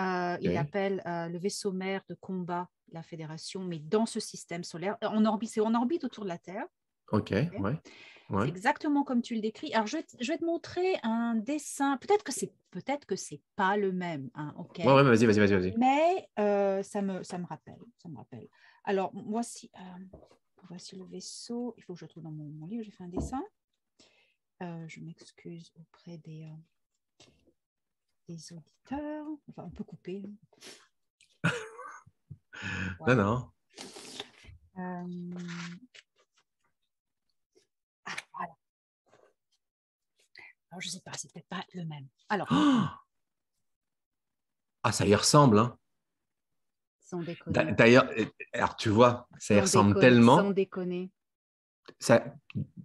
Euh, il appelle euh, le vaisseau mère de combat la Fédération, mais dans ce système solaire. En euh, orbite, c'est en orbite autour de la Terre. Ok, ouais. exactement comme tu le décris. Alors, je, vais te montrer un dessin. Peut-être que c'est peut-être que c'est pas le même. Hein, ok. vas-y, vas-y, vas-y, Mais ça me ça me rappelle, ça me rappelle. Alors, voici voici le vaisseau. Il faut que je trouve dans mon, mon livre. J'ai fait un dessin. je m'excuse auprès des les auditeurs. Enfin, on peut couper. Non, non. Euh, ah, je ne sais pas, c'est peut-être pas le même. Alors. ah, ça y ressemble, hein. déconner. D'ailleurs, alors tu vois, ça y ressemble tellement. Sans déconner. Ça,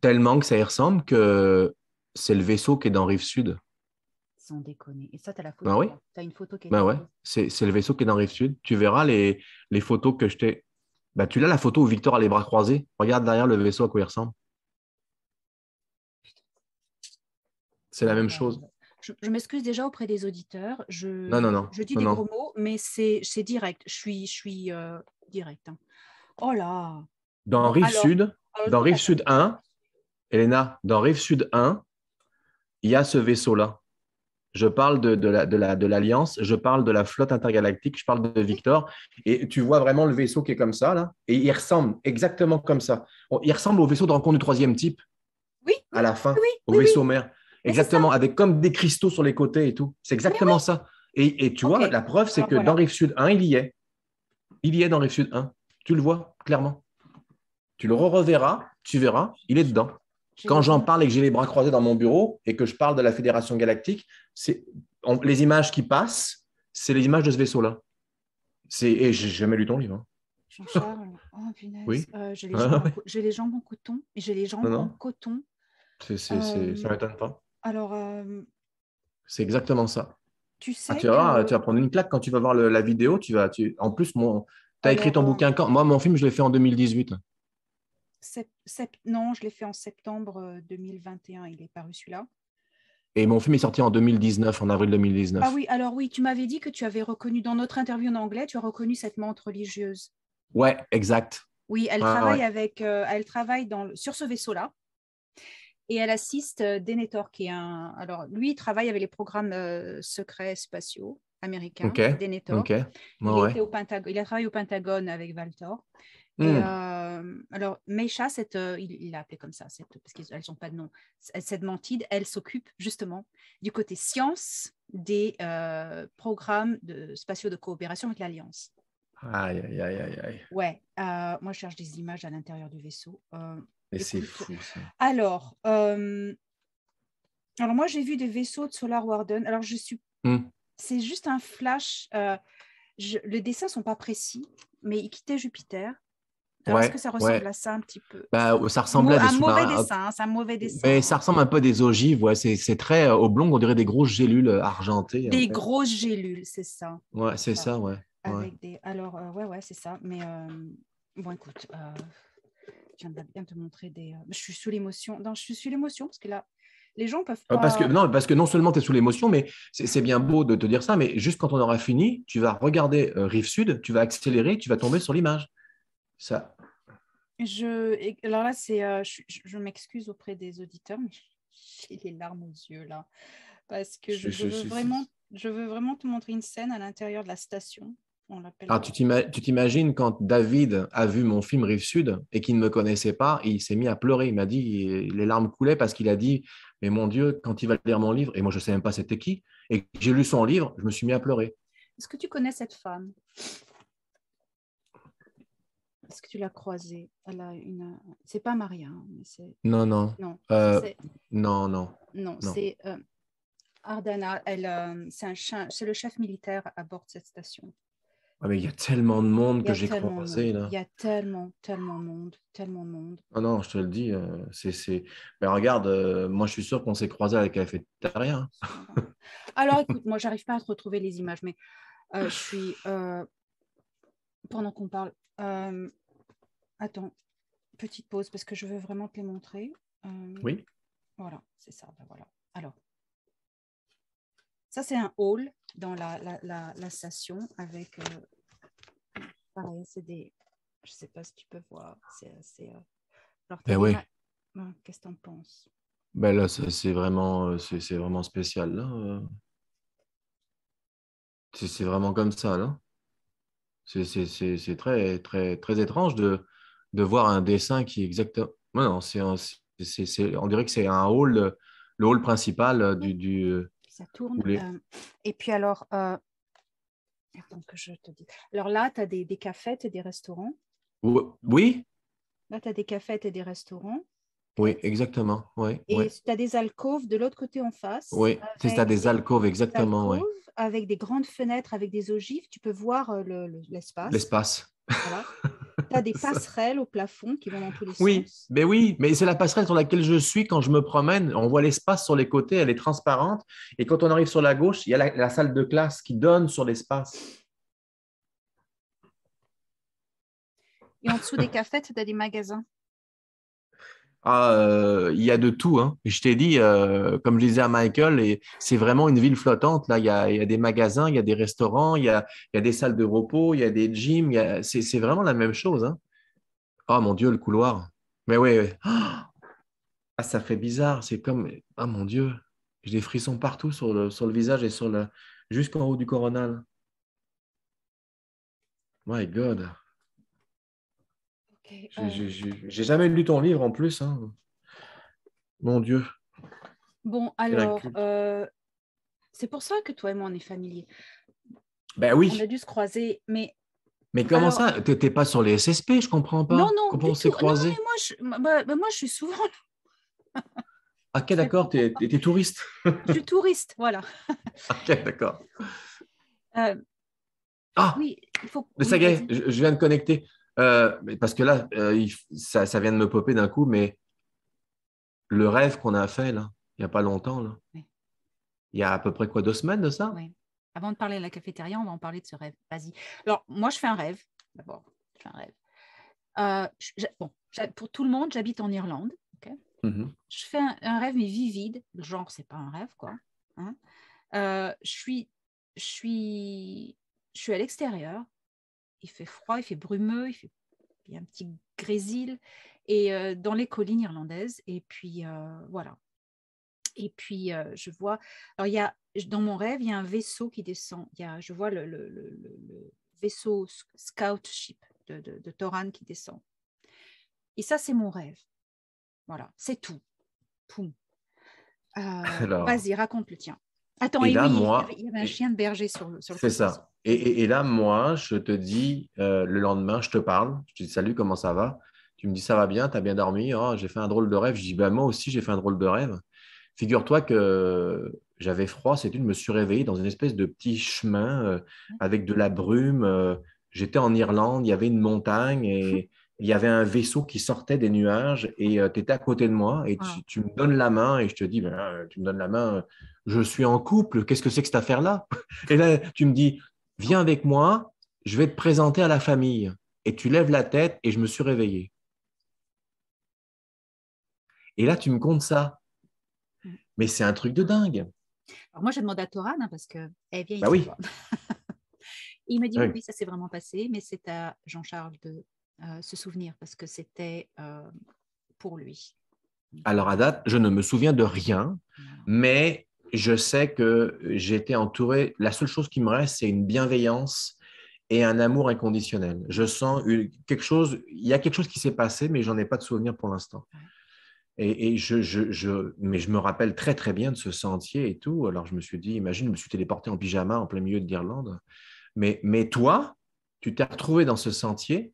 tellement que ça y ressemble que c'est le vaisseau qui est dans Rive Sud sans déconner. Et ça, tu as la photo. Bah tu une photo qui bah ouais. C'est le vaisseau qui est dans Rive Sud. Tu verras les, photos que je t'ai. Bah, tu l'as la photo où Victor a les bras croisés. Regarde derrière le vaisseau à quoi il ressemble. C'est la même chose. Je, m'excuse déjà auprès des auditeurs. Je, non, Je dis des gros mots, mais c'est direct. Je suis, je suis euh, direct. Hein. Oh là Dans Rive Sud, dans Rive Sud 1, Elena, dans Rive Sud 1, il y a ce vaisseau-là je parle de, l'Alliance, la, de je parle de la flotte intergalactique, je parle de Victor. Et tu vois vraiment le vaisseau qui est comme ça, là. Et il ressemble exactement comme ça. Oh, il ressemble au vaisseau de rencontre du troisième type. Oui. À la fin, au vaisseau mer. mère. Exactement, avec comme des cristaux sur les côtés et tout. C'est exactement ça. Et, tu vois, la preuve, c'est ah, que dans Rive Sud 1, il y est. Il y est dans Rive Sud 1. Tu le vois, clairement. Tu le reverras tu verras, il est dedans. Quand j'en parle et que j'ai les bras croisés dans mon bureau et que je parle de la Fédération Galactique, les images qui passent, c'est les images de ce vaisseau-là. Et je n'ai jamais lu ton livre. Hein. Jean-Charles, oh punaise, euh, ah, j'ai les, jambes en coton. J'ai les jambes ah en coton. Euh, ça ne m'étonne pas. Alors. Euh, c'est exactement ça. Tu ah, sais. tu, vas, prendre une claque quand tu vas voir la vidéo. Tu vas, tu... En plus, tu as écrit ton bouquin quand Moi, mon film, je l'ai fait en 2018 non, je l'ai fait en septembre 2021, euh, il est paru celui-là. Et mon film est sorti en 2019, en avril 2019. Ah oui, alors oui, tu m'avais dit que tu avais reconnu, dans notre interview en anglais, tu as reconnu cette montre religieuse. Ouais, exact. Oui, elle travaille, Avec, euh, elle travaille dans, sur ce vaisseau-là. Et elle assiste euh, Denethor, qui est un. Alors, lui, il travaille avec les programmes secrets spatiaux américains. Denethor. il, était au Pentagone, il a travaillé au Pentagone avec Valtor. Mmh. alors, Meisha, cette, il l'a appelée comme ça, cette, parce qu'elles n'ont pas de nom, cette mantide, elle s'occupe justement du côté science des programmes de, spatiaux de coopération avec l'Alliance. Aïe, aïe, aïe, aïe, Ouais, moi je cherche des images à l'intérieur du vaisseau. et c'est fou ça. Alors, alors moi j'ai vu des vaisseaux de Solar Warden. Alors je suis. Mmh. C'est juste un flash. Je... Les dessins sont pas précis, mais ils quittaient Jupiter est-ce que ça ressemble à ça un petit peu bah, Ça ressemble à des un mauvais dessin, hein, c'est un mauvais euh, dessin. Mais ça ressemble un peu à des ogives, ouais. c'est très euh, oblong, on dirait des grosses gélules euh, argentées. Des grosses gélules, c'est ça. Ouais, c'est ça, ouais. Alors, ouais, ouais, c'est ça. Mais bon, écoute, je viens de te montrer des. Je suis sous l'émotion. Non, je suis sous l'émotion parce que là, les gens peuvent Parce que, non, parce que non seulement tu es sous l'émotion, mais c'est bien beau de te dire ça, mais juste quand on aura fini, tu vas regarder Rive Sud, tu vas accélérer, tu vas tomber sur l'image. Ça, je, alors là, c'est, euh, je, m'excuse auprès des auditeurs, mais j'ai les larmes aux yeux là, parce que je, veux vraiment, je veux vraiment te montrer une scène à l'intérieur de la station. On Ah, tu t'imagines quand David a vu mon film Rive Sud et qu'il ne me connaissait pas, il s'est mis à pleurer. Il m'a dit, les larmes coulaient parce qu'il a dit, mais mon Dieu, quand il va lire mon livre, et moi je ne sais même pas c'était qui, et j'ai lu son livre, je me suis mis à pleurer. Est-ce que tu connais cette femme est-ce que tu l'as croisée Elle a une. C'est pas Maria. Hein, non, euh, non. Non. non. non, c'est euh, Ardana. Euh, c'est, le chef militaire à bord de cette station. Ah, mais il y a tellement de monde que j'ai croisé Il y a tellement, tellement de monde, tellement monde. Ah, non, je te le dis, c'est, Mais regarde, moi je suis sûr qu'on s'est croisé avec la cafétéria. rien. Hein. Alors écoute, moi j'arrive pas à te retrouver les images, mais je suis pendant qu'on parle. Euh, attends, petite pause parce que je veux vraiment te les montrer. Euh, oui. Voilà, c'est ça. Ben voilà. Alors, ça c'est un hall dans la, station avec. Euh, pareil, c'est des. Je sais pas si tu peux voir. C'est assez. Ben oui. Ben, qu'est-ce que tu en penses ben là, c'est vraiment, c'est vraiment spécial. C'est vraiment comme ça, là. C'est très, très, très étrange de, de voir un dessin qui est exactement. Non, c'est on dirait que c'est un hall, le hall principal du. Euh, ça tourne. Euh, et puis alors, euh, que je te dis. Alors là, tu as des, des cafettes et des restaurants. Oui. Là, tu as des cafettes et des restaurants. Oui, exactement. et tu as des alcôves de l'autre côté en face. Oui, tu as des alcôves, exactement. Des avec des grandes fenêtres, avec des ogives, tu peux voir euh, l'espace. l'espace. Tu as des passerelles au plafond qui vont dans tous les oui, sens. Mais oui, mais c'est la passerelle sur laquelle je suis quand je me promène. On voit l'espace sur les côtés, elle est transparente. Et quand on arrive sur la gauche, il y a la, salle de classe qui donne sur l'espace. Et en dessous des cafettes, tu as des magasins. Ah, euh, il y a de tout. Hein. Je t'ai dit, euh, comme je disais à Michael, c'est vraiment une ville flottante. Là, il y, a, des magasins, il y a des restaurants, il y a, des salles de repos, il y a des gyms. C'est vraiment la même chose. Hein. Oh mon Dieu, le couloir. Mais oui, ouais. Ah, ah, ça fait bizarre. C'est comme, ah mon Dieu, j'ai des frissons partout sur le, visage et sur le... jusqu'en haut du coronal. My God. J'ai jamais lu ton livre en plus. Hein. Mon Dieu. Bon, alors, euh, c'est pour ça que toi et moi, on est familiers. Ben oui. On a dû se croiser, mais. Mais comment ça Tu pas sur les SSP, je comprends pas. Non, non. Comment on s'est croisés bah, bah, bah, moi, je... suis souvent. Ah, ok, d'accord, tu es, touriste. je suis touriste, voilà. ok, d'accord. Euh, ah Oui, il faut. Le je viens de connecter. Euh, parce que là, euh, ça, vient de me popper d'un coup, mais le rêve qu'on a fait, là, il n'y a pas longtemps, il y a à peu près quoi, deux semaines de ça Avant de parler de la cafétéria, on va en parler de ce rêve. Vas-y. Alors, moi, je fais un rêve. D'abord, je fais un rêve. Euh, pour tout le monde, j'habite en Irlande. Mm-hmm. Je fais un, rêve, mais vivide. Genre, c'est pas un rêve, quoi. Hein. je suis, je suis à l'extérieur il fait froid, il fait brumeux, il, fait, y a un petit grésil, et euh, dans les collines irlandaises. Et puis euh, voilà. Et puis euh, je vois. Alors il y a dans mon rêve, il y a un vaisseau qui descend. Il y a, je vois le, vaisseau scout ship de, de, Toran qui descend. Et ça, c'est mon rêve. Voilà, c'est tout. Poum. Vas-y, raconte le tien. Attends, et, il, y avait, un chien de berger sur le. Sur c'est ça. Et, là, moi, je te dis euh, le lendemain, je te parle, je te dis salut, comment ça va Tu me dis ça va bien, Tu as bien dormi, oh, j'ai fait un drôle de rêve. Je dis bah, moi aussi, j'ai fait un drôle de rêve. Figure-toi que j'avais froid, c'est une, je me suis réveillé dans une espèce de petit chemin euh, avec de la brume. Euh, j'étais en Irlande, il y avait une montagne et mhm. il y avait un vaisseau qui sortait des nuages et tu étais à côté de moi et tu, me donnes la main et je te dis, ben, tu me donnes la main, je suis en couple, qu'est-ce que c'est que cette affaire-là Et là, tu me dis, viens avec moi, je vais te présenter à la famille. Et tu lèves la tête et je me suis réveillé. Et là, tu me comptes ça. Mais c'est un truc de dingue. Alors moi, j'ai demandé à Torane hein, parce que vient. Eh bah oui. Il me dit oui. ça s'est vraiment passé, mais c'est à Jean-Charles de euh, se souvenir parce que c'était euh, pour lui. Alors à date, je ne me souviens de rien, mais je sais que j'étais entouré. La seule chose qui me reste, c'est une bienveillance et un amour inconditionnel. Je sens quelque chose, il y a quelque chose qui s'est passé, mais j'en ai pas de souvenir pour l'instant. Et, je, mais je me rappelle très très bien de ce sentier et tout. Alors je me suis dit, imagine, je me suis téléporté en pyjama en plein milieu de l'Irlande. Mais, mais toi, tu t'es retrouvé dans ce sentier,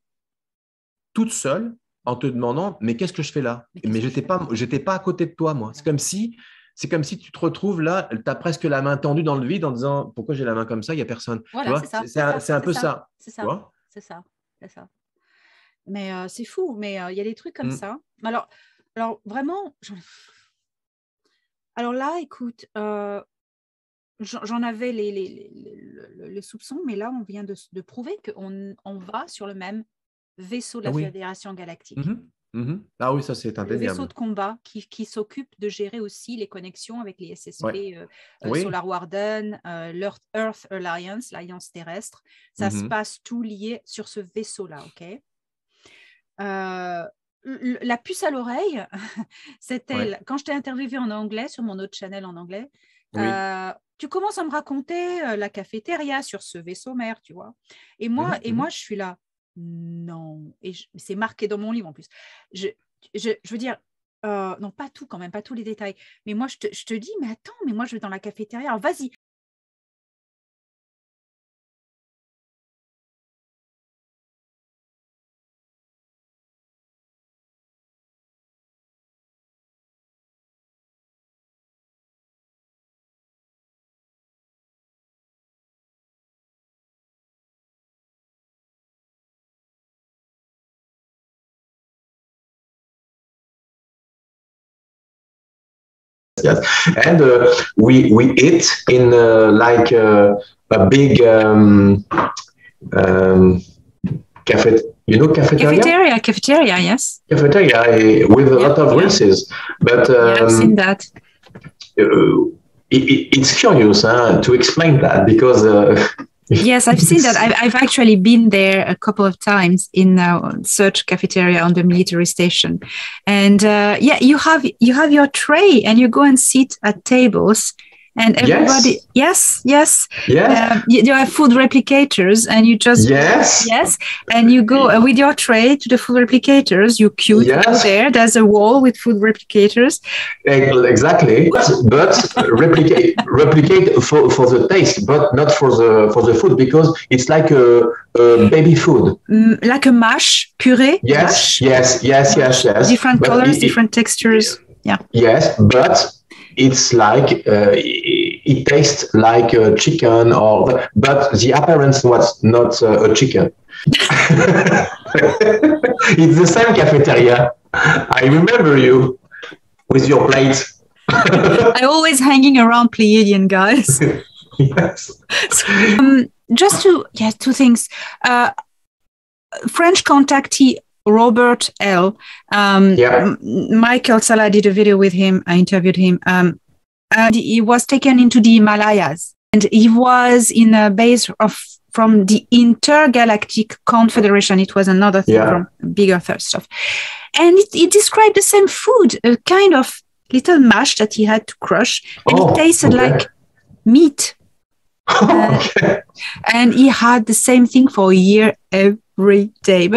toute seule, en te demandant, mais qu'est-ce que je fais là Mais, mais j'étais pas, j'étais pas à côté de toi, moi. C'est comme si c'est comme si tu te retrouves là, tu as presque la main tendue dans le vide en disant pourquoi j'ai la main comme ça, il n'y a personne. Voilà, c'est un, peu ça. C'est ça. C'est ça. Mais euh, c'est fou, mais euh, il y a des trucs comme mm. ça. Alors, alors vraiment, alors là, écoute, euh, j'en avais les, les, soupçons, mais là, on vient de, prouver qu'on va sur le même vaisseau de la ah Fédération Galactique. Mm-hmm. Mmh ah oui, ça c'est indéniable. de combat qui, s'occupe de gérer aussi les connexions avec les SSP, euh, euh, Solar Warden, euh, Alliance, l'Alliance terrestre. Ça mmh se passe tout lié sur ce vaisseau-là, ok la puce à l'oreille, c'était Quand je t'ai interviewé en anglais sur mon autre channel en anglais, tu commences à me raconter la cafétéria sur ce vaisseau mère, tu vois. Et moi, mmh et moi, je suis là non. Et c'est marqué dans mon livre en plus. Je, je, veux dire, euh, non, pas tout quand même, pas tous les détails. Mais moi, je te, je te dis, mais attends, mais moi, je vais dans la cafétéria. Vas-y, yes, And uh, we we eat in uh, like uh, a big um, um, cafe. You know, cafeteria. Cafeteria, cafeteria, yes. Cafeteria with a yeah, lot of yeah. races, but um, yeah, I've seen that. Uh, it, it's curious huh, to explain that because uh, yes, I've seen that. I've, I've, actually been there a couple of times in uh, search cafeteria on the military station, and uh, yeah, you have you have your tray and you go and sit at tables and everybody yes yes yes, you, you, have food replicators and you just yes yes and you go uh, with your tray to the food replicators you queue yes. there there's a wall with food replicators exactly but replicate replicate for, for the taste but not for the for the food because it's like a, a baby food mm, like a mash puree yes mash. yes yes yes yes different but colors it, different textures yeah yes but it's like uh, it, it, tastes like a uh, chicken, or but the appearance was not uh, a chicken. it's the same cafeteria. I remember you with your plate. I'm always hanging around Pleiadian guys. yes. So, um, just to yeah, two things. Uh, French contactee Robert L. Um, yeah. Michael Sala did a video with him. I interviewed him. Um, and he was taken into the Himalayas and he was in a base of from the Intergalactic Confederation. It was another thing yeah. from bigger third stuff. And it, described the same food, a kind of little mash that he had to crush. And oh, it tasted okay. like meat. uh, And he had the same thing for a year mais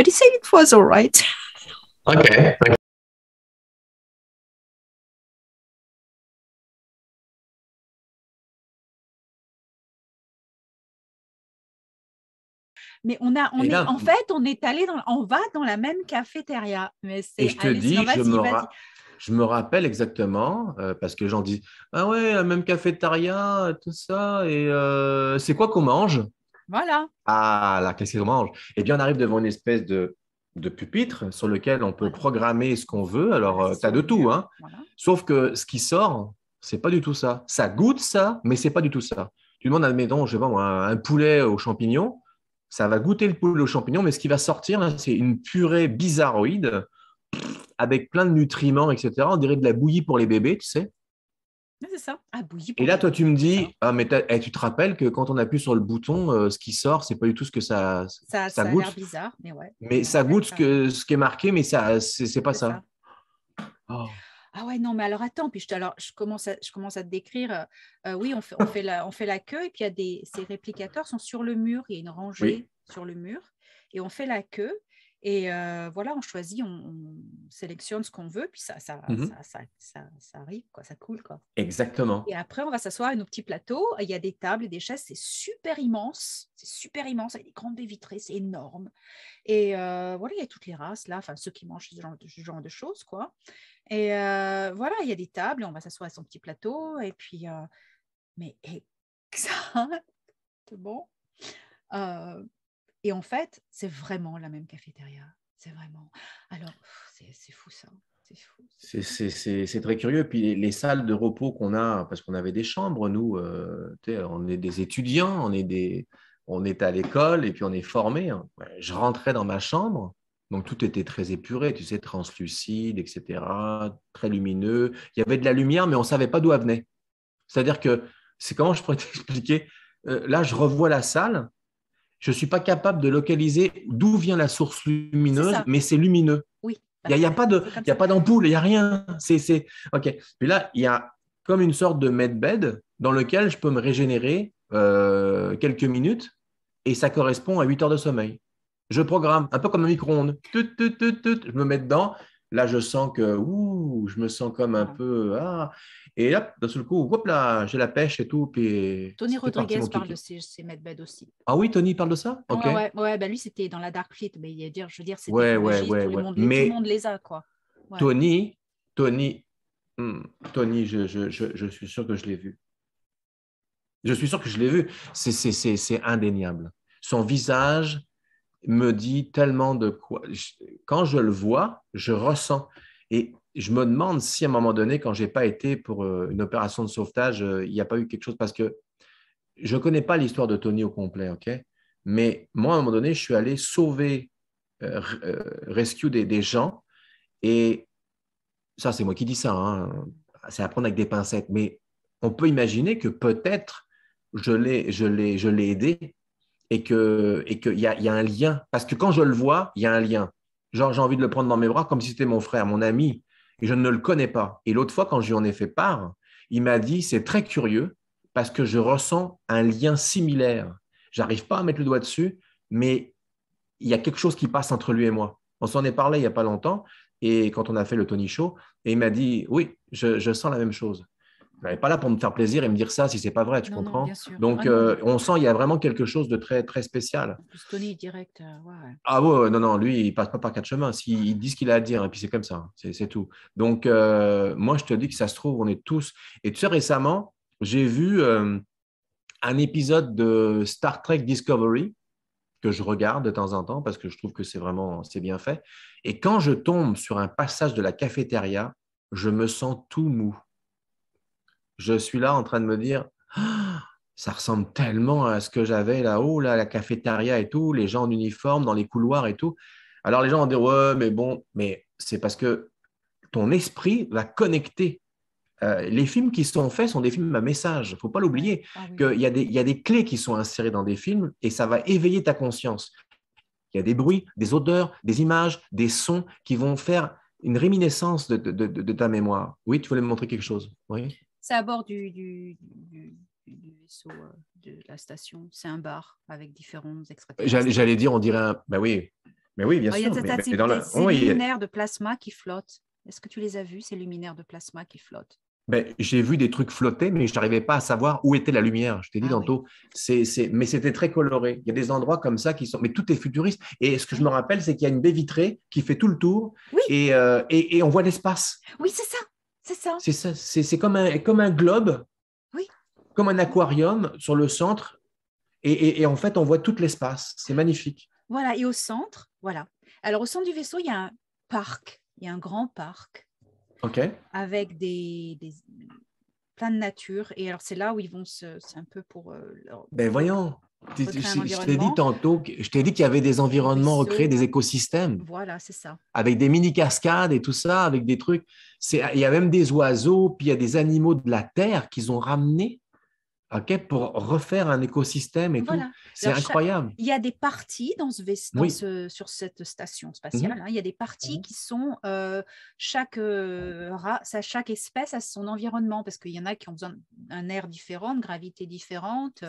on a, on est, en fait, on est allé dans, on va dans la même cafétéria. Mais je te dis, je me, je me, rappelle exactement euh, parce que j'en dis, ah ouais, la même cafétéria, tout ça, et euh, c'est quoi qu'on mange voilà. Ah là, qu'est-ce qu'on mange Eh bien, on arrive devant une espèce de, pupitre sur lequel on peut programmer ce qu'on veut. Alors, euh, tu as de tout. Hein. Sauf que ce qui sort, c'est pas du tout ça. Ça goûte ça, mais c'est pas du tout ça. Tu demandes, admettons, je vais un, poulet aux champignons. Ça va goûter le poulet aux champignons, mais ce qui va sortir, hein, c'est une purée bizarroïde avec plein de nutriments, etc. On dirait de la bouillie pour les bébés, tu sais. Ah, et là, toi, tu me dis, ah, mais eh, tu te rappelles que quand on appuie sur le bouton, euh, ce qui sort, c'est pas du tout ce que ça, ça, goûte. Ça a bizarre, mais ouais. Mais ça goûte ce, qui est marqué, mais ça, c'est pas ça. Oh. Ah ouais, non, mais alors attends, puis je, commence, à, te décrire. Euh, euh, oui, on fait, la, on fait la queue, et puis il y a des, ces réplicateurs sont sur le mur, il y a une rangée sur le mur, et on fait la queue. Et euh, voilà, on choisit, on, sélectionne ce qu'on veut, puis mmh ça, ça, ça, arrive, quoi, ça coule. Quoi. Exactement. Et après, on va s'asseoir à nos petits plateaux. Il y a des tables et des chaises, c'est super immense. C'est super immense, avec des grandes baies vitrées, c'est énorme. Et euh, voilà, il y a toutes les races, là, enfin, ceux qui mangent ce genre de, choses, quoi. Et euh, voilà, il y a des tables, on va s'asseoir à son petit plateau, et puis, mais exactement. Et en fait, c'est vraiment la même cafétéria. C'est vraiment. Alors, c'est fou ça. C'est très curieux. Puis les, salles de repos qu'on a, parce qu'on avait des chambres, nous, euh, on est des étudiants, on est, des, on est à l'école et puis on est formé. Hein. Je rentrais dans ma chambre, donc tout était très épuré, tu sais, translucide, etc., très lumineux. Il y avait de la lumière, mais on ne savait pas d'où elle venait. C'est-à-dire que, c'est comment je pourrais t'expliquer euh, Là, je revois la salle, je ne suis pas capable de localiser d'où vient la source lumineuse, mais c'est lumineux. Oui. Il n'y a, pas d'ampoule, il n'y a rien. C'est, OK. Puis là, il y a comme une sorte de med bed dans lequel je peux me régénérer euh, quelques minutes et ça correspond à 8 heures de sommeil. Je programme, un peu comme un micro-ondes. Je me mets dedans Là, je sens que ouh, je me sens comme un peu. Ah. Et là, d'un seul coup, hop là, j'ai la pêche et tout. Puis Tony Rodriguez parle de ses, ses medbed aussi. Ah oui, Tony parle de ça Oui, Ouais, ouais, bah lui, c'était dans la Dark Fleet. Mais je veux dire, c'était tout, le monde, tout le monde les a. quoi. Tony, Tony, hmm, Tony, je, je, je, je suis sûr que je l'ai vu. Je suis sûr que je l'ai vu. C'est indéniable. Son visage, me dit tellement de quoi. Quand je le vois, je ressens. Et je me demande si à un moment donné, quand je n'ai pas été pour euh, une opération de sauvetage, euh, il n'y a pas eu quelque chose parce que je ne connais pas l'histoire de Tony au complet, OK? Mais moi, à un moment donné, je suis allé sauver, euh, rescue des, gens. Et ça, c'est moi qui dis ça. Hein. C'est à prendre avec des pincettes. Mais on peut imaginer que peut-être je l'ai je aidé et qu'il que y, a, y a un lien. Parce que quand je le vois, il y a un lien. Genre, j'ai envie de le prendre dans mes bras comme si c'était mon frère, mon ami, et je ne le connais pas. Et l'autre fois, quand je lui en ai fait part, il m'a dit, c'est très curieux parce que je ressens un lien similaire. J'arrive pas à mettre le doigt dessus, mais il y a quelque chose qui passe entre lui et moi. On s'en est parlé il n'y a pas longtemps, et quand on a fait le Tony Show, et il m'a dit, oui, je sens la même chose. Elle n'est pas là pour me faire plaisir et me dire ça si c'est pas vrai, tu comprends Donc, ah euh, on sent qu'il y a vraiment quelque chose de très, très spécial. Tony direct. Euh, ah ouais, non, non, lui, il passe pas par quatre chemins. S'il dit ce qu'il a à dire, et hein, puis c'est comme ça, hein, c'est tout. Donc, euh, moi, je te dis que ça se trouve, on est tous. Et tu sais, récemment, j'ai vu un épisode de Star Trek Discovery que je regarde de temps en temps parce que je trouve que c'est vraiment c'est bien fait. Et quand je tombe sur un passage de la cafétéria, je me sens tout mou je suis là en train de me dire ça ressemble tellement à ce que j'avais là-haut, là, la cafétéria et tout, les gens en uniforme dans les couloirs et tout. Alors les gens vont dire ouais, mais bon, mais c'est parce que ton esprit va connecter. Euh, les films qui sont faits sont des films à message. Il ne faut pas l'oublier ah qu'il y, a des, y a des clés qui sont insérées dans des films et ça va éveiller ta conscience. Il y a des bruits, des odeurs, des images, des sons qui vont faire une réminiscence de, de, de, de ta mémoire. Oui, tu voulais me montrer quelque chose. Oui. C'est à bord du, vaisseau euh, de la station. C'est un bar avec différents extraits. J'allais dire, on dirait un. Bah oui, mais ben oui, bien sûr. Oh, il y a de plasma qui flottent. Est-ce que tu les as vus, ces luminaires de plasma qui flottent ben, j'ai vu des trucs flotter, mais je n'arrivais pas à savoir où était la lumière. Je t'ai dit ah tantôt. Mais c'était très coloré. Il y a des endroits comme ça qui sont. Mais tout est futuriste. Et ce que je me rappelle, c'est qu'il y a une baie vitrée qui fait tout le tour. Euh, et, on voit l'espace. Oui, c'est ça. C'est ça. C'est ça. C'est comme un, comme un globe, comme un aquarium sur le centre. Et, en fait, on voit tout l'espace. C'est magnifique. Voilà. Et au centre, voilà. Alors, au centre du vaisseau, il y a un parc. Il y a un grand parc. OK. Avec des, plein de nature. Et alors, c'est là où ils vont C'est un peu pour. Euh, ben voyons. Je, t'ai dit tantôt, je t'ai dit qu'il y avait des environnements recréés, des écosystèmes. Voilà, c'est ça. Avec des mini-cascades et tout ça, avec des trucs. Il y a même des oiseaux, puis il y a des animaux de la terre qu'ils ont ramenés pour refaire un écosystème et tout. C'est incroyable. Il y a des parties dans ce, sur cette station mhm. spatiale. Hein. il y a des parties mhm. qui sont euh, chaque euh, chaque espèce à son environnement parce qu'il y en a qui ont besoin d'un air différent, de gravité différente,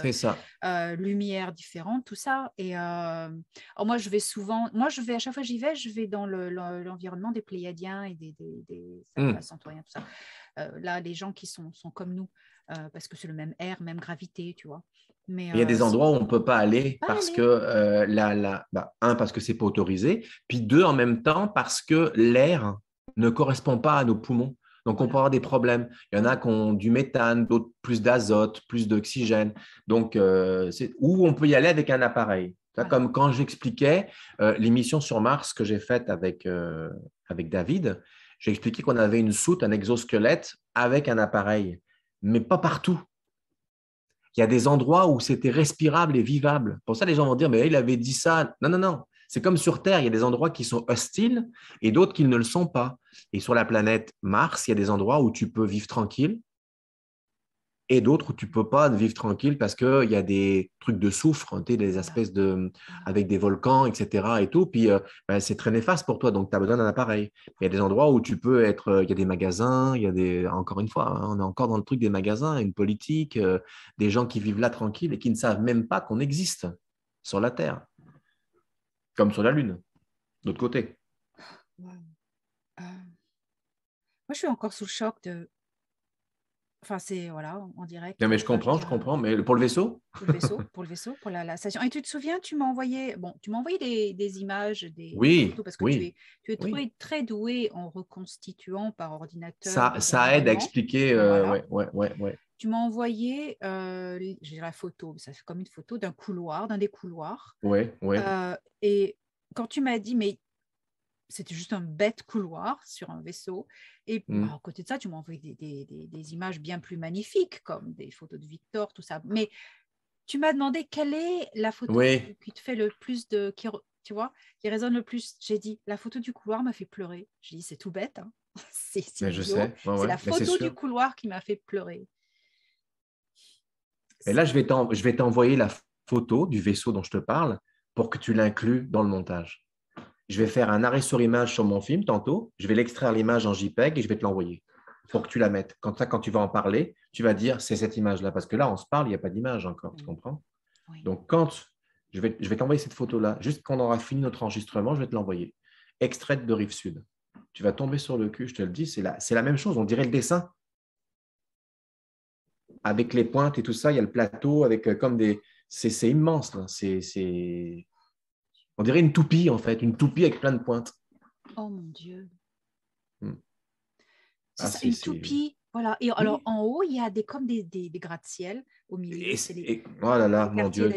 euh, lumière différente, tout ça. Et moi, je vais souvent, moi, je vais à chaque fois j'y vais, je vais dans l'environnement des Pléiadiens et des, des, des... Mmh. tout ça. Euh, là, les gens qui sont, comme nous, euh, parce que c'est le même air, même gravité, tu vois. Mais, il y a des euh, endroits où on ne peut pas aller parce que, la, bah, un, parce que c'est pas autorisé, puis deux, en même temps, parce que l'air ne correspond pas à nos poumons. Donc, on peut avoir des problèmes. Il y en a qui ont du méthane, d'autres plus d'azote, plus d'oxygène. Donc, c'est où on peut y aller avec un appareil. Comme quand j'expliquais l'émission sur Mars que j'ai faite avec David, j'ai expliqué qu'on avait une soute, un exosquelette avec un appareil, mais pas partout. Il y a des endroits où c'était respirable et vivable. Pour ça, les gens vont dire, mais il avait dit ça. Non, non, non. C'est comme sur Terre, il y a des endroits qui sont hostiles et d'autres qui ne le sont pas. Et sur la planète Mars, il y a des endroits où tu peux vivre tranquille, et d'autres où tu peux pas vivre tranquille parce qu'il y a des trucs de soufre, hein, des espèces de. avec des volcans, etc. et tout. Puis euh, ben, c'est très néfaste pour toi, donc tu as besoin d'un appareil. Il y a des endroits où tu peux être. Euh, il y a des magasins, il y a des. Encore une fois, hein, on est encore dans le truc des magasins, une politique, euh, des gens qui vivent là tranquille et qui ne savent même pas qu'on existe sur la Terre, comme sur la Lune, d'autre côté. Moi, je suis encore sous le choc de Enfin, c'est voilà, en direct. Non, mais hein, je comprends, je euh, comprends. Mais pour le vaisseau Pour le vaisseau, pour, le vaisseau, pour la, station. Et tu te souviens, tu m'as envoyé, bon, tu m'as envoyé des, images, des oui, photos, parce que tu es, tu es très, doué en reconstituant par ordinateur. Ça, aide à expliquer. Euh, ouais, ouais, ouais, tu m'as envoyé, euh, j'ai la photo, ça fait comme une photo d'un couloir, d'un des couloirs. Ouais, ouais. Euh, et quand tu m'as dit, mais c'était juste un bête couloir sur un vaisseau. Et mmh. bah, à côté de ça, tu m'as envoyé des, images bien plus magnifiques, comme des photos de Victor, tout ça. Mais tu m'as demandé quelle est la photo qui te fait le plus de. tu vois, qui résonne le plus. J'ai dit, la photo du couloir m'a fait pleurer. J'ai dit, c'est tout bête. Hein. c'est je la photo du couloir qui m'a fait pleurer. Et là, je vais t'envoyer la photo du vaisseau dont je te parle pour que tu l'inclues dans le montage je vais faire un arrêt sur image sur mon film tantôt, je vais l'extraire l'image en JPEG et je vais te l'envoyer pour que tu la mettes. quand tu vas en parler, tu vas dire c'est cette image-là. Parce que là, on se parle, il n'y a pas d'image encore, tu comprends Donc, quand je vais, je vais t'envoyer cette photo-là, juste qu'on aura fini notre enregistrement, je vais te l'envoyer. Extraite de Rive Sud. Tu vas tomber sur le cul, je te le dis, c'est la, la même chose, on dirait le dessin. Avec les pointes et tout ça, il y a le plateau, avec euh, comme des. C'est immense, c'est on dirait une toupie, en fait, une toupie avec plein de pointes. Oh mon Dieu. Hmm. Ah, c'est une toupie. Voilà. Et alors, en haut, il y a des, comme des, gratte-ciel au milieu. Et, les, et, oh là là, mon Dieu,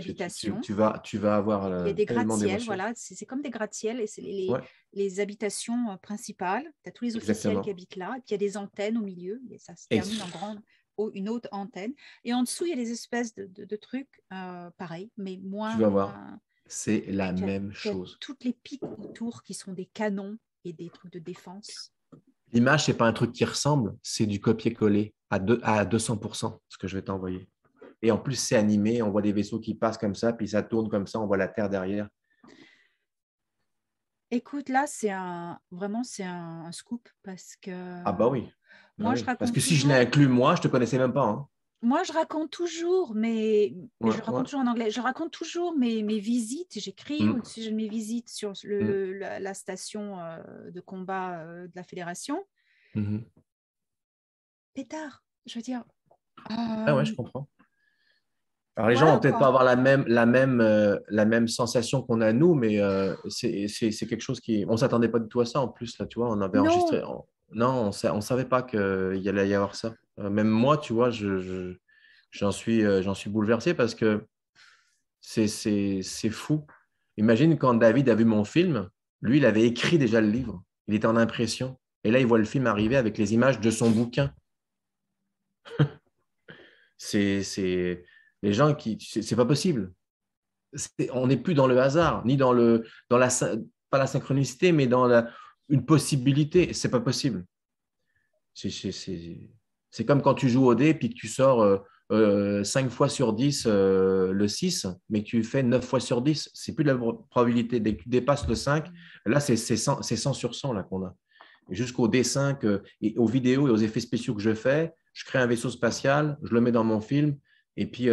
tu, vas, tu vas avoir Il y a euh, des gratte-ciel, voilà. C'est comme des gratte-ciel et c'est les, habitations euh, principales. Tu as tous les officiels qui habitent là. Et puis, il y a des antennes au milieu. Et ça se termine en grande une autre antenne. Et en dessous, il y a des espèces de, trucs euh, pareils, mais moins, tu vas voir. C'est la même chose. Toutes les pics autour qui sont des canons et des trucs de défense. L'image, c'est pas un truc qui ressemble, c'est du copier-coller à, à 200%, ce que je vais t'envoyer. Et en plus, c'est animé, on voit des vaisseaux qui passent comme ça, puis ça tourne comme ça, on voit la Terre derrière. Écoute, là, c'est vraiment c'est un, scoop parce que. Ah bah oui. Moi, bah Je Parce que si je l'ai inclus moi, je te connaissais même pas. Hein moi, je raconte toujours mes, je raconte toujours en anglais, je raconte toujours mes, mes visites. J'écris mmh. mes visites sur mmh. le, la, station euh, de combat euh, de la fédération. Mmh Pétard, je veux dire. Ah ouais, je euh, comprends. Alors les gens vont peut-être pas avoir la même, la même, la même sensation qu'on a nous, mais c'est quelque chose qui, on s'attendait pas du tout à ça. En plus là, tu vois, on avait enregistré, non, on ne savait pas qu'il allait y avoir ça. Euh, même moi, tu vois, euh, j'en suis, bouleversé parce que c'est fou. Imagine quand David a vu mon film, lui, il avait écrit déjà le livre. Il était en impression. Et là, il voit le film arriver avec les images de son bouquin. c'est les gens qui. C'est pas possible. on n'est plus dans le hasard, ni dans le. Dans la, pas la synchronicité, mais dans une possibilité. C'est pas possible. C'est c'est comme quand tu joues au dé et que tu sors 5 euh, euh, fois sur 10 euh, le 6, mais tu fais 9 fois sur 10. C'est plus la probabilité. Dès que tu dépasses le 5, là, c'est 100, sur 100 qu'on a. Jusqu'au D5, et aux vidéos et aux effets spéciaux que je fais, je crée un vaisseau spatial, je le mets dans mon film, et puis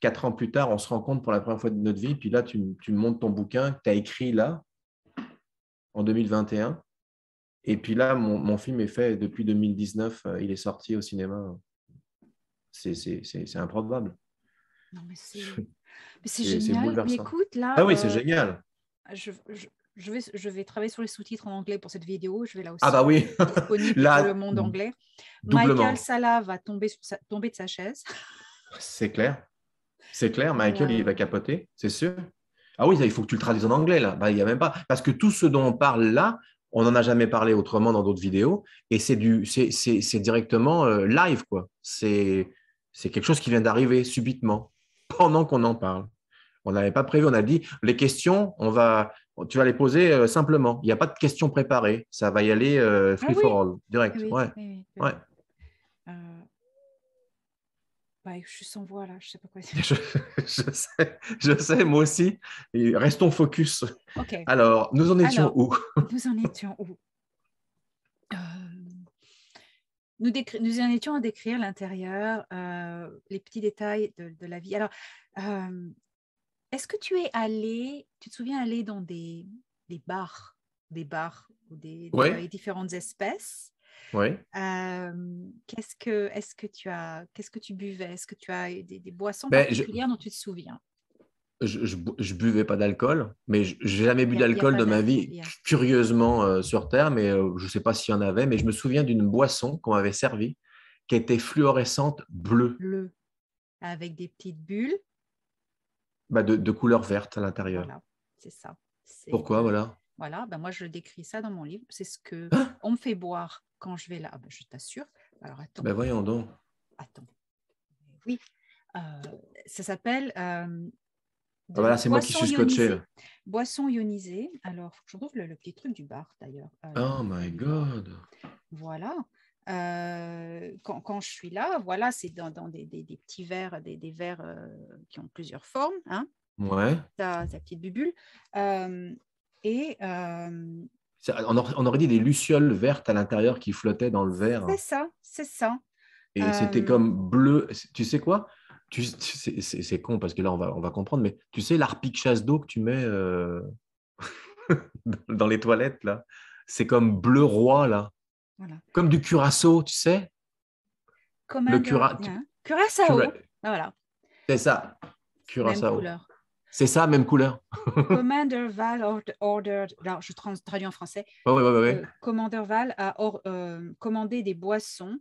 4 ans plus tard, on se rend compte pour la première fois de notre vie, puis là, tu, tu montes ton bouquin que tu as écrit là, en 2021. Et puis là, mon, mon, film est fait depuis 2019. Euh, il est sorti au cinéma. C'est improbable. Non, mais c'est génial. Mais écoute, là. Ah oui, c'est euh, génial. Je, je, vais, je vais travailler sur les sous-titres en anglais pour cette vidéo. Je vais là aussi. Ah bah oui. là, pour le monde mm, anglais. Doublement. Michael Salah va tomber, sur tomber de sa chaise. C'est clair. C'est clair. Michael, il va capoter, c'est sûr. Ah oui, il faut que tu le traduises en anglais, là. Bah, il n'y a même pas. Parce que tout ce dont on parle là, on n'en a jamais parlé autrement dans d'autres vidéos, et c'est du, c'est directement euh, live quoi. C'est c'est quelque chose qui vient d'arriver subitement pendant qu'on en parle. On n'avait pas prévu, on a dit les questions, on va, tu vas les poser euh, simplement. Il n'y a pas de questions préparées, ça va y aller euh, ah free for all direct. ouais je suis sans voix là, je sais pas quoi dire. Je, sais, je sais, moi aussi. restons focus. Alors, nous en étions où Nous en étions où euh, nous, nous, en étions à décrire l'intérieur, euh, les petits détails de, la vie. Alors, euh, est-ce que tu es allé, tu te souviens aller dans des, des bars, des bars ou des différentes espèces oui. qu'est-ce que, est-ce que tu as, qu'est-ce que tu buvais Est-ce que tu as des, des boissons ben, particulières dont tu te souviens je, je, buvais pas d'alcool, mais j'ai jamais bu d'alcool de ma vie, curieusement euh, sur Terre, mais euh, je ne sais pas s'il y en avait, mais je me souviens d'une boisson qu'on m'avait servie qui était fluorescente bleue. Bleue, avec des petites bulles. Bah, de, couleur verte à l'intérieur. Voilà, c'est ça. Pourquoi, voilà Voilà, ben moi je décris ça dans mon livre, c'est ce que hein? on me fait boire quand je vais là, ah ben, je t'assure. Alors attends. Ben voyons donc. Attends. Oui. Euh, ça s'appelle. Euh, ah, voilà, c'est moi qui suis scotché. Boisson ionisée. Alors, faut que je trouve le, petit truc du bar d'ailleurs. Euh, oh my God. Voilà. quand, quand, je suis là, voilà, c'est dans, des, des, petits verres, des, des verres qui ont plusieurs formes. Hein, ouais. Ta, petite bubule. Euh, et on, aurait dit des lucioles vertes à l'intérieur qui flottaient dans le verre. C'est ça, c'est ça. Et c'était euh, comme bleu. Tu sais quoi tu, C'est con parce que là, on va, on va comprendre, mais tu sais, l'arpic chasse d'eau que tu mets euh, dans les toilettes, là, c'est comme bleu roi, là. Comme du curaçao, tu sais Comme un le cura... Hein curaçao. Ah, voilà. C'est ça, curaçao. C'est ça, même couleur. Commander Val ordered, je traduis en français. Euh, Commander Val a euh, commandé des boissons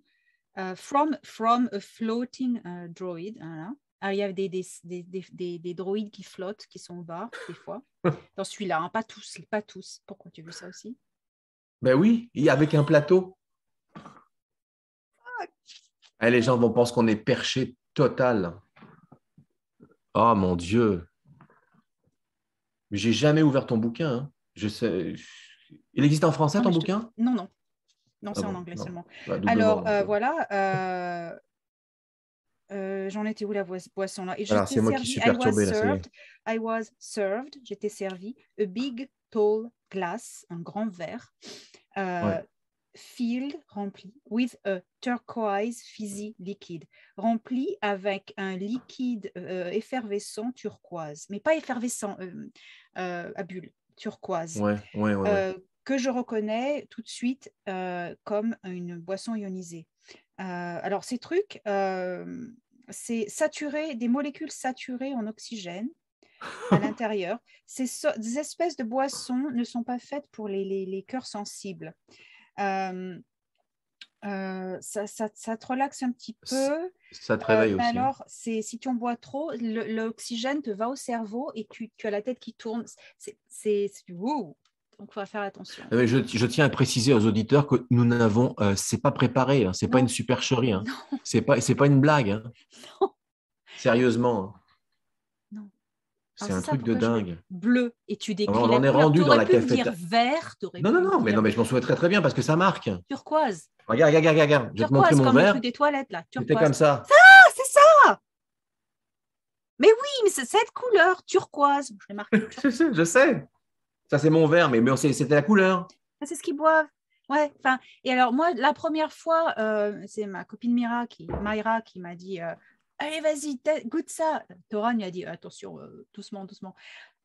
euh, from, from a floating droid. il y a des des, des, des, des, droïdes qui flottent, qui sont au bas, des fois. Dans celui-là, hein, pas tous, pas tous. Pourquoi tu veux ça aussi Ben oui, avec un plateau. Eh, les gens vont penser qu'on est perché total. Oh mon Dieu. J'ai jamais ouvert ton bouquin. Hein. Je sais... Il existe en français ton bouquin Non, non. Non, c'est ah en anglais seulement. Bah, Alors euh, voilà, euh, euh, j'en étais où la boisson là c'est moi qui suis perturbée. I was served, j'étais servi, a big tall glass, un grand verre, « Filled rempli with a turquoise fizzy liquid », rempli avec un liquide euh, effervescent turquoise, mais pas effervescent euh, euh, à bulles, turquoise. que je reconnais tout de suite comme une boisson ionisée. alors ces trucs, c'est saturé, des molécules saturées en oxygène, à l'intérieur. Ces espèces de boissons ne sont pas faites pour les, les, les cœurs sensibles. Euh, euh, ça, ça, ça, te relaxe un petit peu. Ça te réveille euh, aussi. Alors, c'est, si tu en bois trop, l'oxygène te va au cerveau et tu, as la tête qui tourne. C'est du wow. Donc, il faudra faire attention. je, tiens à préciser aux auditeurs que nous n'avons, c'est pas préparé, hein, c'est pas une supercherie, hein. c'est pas, pas une blague. Hein. Sérieusement. Hein. Ah, c'est un truc de dingue. Bleu et tu décris. On, est rendu dans la cafétéria. Vert, non non non, mais non mais je m'en souviens très très bien parce que ça marque. Turquoise. Regarde regarde regarde Je vais te montrer mon verre. des toilettes là. C'était comme ça. Ça c'est ça. Mais oui, mais c'est cette couleur turquoise. Je l'ai marqué. je sais. Ça c'est mon verre, mais, mais c'était la couleur. C'est ce qu'ils boivent. Ouais, enfin, et alors moi, la première fois, euh, c'est ma copine Mira qui, Myra qui m'a dit euh, allez, vas-y, goûte ça. Toran lui a dit, attention, euh, doucement, doucement.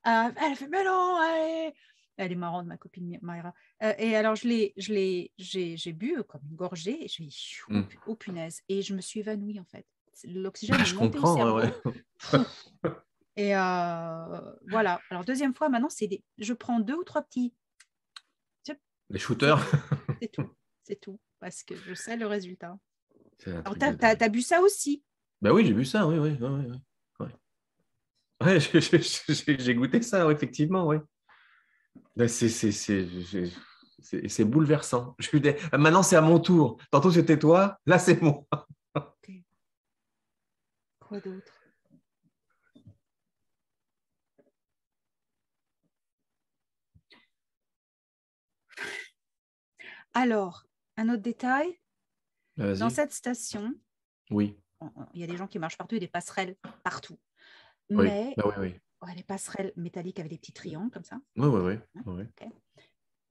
Euh, elle fait, mais non, allez. Elle est marrante, ma copine Myra. Euh, et alors, je l'ai, j'ai, bu comme une gorgée. je hmm. oh punaise. Et je me suis évanouie, en fait. L'oxygène ah, est je monté au cerveau. et voilà. Alors, deuxième fois, maintenant, c'est je prends deux ou trois petits. Les shooters. C'est tout. C'est tout. Parce que je sais le résultat. Alors, t'as bu ça aussi. Ben oui, j'ai vu ça, oui, oui, oui. j'ai goûté ça, effectivement, oui. C'est bouleversant. Je suis Maintenant, c'est à mon tour. Tantôt, c'était toi. Là, c'est moi. Quoi d'autre Alors, un autre détail. Dans cette station, oui. Il y a des gens qui marchent partout, il y a des passerelles partout. Oui. Mais ah oui, oui. les passerelles métalliques avec des petits triangles comme ça. Oui, oui, oui.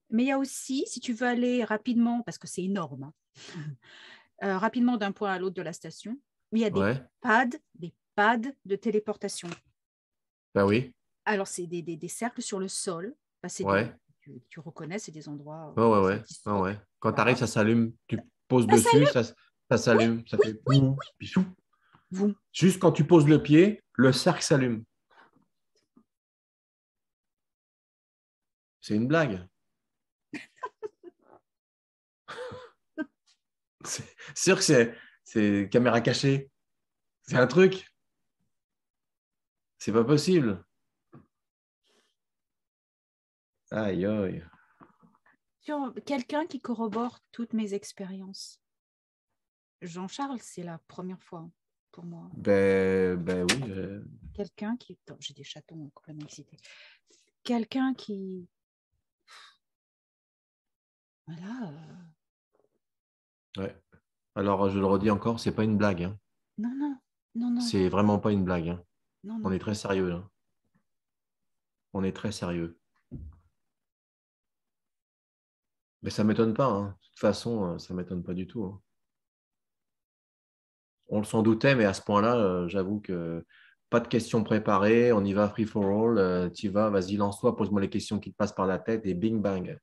Mais il y a aussi, si tu veux aller rapidement, parce que c'est énorme, hein, euh, rapidement d'un point à l'autre de la station, il y a des pads, des pads de téléportation. Ben oui. Alors, c'est des, des, cercles sur le sol. Bah, tu, reconnais, c'est des endroits. Oui, euh, ouais, ouais. Quand tu arrives, ça s'allume, tu poses dessus, ça, ça s'allume, ça fait Juste quand tu poses le pied, le cercle s'allume. C'est une blague. c'est sûr que c'est caméra cachée. C'est un truc. C'est pas possible. Aïe aïe. quelqu'un qui corrobore toutes mes expériences. Jean-Charles, c'est la première fois hein, pour moi. Ben, ben oui. Euh. Quelqu'un qui. J'ai des chatons complètement excités. Quelqu'un qui. Voilà. Euh. Ouais. Alors, je le redis encore, c'est pas une blague. Hein. Non, non. non, non. C'est vraiment pas une blague. Hein. On est très sérieux. On est très sérieux. Mais ça ne m'étonne pas. De toute façon, euh, ça ne m'étonne pas du tout on le s'en doutait, mais à ce point-là, euh, j'avoue que pas de questions préparées, on y va free for all, euh, tu vas, vas-y, lance-toi, pose-moi les questions qui te passent par la tête et bing bang.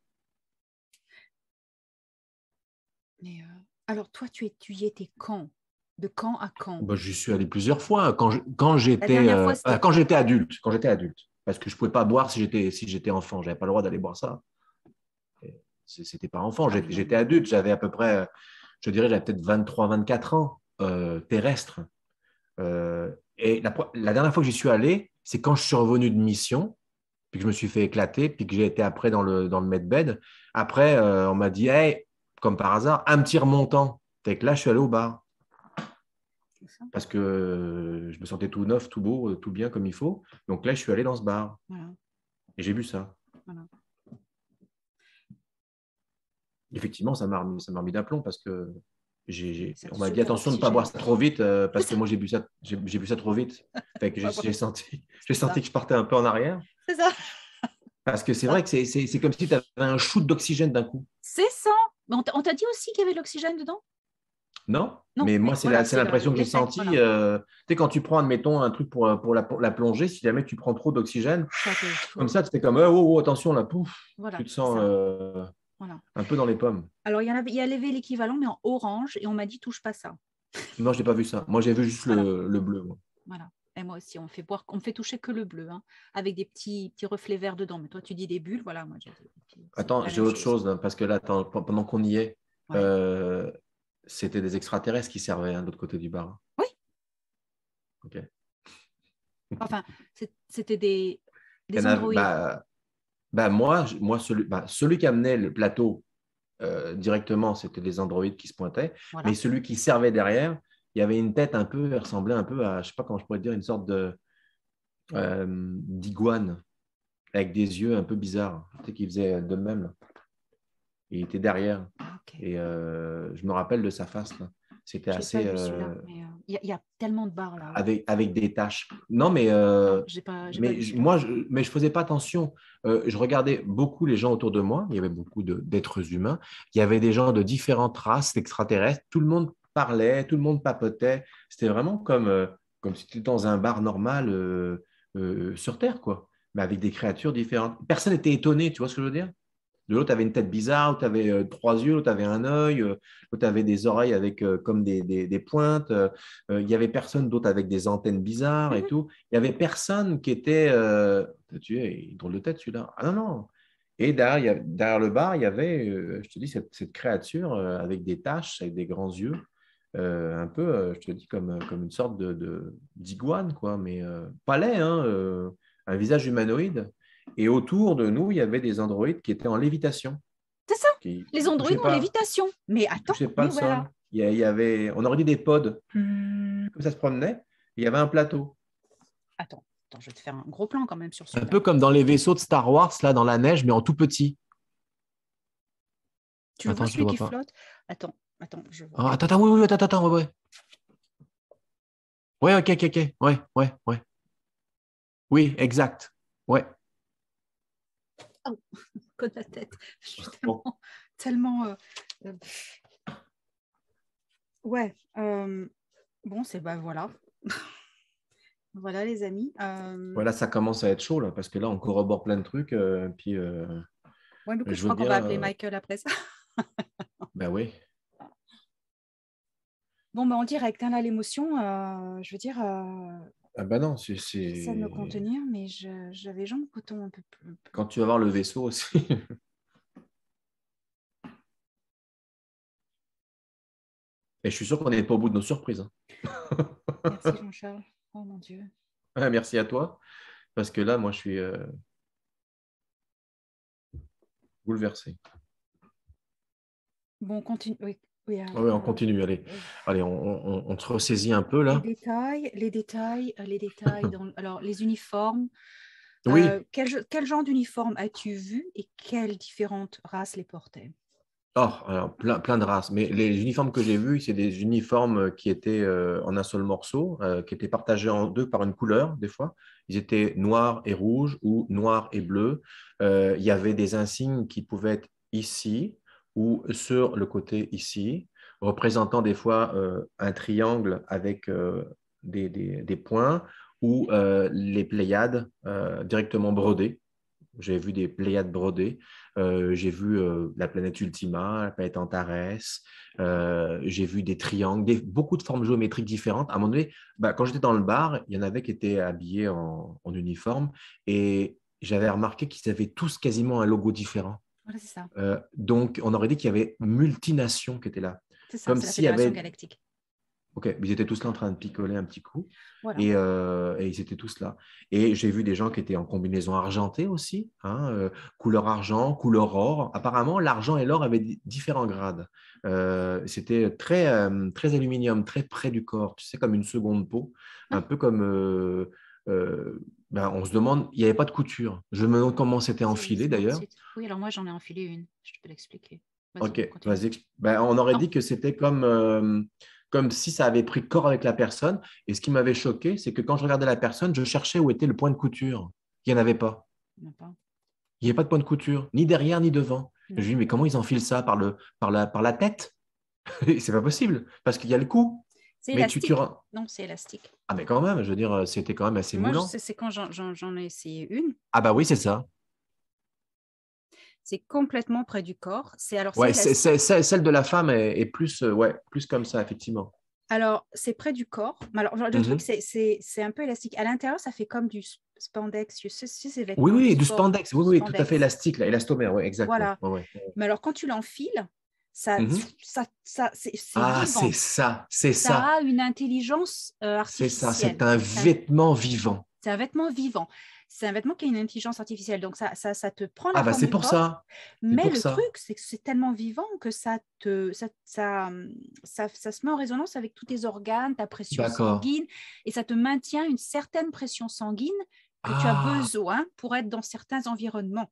Mais euh, alors, toi, tu, es, tu y étais quand De quand à quand bah, J'y suis allé plusieurs fois. Hein. Quand, j'étais ah, quand adulte, adulte, parce que je pouvais pas boire si j'étais si j'étais enfant, j'avais pas le droit d'aller boire ça. C'était pas enfant, j'étais adulte, j'avais à peu près, je dirais, j'avais peut-être 23-24 ans. Euh, terrestre. Euh, et la, dernière fois que j'y suis allé, c'est quand je suis revenu de mission, puis que je me suis fait éclater, puis que j'ai été après dans le, dans le medbed. Après, euh, on m'a dit, comme par hasard, un petit remontant. Fait que là, je suis allé au bar. Parce que je me sentais tout neuf, tout beau, tout bien comme il faut. Donc là, je suis allé dans ce bar. Et j'ai bu ça. Effectivement, ça m'a remis, remis d'aplomb parce que on m'a dit attention de ne pas boire ça trop vite euh, parce que moi j'ai bu ça j'ai bu ça trop vite. que j'ai senti j'ai senti que je partais un peu en arrière. C'est ça. Parce que c'est vrai que c'est comme si tu avais un shoot d'oxygène d'un coup. C'est ça. on t'a dit aussi qu'il y avait de l'oxygène dedans non, mais moi, c'est l'impression que j'ai senti euh, tu sais, quand tu prends, admettons, un truc pour, pour, la, plongée, si jamais tu prends trop d'oxygène, comme ça, tu comme, oh, oh, oh, attention, là, pouf, tu te sens. Un peu dans les pommes. Alors, il y, en avait, y l'équivalent, mais en orange, et on m'a dit touche pas ça. Non, je n'ai pas vu ça. Moi, j'ai vu juste le, bleu. Voilà. Et moi aussi, on fait boire, on fait toucher que le bleu, hein, avec des petits, petits reflets verts dedans. Mais toi, tu dis des bulles, voilà. Attends, j'ai autre chose, parce que là, pendant qu'on y est, euh, c'était des extraterrestres qui servaient hein, de l'autre côté du bar. Oui. Ok. Enfin, c'était des, bah, bah, moi, moi celui, bah, celui qui amenait le plateau euh, directement, c'était les androïdes qui se pointaient, mais celui qui servait derrière, il y avait une tête un peu, il ressemblait un peu à, je sais pas comment je pourrais dire, une sorte de euh, d'iguane avec des yeux un peu bizarres, tu sais, qui faisait de même. il était derrière. Ah, Et euh, je me rappelle de sa face. Là. C'était assez. Euh, euh, il y, a tellement de bars là. Avec, des tâches. Non, mais, euh, moi, mais je faisais pas attention. je regardais beaucoup les gens autour de moi. Il y avait beaucoup d'êtres humains. Il y avait des gens de différentes races extraterrestres. Tout le monde parlait, tout le monde papotait. C'était vraiment comme, comme si tu étais dans un bar normal sur Terre, quoi. Mais avec des créatures différentes. Personne n'était étonné, tu vois ce que je veux dire de l'autre avait une tête bizarre, l'autre avait euh, trois yeux, l'autre avait un œil, l'autre euh, avait des oreilles avec euh, comme des, des, pointes. Il n'y avait personne d'autre avec des antennes bizarres et mhm. tout. Il n'y avait personne qui était. tu sais, il drôle de tête celui-là. Ah non, non. Et derrière, derrière le bar, il y avait, je te dis, cette, cette créature avec des taches, avec des grands yeux. un peu, je te dis, comme, comme une sorte de d'iguane, quoi, mais pas laid, hein, un visage humanoïde. Et autour de nous, il y avait des androïdes qui étaient en lévitation. C'est ça. les androïdes en lévitation. Mais attends, je pas sais pas voilà. Il y avait, on aurait dit des pods, hmm. comme ça se promenait. Il y avait un plateau. Attends, attends, je vais te faire un gros plan quand même sur ça. Un peu comme dans les vaisseaux de Star Wars, là, dans la neige, mais en tout petit. Tu attends, vois celui qui flotte Attends, attends, je vois. Ah, attends, attends, oui, oui, attends, attends, ouais, ouais. ok, ok, ok. Ouais, ouais, ouais. Oui, exact. Ouais. oh, la tête. Je suis tellement. Euh, euh, ouais. Euh, bon, c'est bah voilà. voilà les amis. Voilà, ça commence à être chaud là, parce que là, on corrobore plein de trucs. puis. Ouais, du coup, je, crois qu'on va appeler Michael après ça. ben oui. Bon, ben en direct, hein, là, l'émotion, je veux dire, ah bah non, c'est. Ça de me contenir, mais j'avais jambes coton un peu plus. Quand tu vas voir le vaisseau aussi. Et je suis sûr qu'on n'est pas au bout de nos surprises. Hein. merci Jean-Charles. Oh mon Dieu. merci à toi. Parce que là, moi, je suis euh, bouleversé. Bon, continue. Oui, ah, on continue, allez, allez on, on, ressaisit un peu là. Les détails, les détails, euh, les détails. alors, les uniformes. Euh, quel, genre d'uniforme as-tu vu et quelles différentes races les portaient Oh, plein, de races. Mais les uniformes que j'ai vus, c'est des uniformes qui étaient euh, en un seul morceau, qui étaient partagés en deux par une couleur, des fois. Ils étaient noirs et rouges ou noirs et bleus. Il y avait des insignes qui pouvaient être ici, ou sur le côté ici, représentant des fois euh, un triangle avec euh, des, points ou euh, les Pléiades directement brodées. J'ai vu des Pléiades brodées. j'ai vu la planète Ultima, la planète Antares. j'ai vu des triangles, des, beaucoup de formes géométriques différentes. À un moment donné, bah, quand j'étais dans le bar, il y en avait qui étaient habillés en, en uniforme et j'avais remarqué qu'ils avaient tous quasiment un logo différent ça. Euh, donc, on aurait dit qu'il y avait multination qui était là. C'est ça, Comme s'il avait... galactique. Ok, ils étaient tous là en train de picoler un petit coup. Euh, et, ils étaient tous là. Et j'ai vu des gens qui étaient en combinaison argentée aussi, hein, euh, couleur argent, couleur or. Apparemment, l'argent et l'or avaient différents grades. C'était très, très aluminium, très près du corps, tu sais, comme une seconde peau, un ah. peu comme euh, ben, on se demande, il n'y avait pas de couture. Je me demande comment c'était enfilé d'ailleurs. Oui, alors moi j'en ai enfilé une, je peux l'expliquer. Ok, vas-y. Ben, on aurait dit que c'était comme, euh, comme si ça avait pris corps avec la personne. Et ce qui m'avait choqué, c'est que quand je regardais la personne, je cherchais où était le point de couture. Il n'y en avait pas. Il n'y avait pas de point de couture, ni derrière, ni devant. Je dis, mais comment ils enfilent ça par, le, par, la, par la tête C'est pas possible, parce qu'il y a le coup c'est élastique. Non, c'est élastique. Ah, mais quand même, je veux dire, euh, c'était quand même assez Moi, C'est quand j'en ai essayé une. Ah, bah oui, c'est ça. C'est complètement près du corps. C'est alors. Ouais, celle de la femme est, plus, euh, ouais, plus comme ça, effectivement. Alors, c'est près du corps. Alors, le mhm. truc, c'est un peu élastique. À l'intérieur, ça fait comme du spandex. oui, oui, du, spandex. Oui, oui, tout à fait élastique, là, oui, exactement. Voilà. Mais alors, quand tu l'enfiles, Mmh ça, ça, c'est ah, c'est ça, c'est ça. une intelligence artificielle. Euh, c'est ça, c'est un vêtement vivant. C'est un vêtement vivant. C'est un vêtement qui a une intelligence artificielle. Donc, ça, ça, ça te prend Ah, bah, c'est pour ça. Mais le truc, c'est que c'est tellement vivant que ça, te, ça, ça, ça, se met en résonance avec tous tes organes, ta pression sanguine, et ça te maintient une certaine pression sanguine que tu as ah. besoin pour être dans certains environnements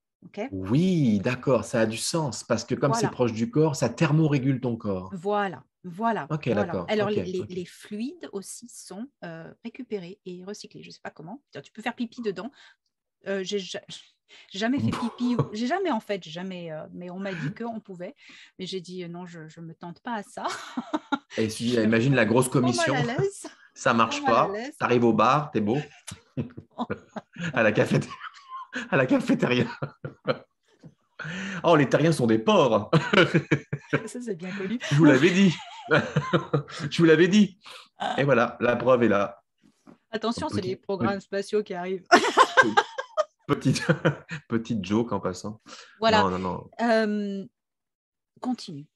oui, d'accord, ça a du sens parce que comme c'est proche du corps, ça thermorégule ton corps. Voilà, voilà. Ok, d'accord. Alors les, fluides aussi sont euh, récupérés et recyclés. Je ne sais pas comment. Tu peux faire pipi dedans. Euh, j'ai jamais fait pipi. j'ai jamais en fait, jamais. Euh, mais on m'a dit qu'on pouvait. Mais j'ai dit euh, non, je ne me tente pas à ça. et si, imagine la grosse commission. ça ça marche pas. Tu arrives au bar, t'es beau. à la cafétéria. à la cafétéria. Oh, les terriens sont des porcs. Ça, c'est bien connu. Je vous l'avais dit. Je vous l'avais dit. Ah. Et voilà, la preuve est là. Attention, c'est les programmes spatiaux qui arrivent. petite, petite joke en passant. Voilà. Euh, continue.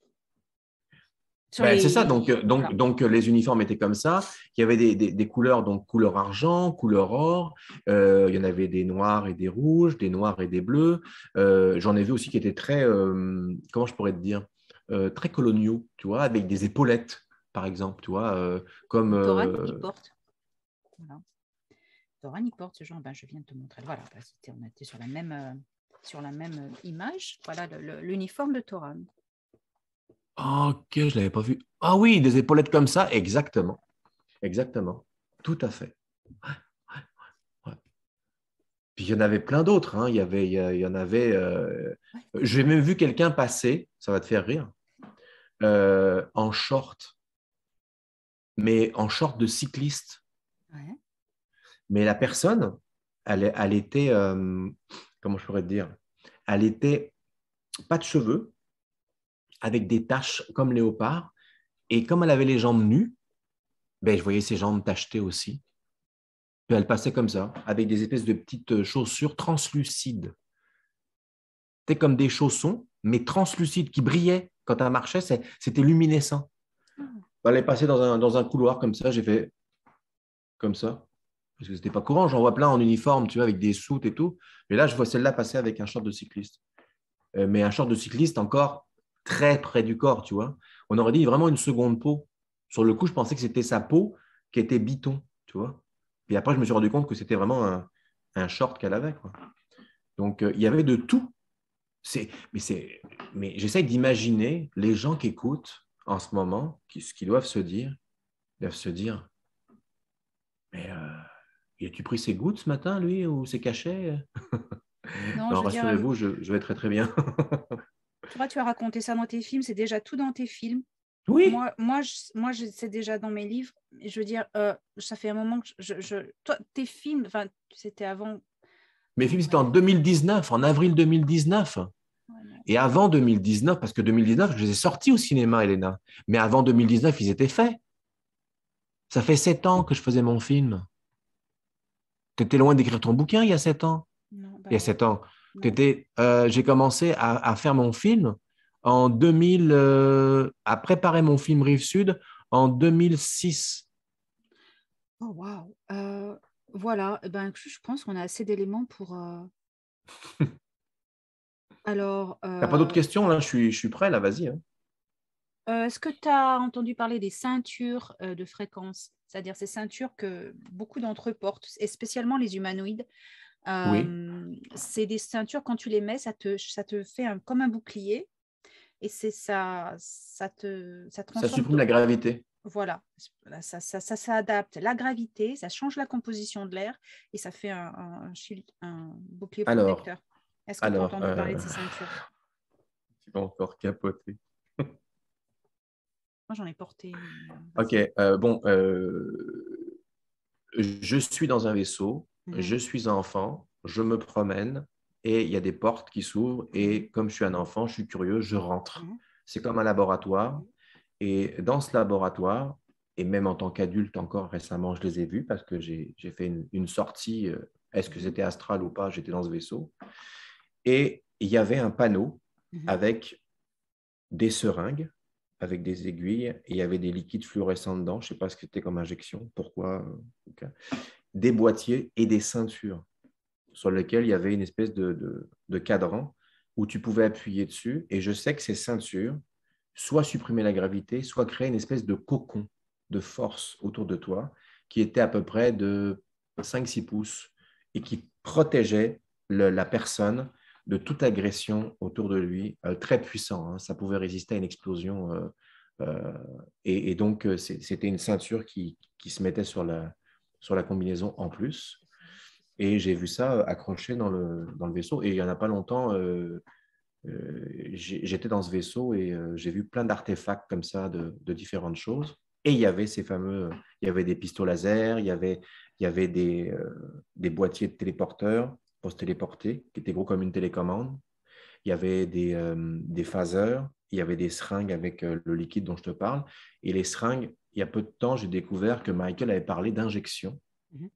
Ben, c'est ça, donc, euh, donc, donc euh, les uniformes étaient comme ça. Il y avait des, des, couleurs, donc couleur argent, couleur or, euh, il y en avait des noirs et des rouges, des noirs et des bleus. J'en ai vu aussi qui étaient très, comment je pourrais te dire, très coloniaux, tu vois, avec des épaulettes, par exemple, tu vois, comme. porte. il porte ce genre, ben, je viens de te montrer, voilà, on était sur la même, sur la même image, voilà l'uniforme de Toran. Ah, ok, je l'avais pas vu. Ah oui, des épaulettes comme ça, exactement. Exactement. Tout à fait. Puis il y en avait plein d'autres. Hein. Il, y avait, il y en avait. Euh, j'ai même vu quelqu'un passer, ça va te faire rire, euh, en short, mais en short de cycliste. Mais la personne, elle, elle était. Euh, comment je pourrais te dire Elle était pas de cheveux, avec des taches comme Léopard. Et comme elle avait les jambes nues, ben, je voyais ses jambes tachetées aussi. Puis elle passait comme ça, avec des espèces de petites chaussures translucides. C'était comme des chaussons, mais translucides, qui brillaient. Quand elle marchait, c'était luminescent. Ah. Elle est passée dans un, couloir comme ça, j'ai fait comme ça. Parce que n'était pas courant, j'en vois plein en uniforme, tu vois, avec des soutes et tout. Mais là, je vois celle-là passer avec un short de cycliste. Euh, mais un short de cycliste encore très près du corps, tu vois. On aurait dit vraiment une seconde peau. Sur le coup, je pensais que c'était sa peau qui était biton, tu vois. Puis après, je me suis rendu compte que c'était vraiment un, short qu'elle avait, Donc, euh, il y avait de tout. Mais, c'est. mais j'essaie d'imaginer les gens qui écoutent en ce moment, qui, ce qu'ils doivent se dire, Ils doivent se dire, mais euh, tu pris ses gouttes ce matin, lui, ou ses cachets euh, rassurez-vous, je, je, vais très très bien. toi, tu as raconté ça dans tes films, c'est déjà tout dans tes films. Oui. Moi, moi, je, c'est déjà dans mes livres. Je veux dire, euh, ça fait un moment que je. toi, tes films, c'était avant. Mes films, c'était en 2019, en avril 2019. Et avant 2019, parce que 2019, je les ai sortis au cinéma, Elena. Mais avant 2019, ils étaient faits. Ça fait sept ans que je faisais mon film. Tu étais loin d'écrire ton bouquin il y a sept ans. Bah il y a sept ans. Euh, j'ai commencé à, faire mon film en 2000, euh, à préparer mon film Rive Sud en 2006. Oh, wow. Euh, voilà, eh ben, je pense qu'on a assez d'éléments pour. Alors. a pas d'autres questions là je suis, je suis prêt là, vas-y. Hein. Est-ce que tu as entendu parler des ceintures de fréquence, c'est-à-dire ces ceintures que beaucoup d'entre eux portent, et spécialement les humanoïdes oui. C'est des ceintures, quand tu les mets, ça te, ça te fait un, comme un bouclier. Et c'est ça, ça te ça, ça supprime la gravité. Voilà, ça, ça, ça, ça, adapte la gravité, ça change la composition de l'air et ça fait un, un, shield, un bouclier protecteur. Est-ce que tu as entendu parler de ces euh, ceintures Tu vas encore capoter. Moi, j'en ai porté. Ok, euh, bon, euh, je suis dans un vaisseau Mm-hmm. Je suis enfant, je me promène et il y a des portes qui s'ouvrent et mm-hmm. comme je suis un enfant, je suis curieux, je rentre. Mm-hmm. C'est comme un laboratoire. Et dans ce laboratoire, et même en tant qu'adulte encore récemment, je les ai vus parce que j'ai fait une, sortie, euh, est-ce que c'était astral ou pas, j'étais dans ce vaisseau. Et il y avait un panneau avec des seringues, avec des aiguilles, et il y avait des liquides fluorescents dedans, je ne sais pas ce que c'était comme injection, pourquoi. Euh, des boîtiers et des ceintures sur lesquels il y avait une espèce de, cadran où tu pouvais appuyer dessus. Et je sais que ces ceintures, soit supprimaient la gravité, soit créaient une espèce de cocon de force autour de toi qui était à peu près de 5-6 pouces et qui protégeait la personne de toute agression autour de lui, euh, très puissant. Hein. ça pouvait résister à une explosion. Euh, euh, et, donc, c'était une ceinture qui, se mettait sur la, sur la combinaison en plus. Et j'ai vu ça euh, accroché dans le, vaisseau. Et il n'y en a pas longtemps, euh, euh, j'étais dans ce vaisseau et j'ai vu plein d'artefacts comme ça de, différentes choses. Et il y avait ces fameux, il y avait des pistolets laser, il y avait, il y avait des, des boîtiers de téléporteurs pour se qui étaient gros comme une télécommande. Il y avait des, des il y avait des seringues avec le liquide dont je te parle. Et les seringues, il y a peu de temps, j'ai découvert que Michael avait parlé d'injection mhm.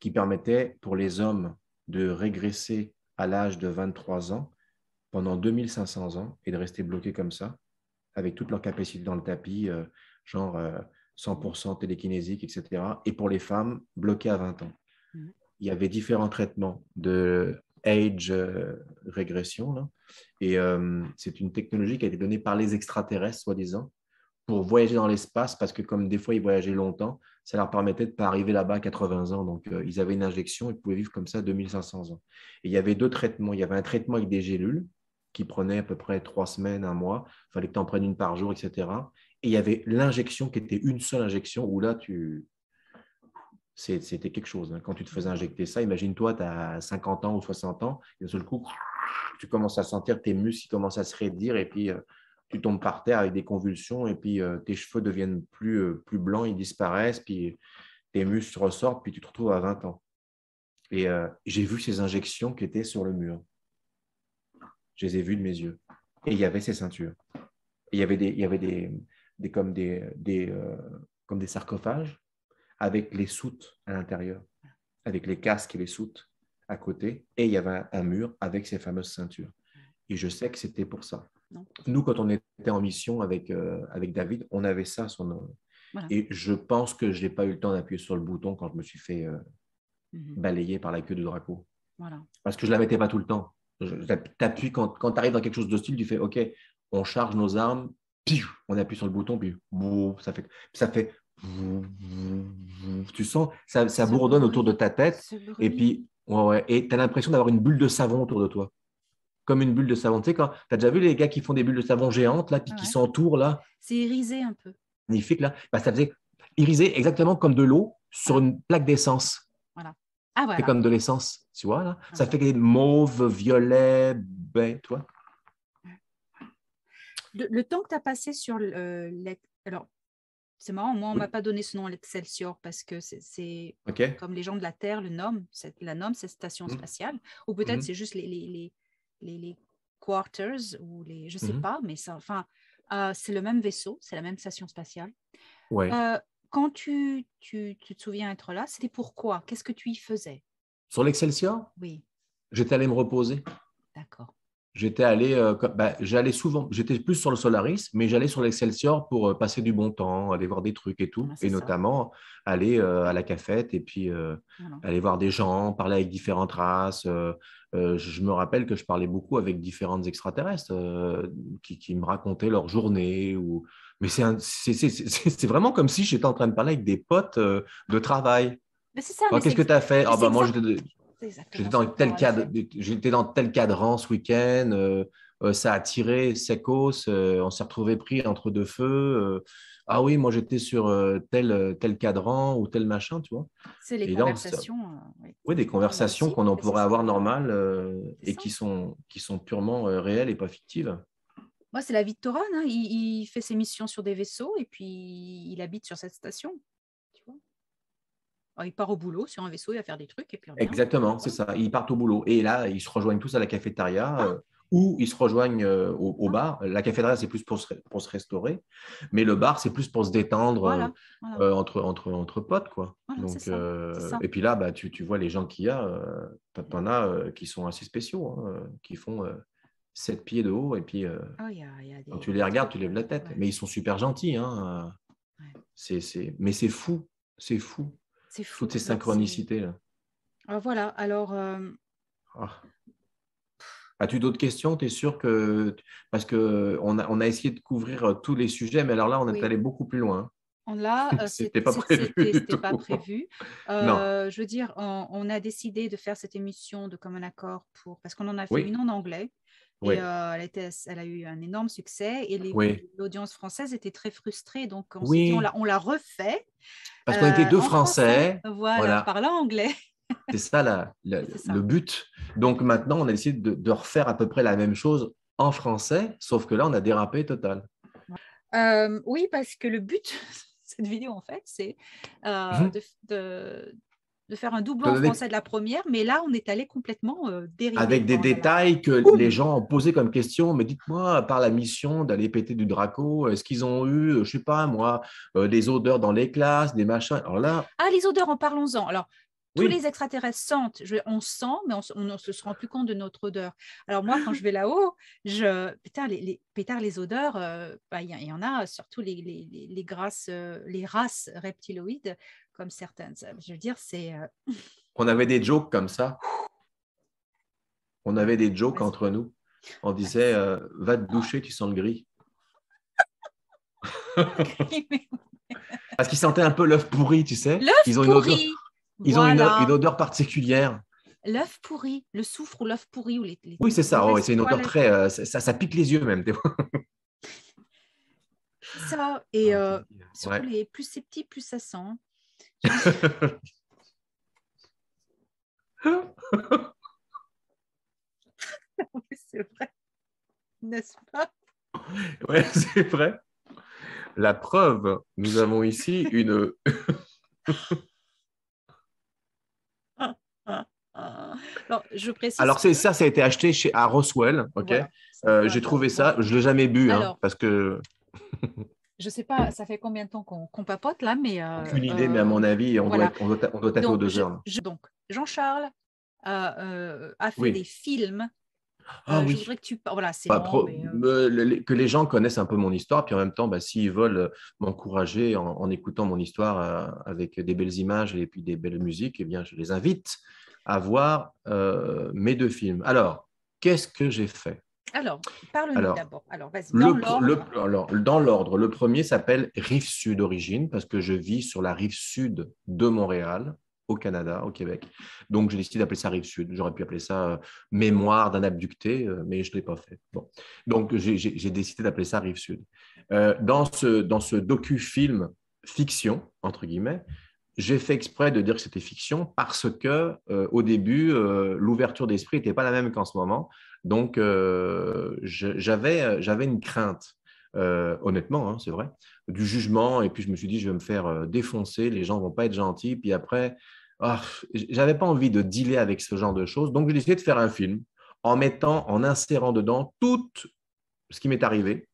qui permettait pour les hommes de régresser à l'âge de 23 ans pendant 2500 ans et de rester bloqués comme ça, avec toute leur capacité dans le tapis, euh, genre 100% euh, télékinésique, etc. Et pour les femmes, bloquées à 20 ans. Mhm. Il y avait différents traitements de age euh, régression. Et c'est une technologie qui a été donnée par les extraterrestres, soi-disant, pour voyager dans l'espace parce que comme des fois ils voyageaient longtemps, ça leur permettait de ne pas arriver là-bas à 80 ans. Donc euh, ils avaient une injection, ils pouvaient vivre comme ça 2500 ans. Et il y avait deux traitements. Il y avait un traitement avec des gélules qui prenait à peu près trois semaines, un mois. Il fallait que tu en prennes une par jour, etc. Et il y avait l'injection qui était une seule injection où là, tu... c'était quelque chose. Hein. Quand tu te faisais injecter ça, imagine-toi, tu as 50 ans ou 60 ans, et d'un seul coup, tu commences à sentir tes muscles qui commencent à se raidir et puis... Euh, tu tombes par terre avec des convulsions et puis euh, tes cheveux deviennent plus, euh, plus blancs, ils disparaissent, puis tes muscles ressortent, puis tu te retrouves à 20 ans. Et euh, j'ai vu ces injections qui étaient sur le mur. Je les ai vues de mes yeux. Et il y avait ces ceintures. il y avait des, il y avait des, des comme des, comme des sarcophages avec les soutes à l'intérieur, avec les casques et les soutes à côté. Et il y avait un mur avec ces fameuses ceintures. Et je sais que c'était pour ça. Nous, quand on était en mission avec, euh, avec David, on avait ça son nom. Et je pense que je n'ai pas eu le temps d'appuyer sur le bouton quand je me suis fait euh, mhm. balayer par la queue de drapeau Parce que je ne la mettais pas tout le temps. quand, quand tu arrives dans quelque chose de style tu fais OK, on charge nos armes, on appuie sur le bouton, puis ça fait, ça fait tu sens, ça, ça bourdonne autour de ta tête, et puis et tu as l'impression d'avoir une bulle de savon autour de toi comme une bulle de savon. Tu sais, tu as déjà vu les gars qui font des bulles de savon géantes, là, puis qui s'entourent, là. C'est irisé un peu. Magnifique, là. Bah, ça faisait irisé exactement comme de l'eau sur une plaque d'essence. Voilà. Ah, voilà. C'est comme de l'essence, tu vois, là. ça fait fait mauve, violet, ben, tu vois. Le, temps que tu as passé sur euh, l'Excelsior. alors c'est marrant, moi on ne m'a pas donné ce nom, l'Excelsior, parce que c'est comme les gens de la Terre le nomment, la nomment cette station mmh. spatiale, ou peut-être mmh. c'est juste les, les, les, quarters ou les, je sais mhm. pas, mais enfin, euh, c'est le même vaisseau, c'est la même station spatiale. Euh, quand tu, tu, te souviens être là, c'était pourquoi Qu'est-ce que tu y faisais Sur l'Excelsior Oui. J'étais allé me reposer. D'accord j'étais allé, euh, bah, j'allais souvent, j'étais plus sur le Solaris, mais j'allais sur l'Excelsior pour euh, passer du bon temps, aller voir des trucs et tout, ah, et notamment aller euh, à la cafette et puis aller voir des gens, parler avec différentes races. je me rappelle que je parlais beaucoup avec différentes extraterrestres qui, me racontaient leur journée ou. Mais c'est vraiment comme si j'étais en train de parler avec des potes de travail. C'est ça. Oh, qu'est-ce que tu as fait ah, bah, Moi, J'étais dans, tel cadran ce week-end, euh, euh, ça a tiré secos, euh, on s'est retrouvé pris entre deux feux. ah oui, moi j'étais sur tel, tel cadran ou tel machin, tu vois. C'est les conversations. oui, des conversations qu'on en pourrait avoir normales et qui sont, qui sont purement réelles et pas fictives. Moi, c'est la vie de Toron, hein. il, fait ses missions sur des vaisseaux et puis il habite sur cette station il part au boulot sur un vaisseau, il va faire des trucs et puis Exactement, c'est ça. Ils partent au boulot et là, ils se rejoignent tous à la cafétéria. Ah. Euh, ou ils se rejoignent euh, au, ah. bar. La cafétéria, c'est plus pour se, pour se, restaurer, mais le bar, c'est plus pour se détendre euh, entre, entre, entre potes. Quoi. Donc, et puis là, bah, tu, vois les gens qu'il y a, en as qui sont assez spéciaux, hein, qui font sept pieds de haut, et puis quand tu les regardes, tu lèves la tête. Mais ils sont super gentils. Hein. Mais c'est fou, c'est fou toutes ces synchronicités là. Ah, voilà, alors. Euh, ah. As-tu d'autres questions Tu es sûr que. Parce qu'on a, on a essayé de couvrir euh, tous les sujets, mais alors là, on est allé beaucoup plus loin. On l'a. Euh, c'était pas prévu. C'était pas prévu. je veux dire, on, a décidé de faire cette émission de commun accord pour parce qu'on en a fait une en anglais. Et euh, elle, a eu un énorme succès et l'audience française était très frustrée. Donc, on, on, la, refait. Parce qu'on était euh, deux Français. Voilà, parlant anglais. C'est ça, le but. Donc, maintenant, on a décidé de, refaire à peu près la même chose en français, sauf que là, on a dérapé total. Euh, oui, parce que le but de cette vidéo, en fait, c'est mhm. de de faire un double en français de la première, mais là, on est allé complètement euh, Avec des détails que les gens ont posé comme question, mais dites-moi, par la mission d'aller péter du Draco, est-ce qu'ils ont eu, euh, je sais pas moi, euh, des odeurs dans les classes, des machins Alors là... Ah, les odeurs, en parlons-en. Alors, tous les extraterrestres sentent, on sent, mais on ne se rend plus compte de notre odeur. Alors moi, quand je vais là-haut, je pétard les, les odeurs, bah, il y, en a, surtout les, les, les les races reptiloïdes comme certaines. Je veux dire, c'est. Euh, On avait des jokes comme ça. On avait des jokes entre nous. On disait euh, Va te doucher, tu sens le gris. Parce qu'ils sentaient un peu l'œuf pourri, tu sais. Ils ont Une odeur... Ils ont une, odeur particulière l'œuf pourri, le soufre ou l'œuf pourri. Ou les, oui, c'est ça, c'est une odeur très. Euh, ça, pique les yeux même. ça, et ah, les, plus c'est petit, plus ça sent c'est vrai, n'est-ce pas Oui, c'est vrai. La preuve, nous avons ici une. Alors, je Alors, ça, ça a été acheté chez, à Roswell, ok euh, J'ai trouvé ça, je ne l'ai jamais bu, hein, parce que. je ne sais pas, ça fait combien de temps qu'on papote là, mais. Euh, Aucune idée, mais à euh, mon avis, on, doit, être aux deux heures. donc, Jean-Charles euh, euh, a fait des films. Ah, oui. Je voudrais que tu voilà, que les gens connaissent un peu mon histoire, puis en même temps, bah, s'ils veulent m'encourager en, écoutant mon histoire avec des belles images et puis des belles musiques, eh bien, je les invite à voir mes deux films. Alors, qu'est-ce que j'ai fait alors, parle-nous d'abord. Alors, vas-y, dans l'ordre. dans l'ordre, le premier s'appelle Rive Sud d'origine parce que je vis sur la rive sud de Montréal, au Canada, au Québec. Donc, j'ai décidé d'appeler ça Rive Sud. J'aurais pu appeler ça euh, Mémoire d'un abducté, euh, mais je ne l'ai pas fait. Bon. Donc, j'ai décidé d'appeler ça Rive Sud. Euh, dans ce, dans ce docu-film fiction, entre guillemets, j'ai fait exprès de dire que c'était fiction parce que au début, l'ouverture d'esprit n'était pas la même qu'en ce moment. Donc, euh, j'avais, euh, j'avais une crainte, euh, honnêtement, hein, c'est vrai, du jugement. Et puis, je me suis dit, je vais me faire défoncer, les gens vont pas être gentils. Puis après, ah, je n'avais pas envie de dealer avec ce genre de choses. Donc, j'ai décidé de faire un film en mettant, en insérant dedans tout ce qui m'est arrivé,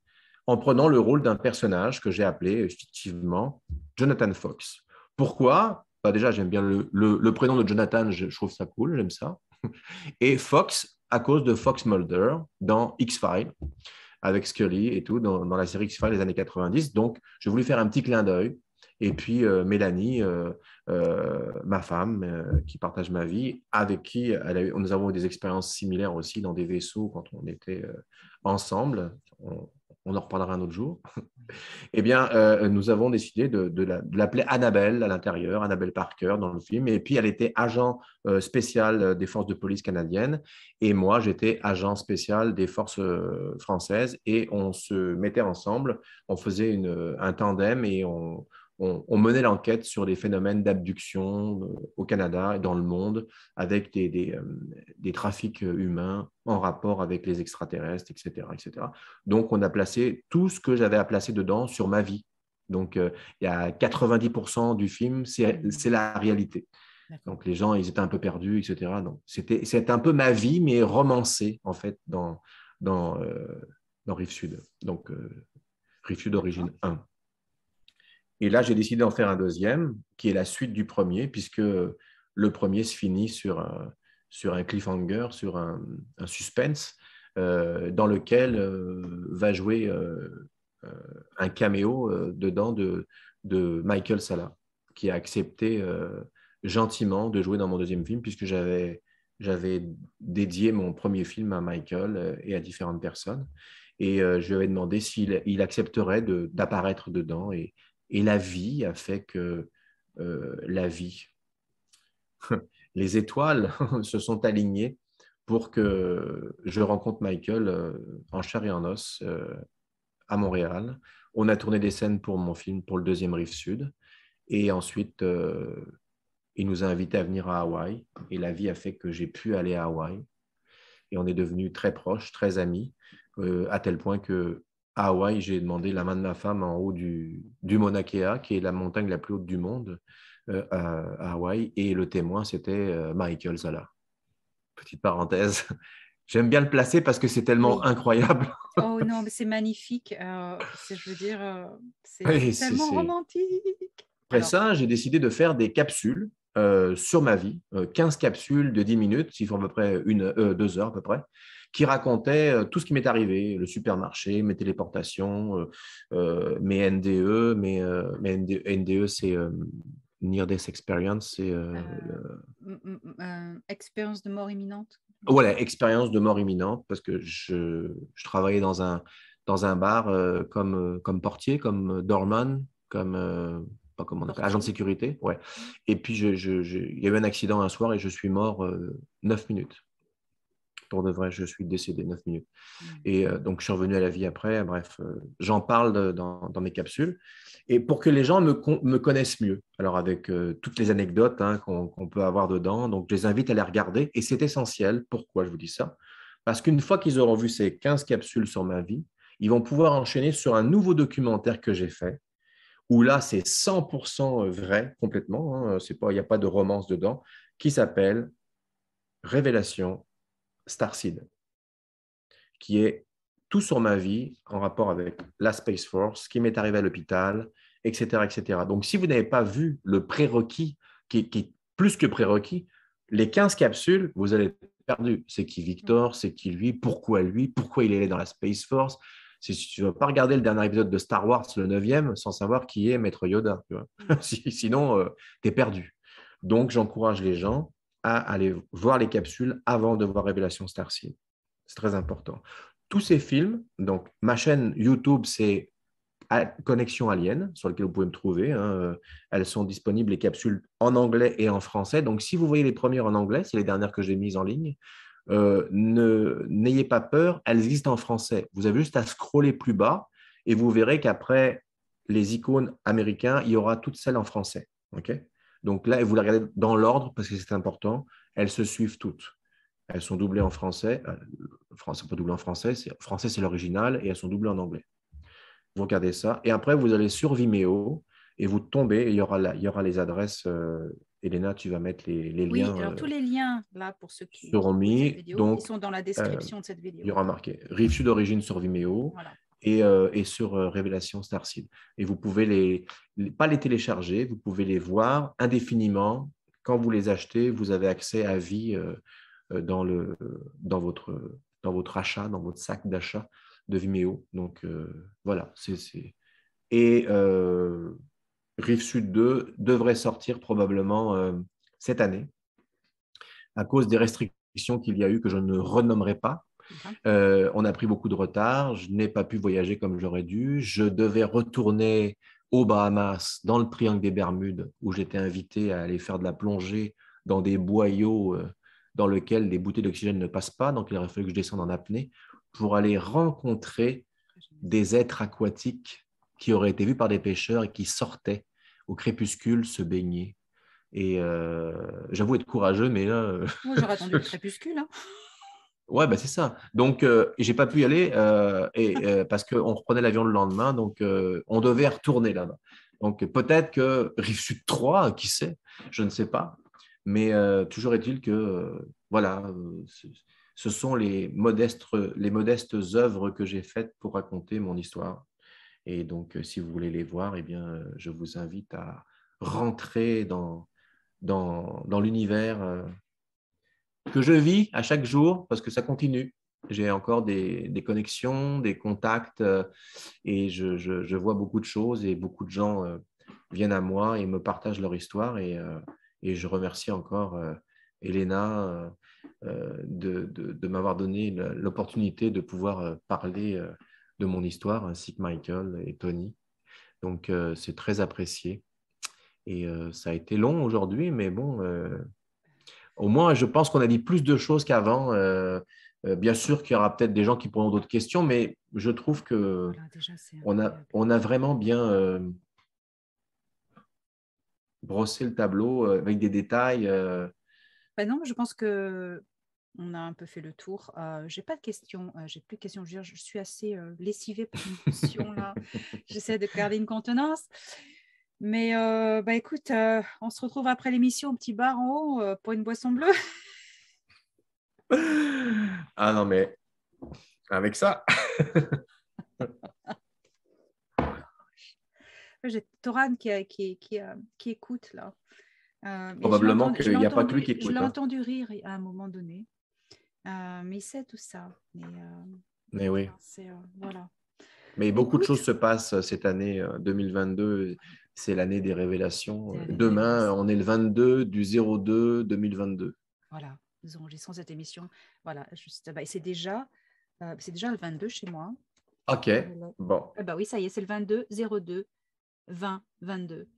en prenant le rôle d'un personnage que j'ai appelé effectivement Jonathan Fox. Pourquoi bah Déjà, j'aime bien le, prénom de Jonathan, je trouve ça cool, j'aime ça. Et Fox, à cause de Fox Mulder dans X-Files, avec Scully et tout, dans, la série X-Files des années 90. Donc, je voulais faire un petit clin d'œil. Et puis, euh, Mélanie, euh, euh, ma femme, qui partage ma vie, avec qui elle nous avons eu des expériences similaires aussi dans des vaisseaux quand on était ensemble on en reparlera un autre jour, eh bien, euh, nous avons décidé de, l'appeler Annabelle à l'intérieur, Annabelle Parker dans le film. Et puis, elle était agent euh, spécial euh, des forces de police canadiennes. Et moi, j'étais agent spécial des forces françaises. Et on se mettait ensemble, on faisait une, un tandem et on, on, menait l'enquête sur les phénomènes d'abduction euh, au Canada et dans le monde avec des, euh, trafics euh, humains en rapport avec les extraterrestres, etc., etc. Donc, on a placé tout ce que j'avais à placer dedans sur ma vie. Donc, il y a 90% du film, c'est la réalité. Donc les gens, ils étaient un peu perdus, etc. Donc c'était un peu ma vie, mais romancée en fait dans dans, Rive Sud. Donc Rive Sud d'origine 1. Et là, j'ai décidé d'en faire un deuxième, qui est la suite du premier, puisque le premier se finit sur un, sur un cliffhanger, sur un, suspense, euh, dans lequel euh, va jouer euh, un caméo dedans de, de, Michael Salah, qui a accepté gentiment de jouer dans mon deuxième film, puisque j'avais j'avais dédié mon premier film à Michael et à différentes personnes. Et je lui avais demandé s'il accepterait d'apparaître dedans. Et et la vie a fait que euh, la vie, les étoiles se sont alignées pour que je rencontre Michael euh, en chair et en os euh, à Montréal. On a tourné des scènes pour mon film, pour le deuxième Rive Sud. Et ensuite, il nous a invités à venir à Hawaï. Et la vie a fait que j'ai pu aller à Hawaï. Et on est devenus très proches, très amis, à tel point que à ah Hawaï, j'ai demandé la main de ma femme en haut du, du Mauna Kea, qui est la montagne la plus haute du monde euh, à, Hawaï, et le témoin, c'était euh, Michael Zala. Petite parenthèse. J'aime bien le placer parce que c'est tellement incroyable. oh non, mais c'est magnifique. Euh, je veux dire, c'est tellement romantique. Après ça, j'ai décidé de faire des capsules sur ma vie, 15 capsules de 10 minutes, s'il faut à peu près une, deux heures à peu près qui racontait euh, tout ce qui m'est arrivé, le supermarché, mes téléportations, euh, euh, mes NDE, mes, NDE, e, c'est Near Death Experience, c'est... expérience de mort imminente. Voilà, expérience de mort imminente, parce que je, travaillais dans un, dans un bar comme, comme portier, comme doorman, comme pas comment agent de sécurité, ouais. Mmh. Et puis il y a eu un accident un soir et je suis mort neuf minutes de vrai, je suis décédé, 9 minutes. Mmh. Et euh, donc, je suis revenu à la vie après. Bref, euh, j'en parle dans, mes capsules. Et pour que les gens me, me connaissent mieux, alors avec euh, toutes les anecdotes hein, qu'on peut avoir dedans, donc je les invite à les regarder. Et c'est essentiel. Pourquoi je vous dis ça Parce qu'une fois qu'ils auront vu ces 15 capsules sur ma vie, ils vont pouvoir enchaîner sur un nouveau documentaire que j'ai fait, où là, c'est 100% vrai, complètement. Hein. Il n'y a pas de romance dedans, qui s'appelle Révélation Starseed, qui est tout sur ma vie en rapport avec la Space Force, qui m'est arrivé à l'hôpital, etc., etc. Donc, si vous n'avez pas vu le prérequis, qui, est plus que prérequis, les 15 capsules, vous allez être perdu. C'est qui Victor C'est qui lui Pourquoi lui Pourquoi il est dans la Space Force si tu ne vas pas regarder le dernier épisode de Star Wars, le 9e, sans savoir qui est Maître Yoda. Sinon, euh, tu es perdu. Donc, j'encourage les gens à aller voir les capsules avant de voir Révélation Starseed. C'est très important. Tous ces films, donc ma chaîne YouTube, c'est Connexion Alien, sur lequel vous pouvez me trouver. Hein, euh, elles sont disponibles, les capsules, en anglais et en français. Donc, si vous voyez les premières en anglais, c'est les dernières que j'ai mises en ligne, euh, n'ayez pas peur, elles existent en français. Vous avez juste à scroller plus bas et vous verrez qu'après les icônes américains, il y aura toutes celles en français. OK donc là, vous la regardez dans l'ordre parce que c'est important, elles se suivent toutes. Elles sont doublées en français, euh, français pas doublées en français, français c'est l'original, et elles sont doublées en anglais. Vous regardez ça, et après vous allez sur Vimeo et vous tombez, il y aura, il y aura les adresses. Euh, Elena, tu vas mettre les, liens. Oui, alors euh, tous les liens là pour ceux qui seront mis. donc, ils sont dans la description de cette vidéo. Il y aura marqué Rive d'origine sur Vimeo. Voilà. Euh, et, sur euh, Révélation Starseed. Et vous pouvez les, pas les télécharger, vous pouvez les voir indéfiniment. Quand vous les achetez, vous avez accès à vie euh, dans, le, dans, votre, dans votre achat, dans votre sac d'achat de Vimeo. Donc voilà, Et Rive Sud 2 devrait sortir probablement cette année à cause des restrictions qu'il y a eu que je ne renommerai pas, euh, on a pris beaucoup de retard, je n'ai pas pu voyager comme j'aurais dû, je devais retourner aux Bahamas, dans le triangle des Bermudes, où j'étais invité à aller faire de la plongée dans des boyaux euh, dans lesquels des bouteilles d'oxygène ne passent pas, donc il aurait fallu que je descende en apnée pour aller rencontrer des êtres aquatiques qui auraient été vus par des pêcheurs et qui sortaient au crépuscule se baigner. Et euh, j'avoue être courageux, mais là. Moi, j'aurais attendu le crépuscule. Hein. Ouais, bah, c'est ça. Donc, je euh, j'ai pas pu y aller euh, et, euh, parce qu'on reprenait l'avion le lendemain. Donc, on devait retourner là-bas. Donc, peut-être que Rive Sud 3, qui sait Je ne sais pas. Mais toujours est-il que, voilà, ce sont les modestes, les modestes œuvres que j'ai faites pour raconter mon histoire. Et donc, si vous voulez les voir, et eh bien, je vous invite à rentrer dans, dans, dans l'univers que je vis à chaque jour parce que ça continue. J'ai encore des, des, connexions, des contacts euh, et je, je, vois beaucoup de choses et beaucoup de gens euh, viennent à moi et me partagent leur histoire et, euh, et je remercie encore Elena de, de, de m'avoir donné l'opportunité de pouvoir parler de mon histoire ainsi que Michael et Tony. Donc c'est très apprécié et ça a été long aujourd'hui mais bon au moins, je pense qu'on a dit plus de choses qu'avant. Euh, euh, bien sûr qu'il y aura peut-être des gens qui pourront d'autres questions, mais je trouve que ah, on, a, vraiment bien euh, brossé le tableau avec des détails. Bah non, je pense que on a un peu fait le tour. j'ai pas de questions. j'ai plus de questions. Je, suis assez lessivée par une là. J'essaie de garder une contenance. Mais euh, bah, écoute, euh, on se retrouve après l'émission au petit bar en haut euh, pour une boisson bleue. ah non, mais avec ça. J'ai Toran qui, qui, qui, qui, écoute là. Probablement qu'il n'y a pas que lui qui écoute. Je hein. l'ai entendu rire à un moment donné. mais il sait tout ça. Mais, oui. Mais beaucoup de choses se passent cette année 2022 c'est l'année des révélations. Demain, on est le 22 du 02 2022. Voilà, nous enregistrons cette émission. Voilà, juste, bah, c'est déjà, euh, c'est déjà le 22 chez moi. Ok, bon. Ah bah oui, ça y est, c'est le 22 02 20 22.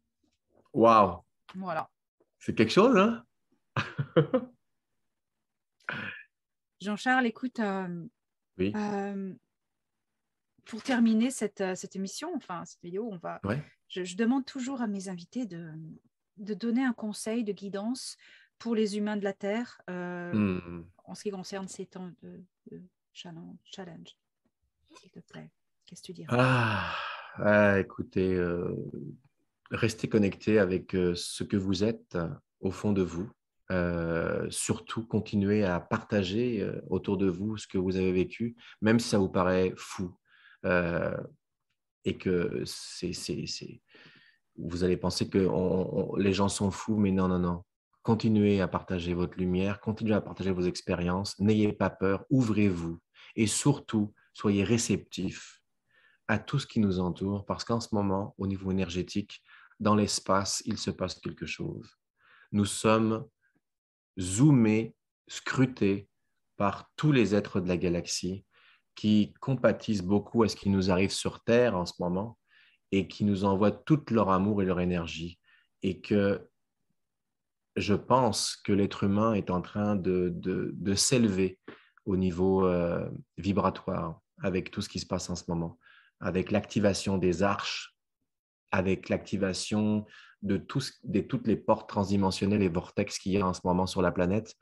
Waouh. Voilà. C'est quelque chose, hein Jean-Charles, écoute, euh, oui. Euh, pour terminer euh, cette, émission, enfin cette vidéo, on va. Je, demande toujours à mes invités de, donner un conseil de guidance pour les humains de la Terre euh, hmm. en ce qui concerne ces temps de, challenge. S'il te plaît, qu'est-ce que tu dirais ah, ah, Écoutez, euh, restez connectés avec ce que vous êtes au fond de vous. surtout continuez à partager autour de vous ce que vous avez vécu, même si ça vous paraît fou, euh, et que c'est, vous allez penser que les gens sont fous, mais non, non, non. Continuez à partager votre lumière, continuez à partager vos expériences, n'ayez pas peur, ouvrez-vous et surtout, soyez réceptifs à tout ce qui nous entoure parce qu'en ce moment, au niveau énergétique, dans l'espace, il se passe quelque chose. Nous sommes zoomés, scrutés par tous les êtres de la galaxie qui compatissent beaucoup à ce qui nous arrive sur Terre en ce moment et qui nous envoient tout leur amour et leur énergie. Et que je pense que l'être humain est en train de, de, s'élever au niveau euh, vibratoire avec tout ce qui se passe en ce moment, avec l'activation des arches, avec l'activation de, de, toutes les portes transdimensionnelles et vortex qu'il y a en ce moment sur la planète.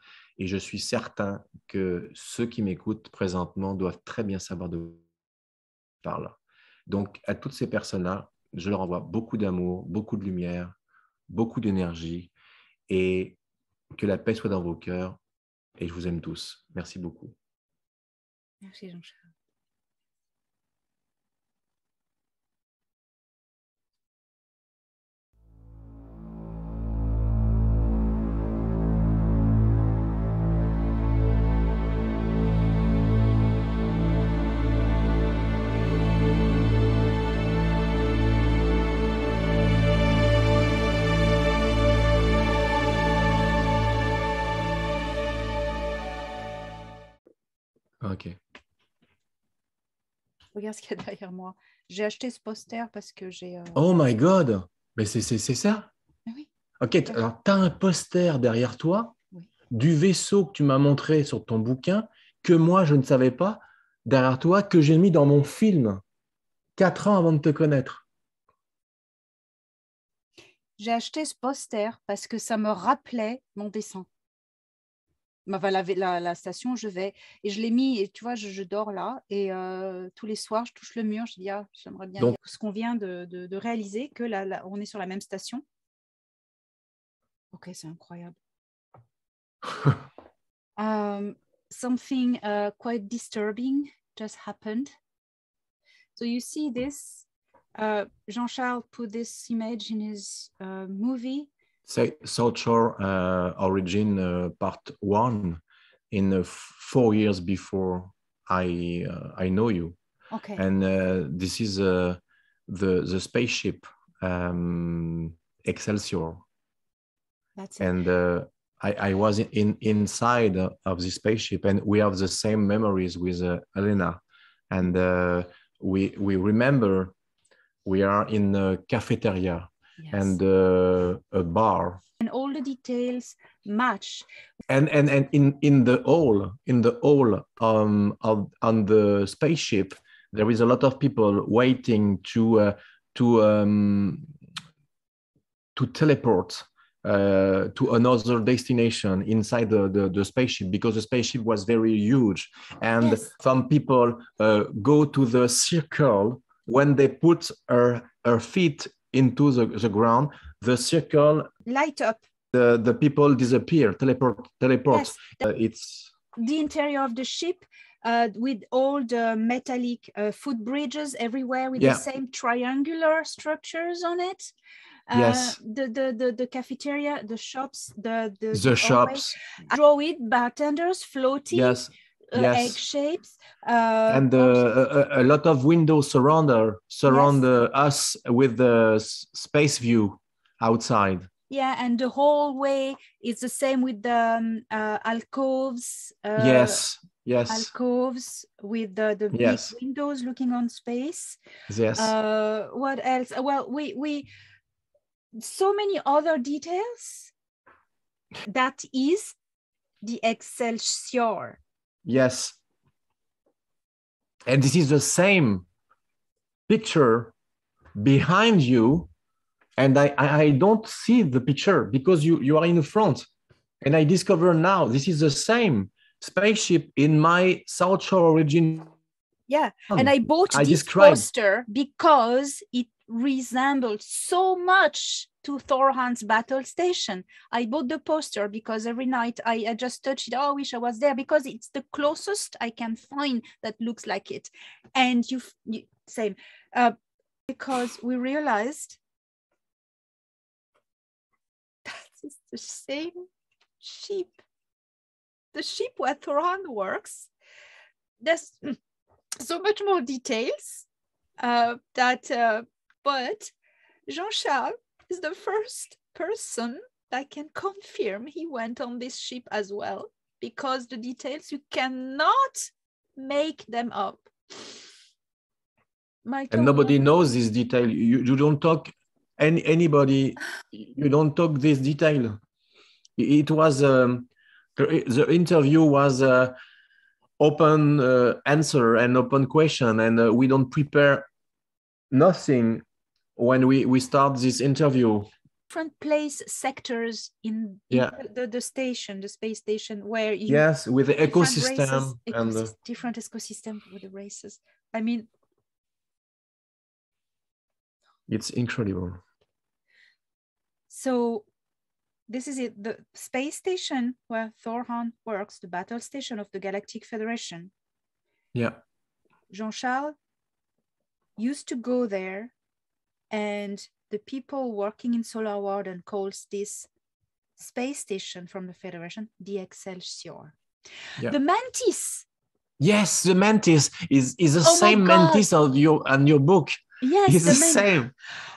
Et je suis certain que ceux qui m'écoutent présentement doivent très bien savoir de quoi je Donc, à toutes ces personnes-là, je leur envoie beaucoup d'amour, beaucoup de lumière, beaucoup d'énergie et que la paix soit dans vos cœurs. Et je vous aime tous. Merci beaucoup. Merci Jean-Charles. regarde ce qu'il y a derrière moi. J'ai acheté ce poster parce que j'ai. Euh, oh my God Mais c'est ça Oui. Ok, alors tu as un poster derrière toi du vaisseau que tu m'as montré sur ton bouquin que moi je ne savais pas derrière toi que j'ai mis dans mon film quatre ans avant de te connaître. J'ai acheté ce poster parce que ça me rappelait mon dessin. Bah, va la, la, la, station, je vais. Et je l'ai mis, et tu vois, je, dors là. Et tous les soirs, je touche le mur. Je dis, ah, j'aimerais bien. Donc, ce qu'on vient de, réaliser, que là, on est sur la même station. Ok, c'est incroyable. um, something uh, quite disturbing just happened. So you see this. Uh, Jean-Charles put this image in his uh, movie. say, Southshore uh, Origin uh, Part One in uh, four years before I I know you. Okay. And this is the the spaceship um, Excelsior. That's it. And I, I, was in inside of the spaceship, and we have the same memories with uh, Elena, and uh, we we remember we are in a cafeteria and uh, a bar. And all the details match. And and and in in the hall in the hall um of, on the spaceship, there is a lot of people waiting to uh, to um to teleport uh, to another destination inside the, the, the, spaceship because the spaceship was very huge. And yes. some people uh, go to the circle when they put her, her feet into the, the ground, the circle light up. The, the people disappear, teleport, teleport. Yes, the, uh, it's the interior of the ship uh, with all the metallic uh, bridges everywhere with yeah. the same triangular structures on it. Uh, yes. The, the, the the cafeteria, the shops, the the, the shops. Draw it bartenders floating. Yes. Uh, yes. egg shapes. Uh, and uh, a, lot of windows surround, surround yes. us with the space view outside. Yeah, and the hallway is the same with the um, alcoves. yes, yes alcoves with the, the yes. big windows looking on space yes uh, what else well we we so many other details that is the excelsior Yes. And this is the same picture behind you. And I, I don't see the picture because you, you are in front. And I discover now this is the same spaceship in my South Shore origin. Yeah. And I bought I this described. poster because it resembled so much to Thorhan's battle station. I bought the poster because every night I, I just touch it. Oh, I wish I was there because it's the closest I can find that looks like it. And you, you same, uh, because we realized that is the same sheep. The sheep where Thorhan works. There's mm, so much more details uh, that uh, but Jean Charles is the first person that can confirm he went on this ship as well, because the details you cannot make them up. Michael, and nobody knows this detail. You, you don't talk any anybody. You don't talk this detail. It was um, the interview was uh, open uh, answer and open question, and uh, we don't prepare nothing when we, we start this interview. Different place sectors in, yeah. in the, the station, the space station, where you, yes, with the ecosystem races, and ecosystem, the... different ecosystem with the races. I mean, it's incredible. So this is it, the space station where Thorhan works, the battle station of the Galactic Federation. Yeah. Jean Charles used to go there and the people working in solar and calls this space station from the Federation the Excelsior. Yeah. The mantis. Yes, the mantis is, is the oh same mantis of your and your book. Yes, it's the, the same.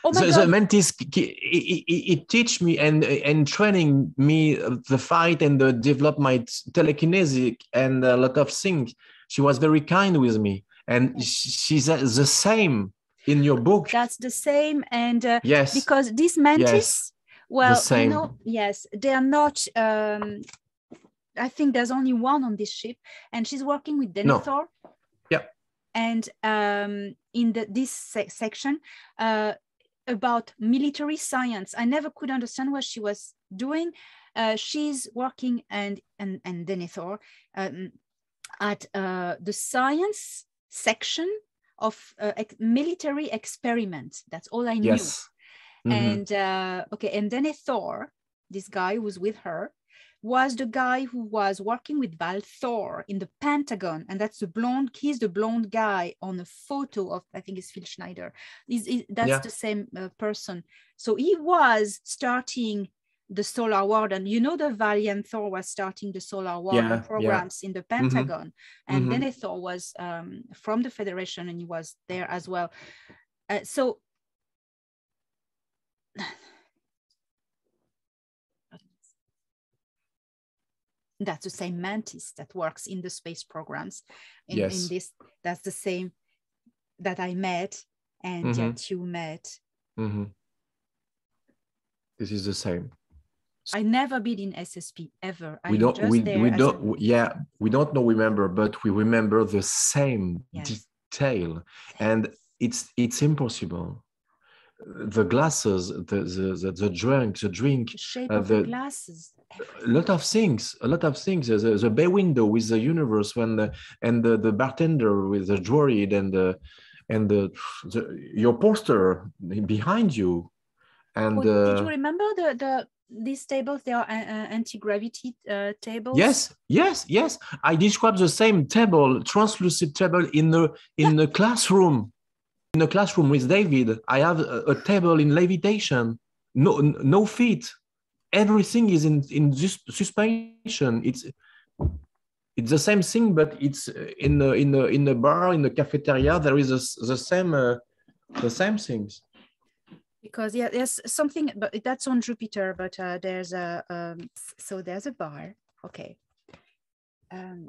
Oh my the, God. the mantis it, it, it teach me and and training me the fight and the develop my telekinetic and a uh, lot of things. She was very kind with me, and she's uh, the same in your book that's the same and uh, yes because these mantis yes. well you know, yes they are not um, i think there's only one on this ship and she's working with denethor no. yeah and um, in the, this se- section uh, about military science i never could understand what she was doing uh, she's working and and, and denethor um, at uh, the science section of uh, ex- military experiment. That's all I knew. Yes. Mm-hmm. And uh, okay, and then a Thor, this guy was with her, was the guy who was working with Val Thor in the Pentagon, and that's the blonde. He's the blonde guy on a photo of I think it's Phil Schneider. He's, he, that's yeah. the same uh, person. So he was starting the solar world and you know the Valiant thor was starting the solar world yeah, programs yeah. in the mm-hmm. pentagon mm-hmm. and mm-hmm. was um, from the federation and he was there as well uh, so that's the same mantis that works in the space programs in, yes. in this that's the same that i met and mm-hmm. you met mm-hmm. this is the same I never been in SSP ever. I'm we don't. we, we don't. A... Yeah, we don't know. Remember, but we remember the same yes. detail, and it's it's impossible. The glasses, the the the, the drink, the drink, the shape uh, of the, glasses. A lot of things, a lot of things. The, the bay window with the universe, when the, and the, the bartender with the droid, and the and the, the your poster behind you. And oh, uh, did you remember the the these tables they are uh, uh, anti-gravity uh, tables yes yes yes i described the same table translucent table in the in yeah. the classroom in the classroom with david i have a, a, table in levitation no no feet everything is in in this suspension it's it's the same thing but it's uh, in the in the in the bar in the cafeteria there is a, the same uh, the same things because yeah there's something but that's on jupiter but uh, there's a um, so there's a bar okay um,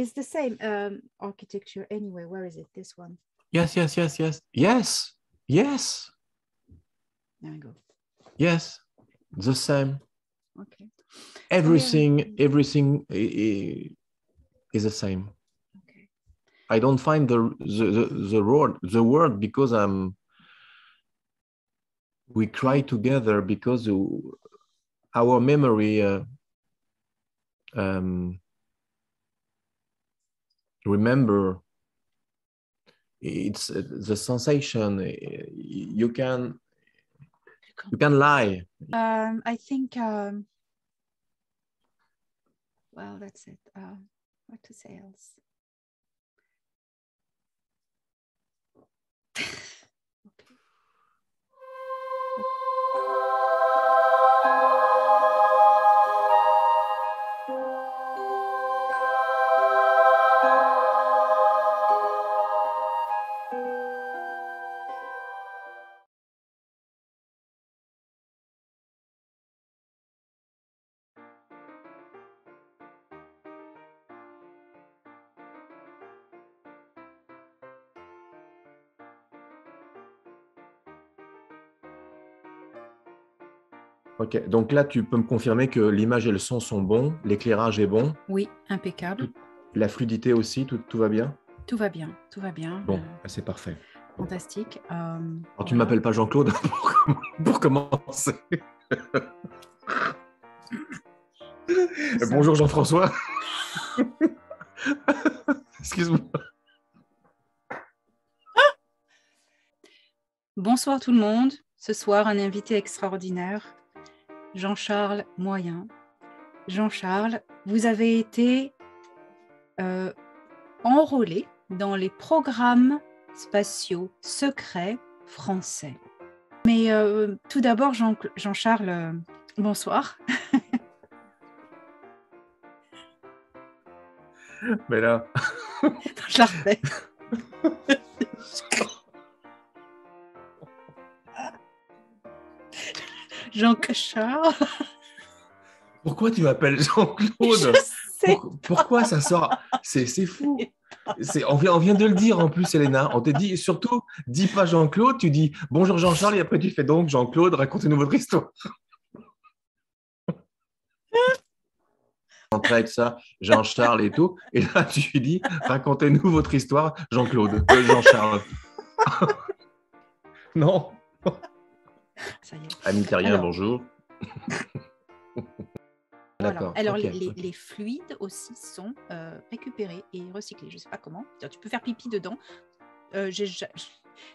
it's the same um, architecture anyway where is it this one yes yes yes yes yes yes there i go yes the same okay everything oh, everything is the same okay i don't find the the the, the word the word because i'm we cry together because our memory uh, um, remember it's uh, the sensation uh, you can you can lie um, i think um, well that's it uh, what to say else donc là, tu peux me confirmer que l'image et le son sont bons, l'éclairage est bon Oui, impeccable. la fluidité aussi, tout, va bien Tout va bien, tout va bien. Bon, euh, bah, c'est parfait. Fantastique. Euh, tu ne m'appelles pas Jean-Claude pour, pour commencer. Bonjour Jean-François. Excuse-moi. Bonsoir tout le monde. Ce soir, un invité extraordinaire, Jean-Charles Moyen. Jean-Charles, vous avez été euh, enrôlé dans les programmes spatiaux secrets français. Mais euh, tout d'abord, Jean-Charles, euh, bonsoir. Mais là. Je la Jean claude Pourquoi tu m'appelles Jean-Claude Pourquoi ça sort C'est fou. On vient, on vient, de le dire en plus, Elena. On t'a dit surtout, dis pas Jean-Claude, tu dis bonjour Jean-Charles et après tu fais donc Jean-Claude, racontez-nous votre histoire. Entre avec ça, Jean-Charles et tout. Et là, tu lui dis racontez-nous votre histoire, Jean-Claude, euh, Jean-Charles. non. Ça bonjour. D'accord. Alors, les, fluides aussi sont euh, récupérés et recyclés. Je ne sais pas comment. Tu peux faire pipi dedans. Euh, j'ai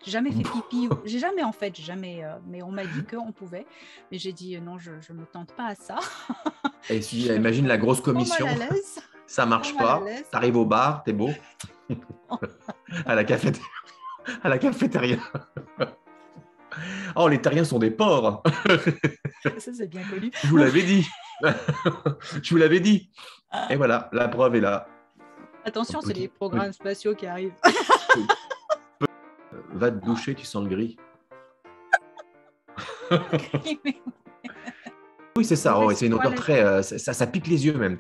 jamais fait pipi. j'ai jamais, en fait, jamais. Euh, mais on m'a dit qu'on pouvait. Mais j'ai dit euh, non, je ne me tente pas à ça. et si, je... imagine la grosse commission. ça marche pas. Tu arrives au bar, tu es beau. à la cafétéria. à la cafétéria. Oh, les terriens sont des porcs Ça, c'est bien connu. Je vous l'avais dit Je vous l'avais dit ah. Et voilà, la preuve est là. Attention, c'est les programmes spatiaux qui arrivent. Va te doucher, tu sens le gris. oui, c'est ça. Oh, c'est une odeur très. Euh, ça, pique les yeux même.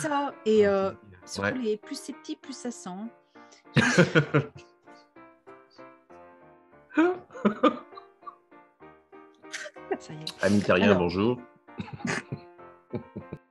ça, et euh, surtout les plus c'est petit, plus ça sent. Ami bonjour.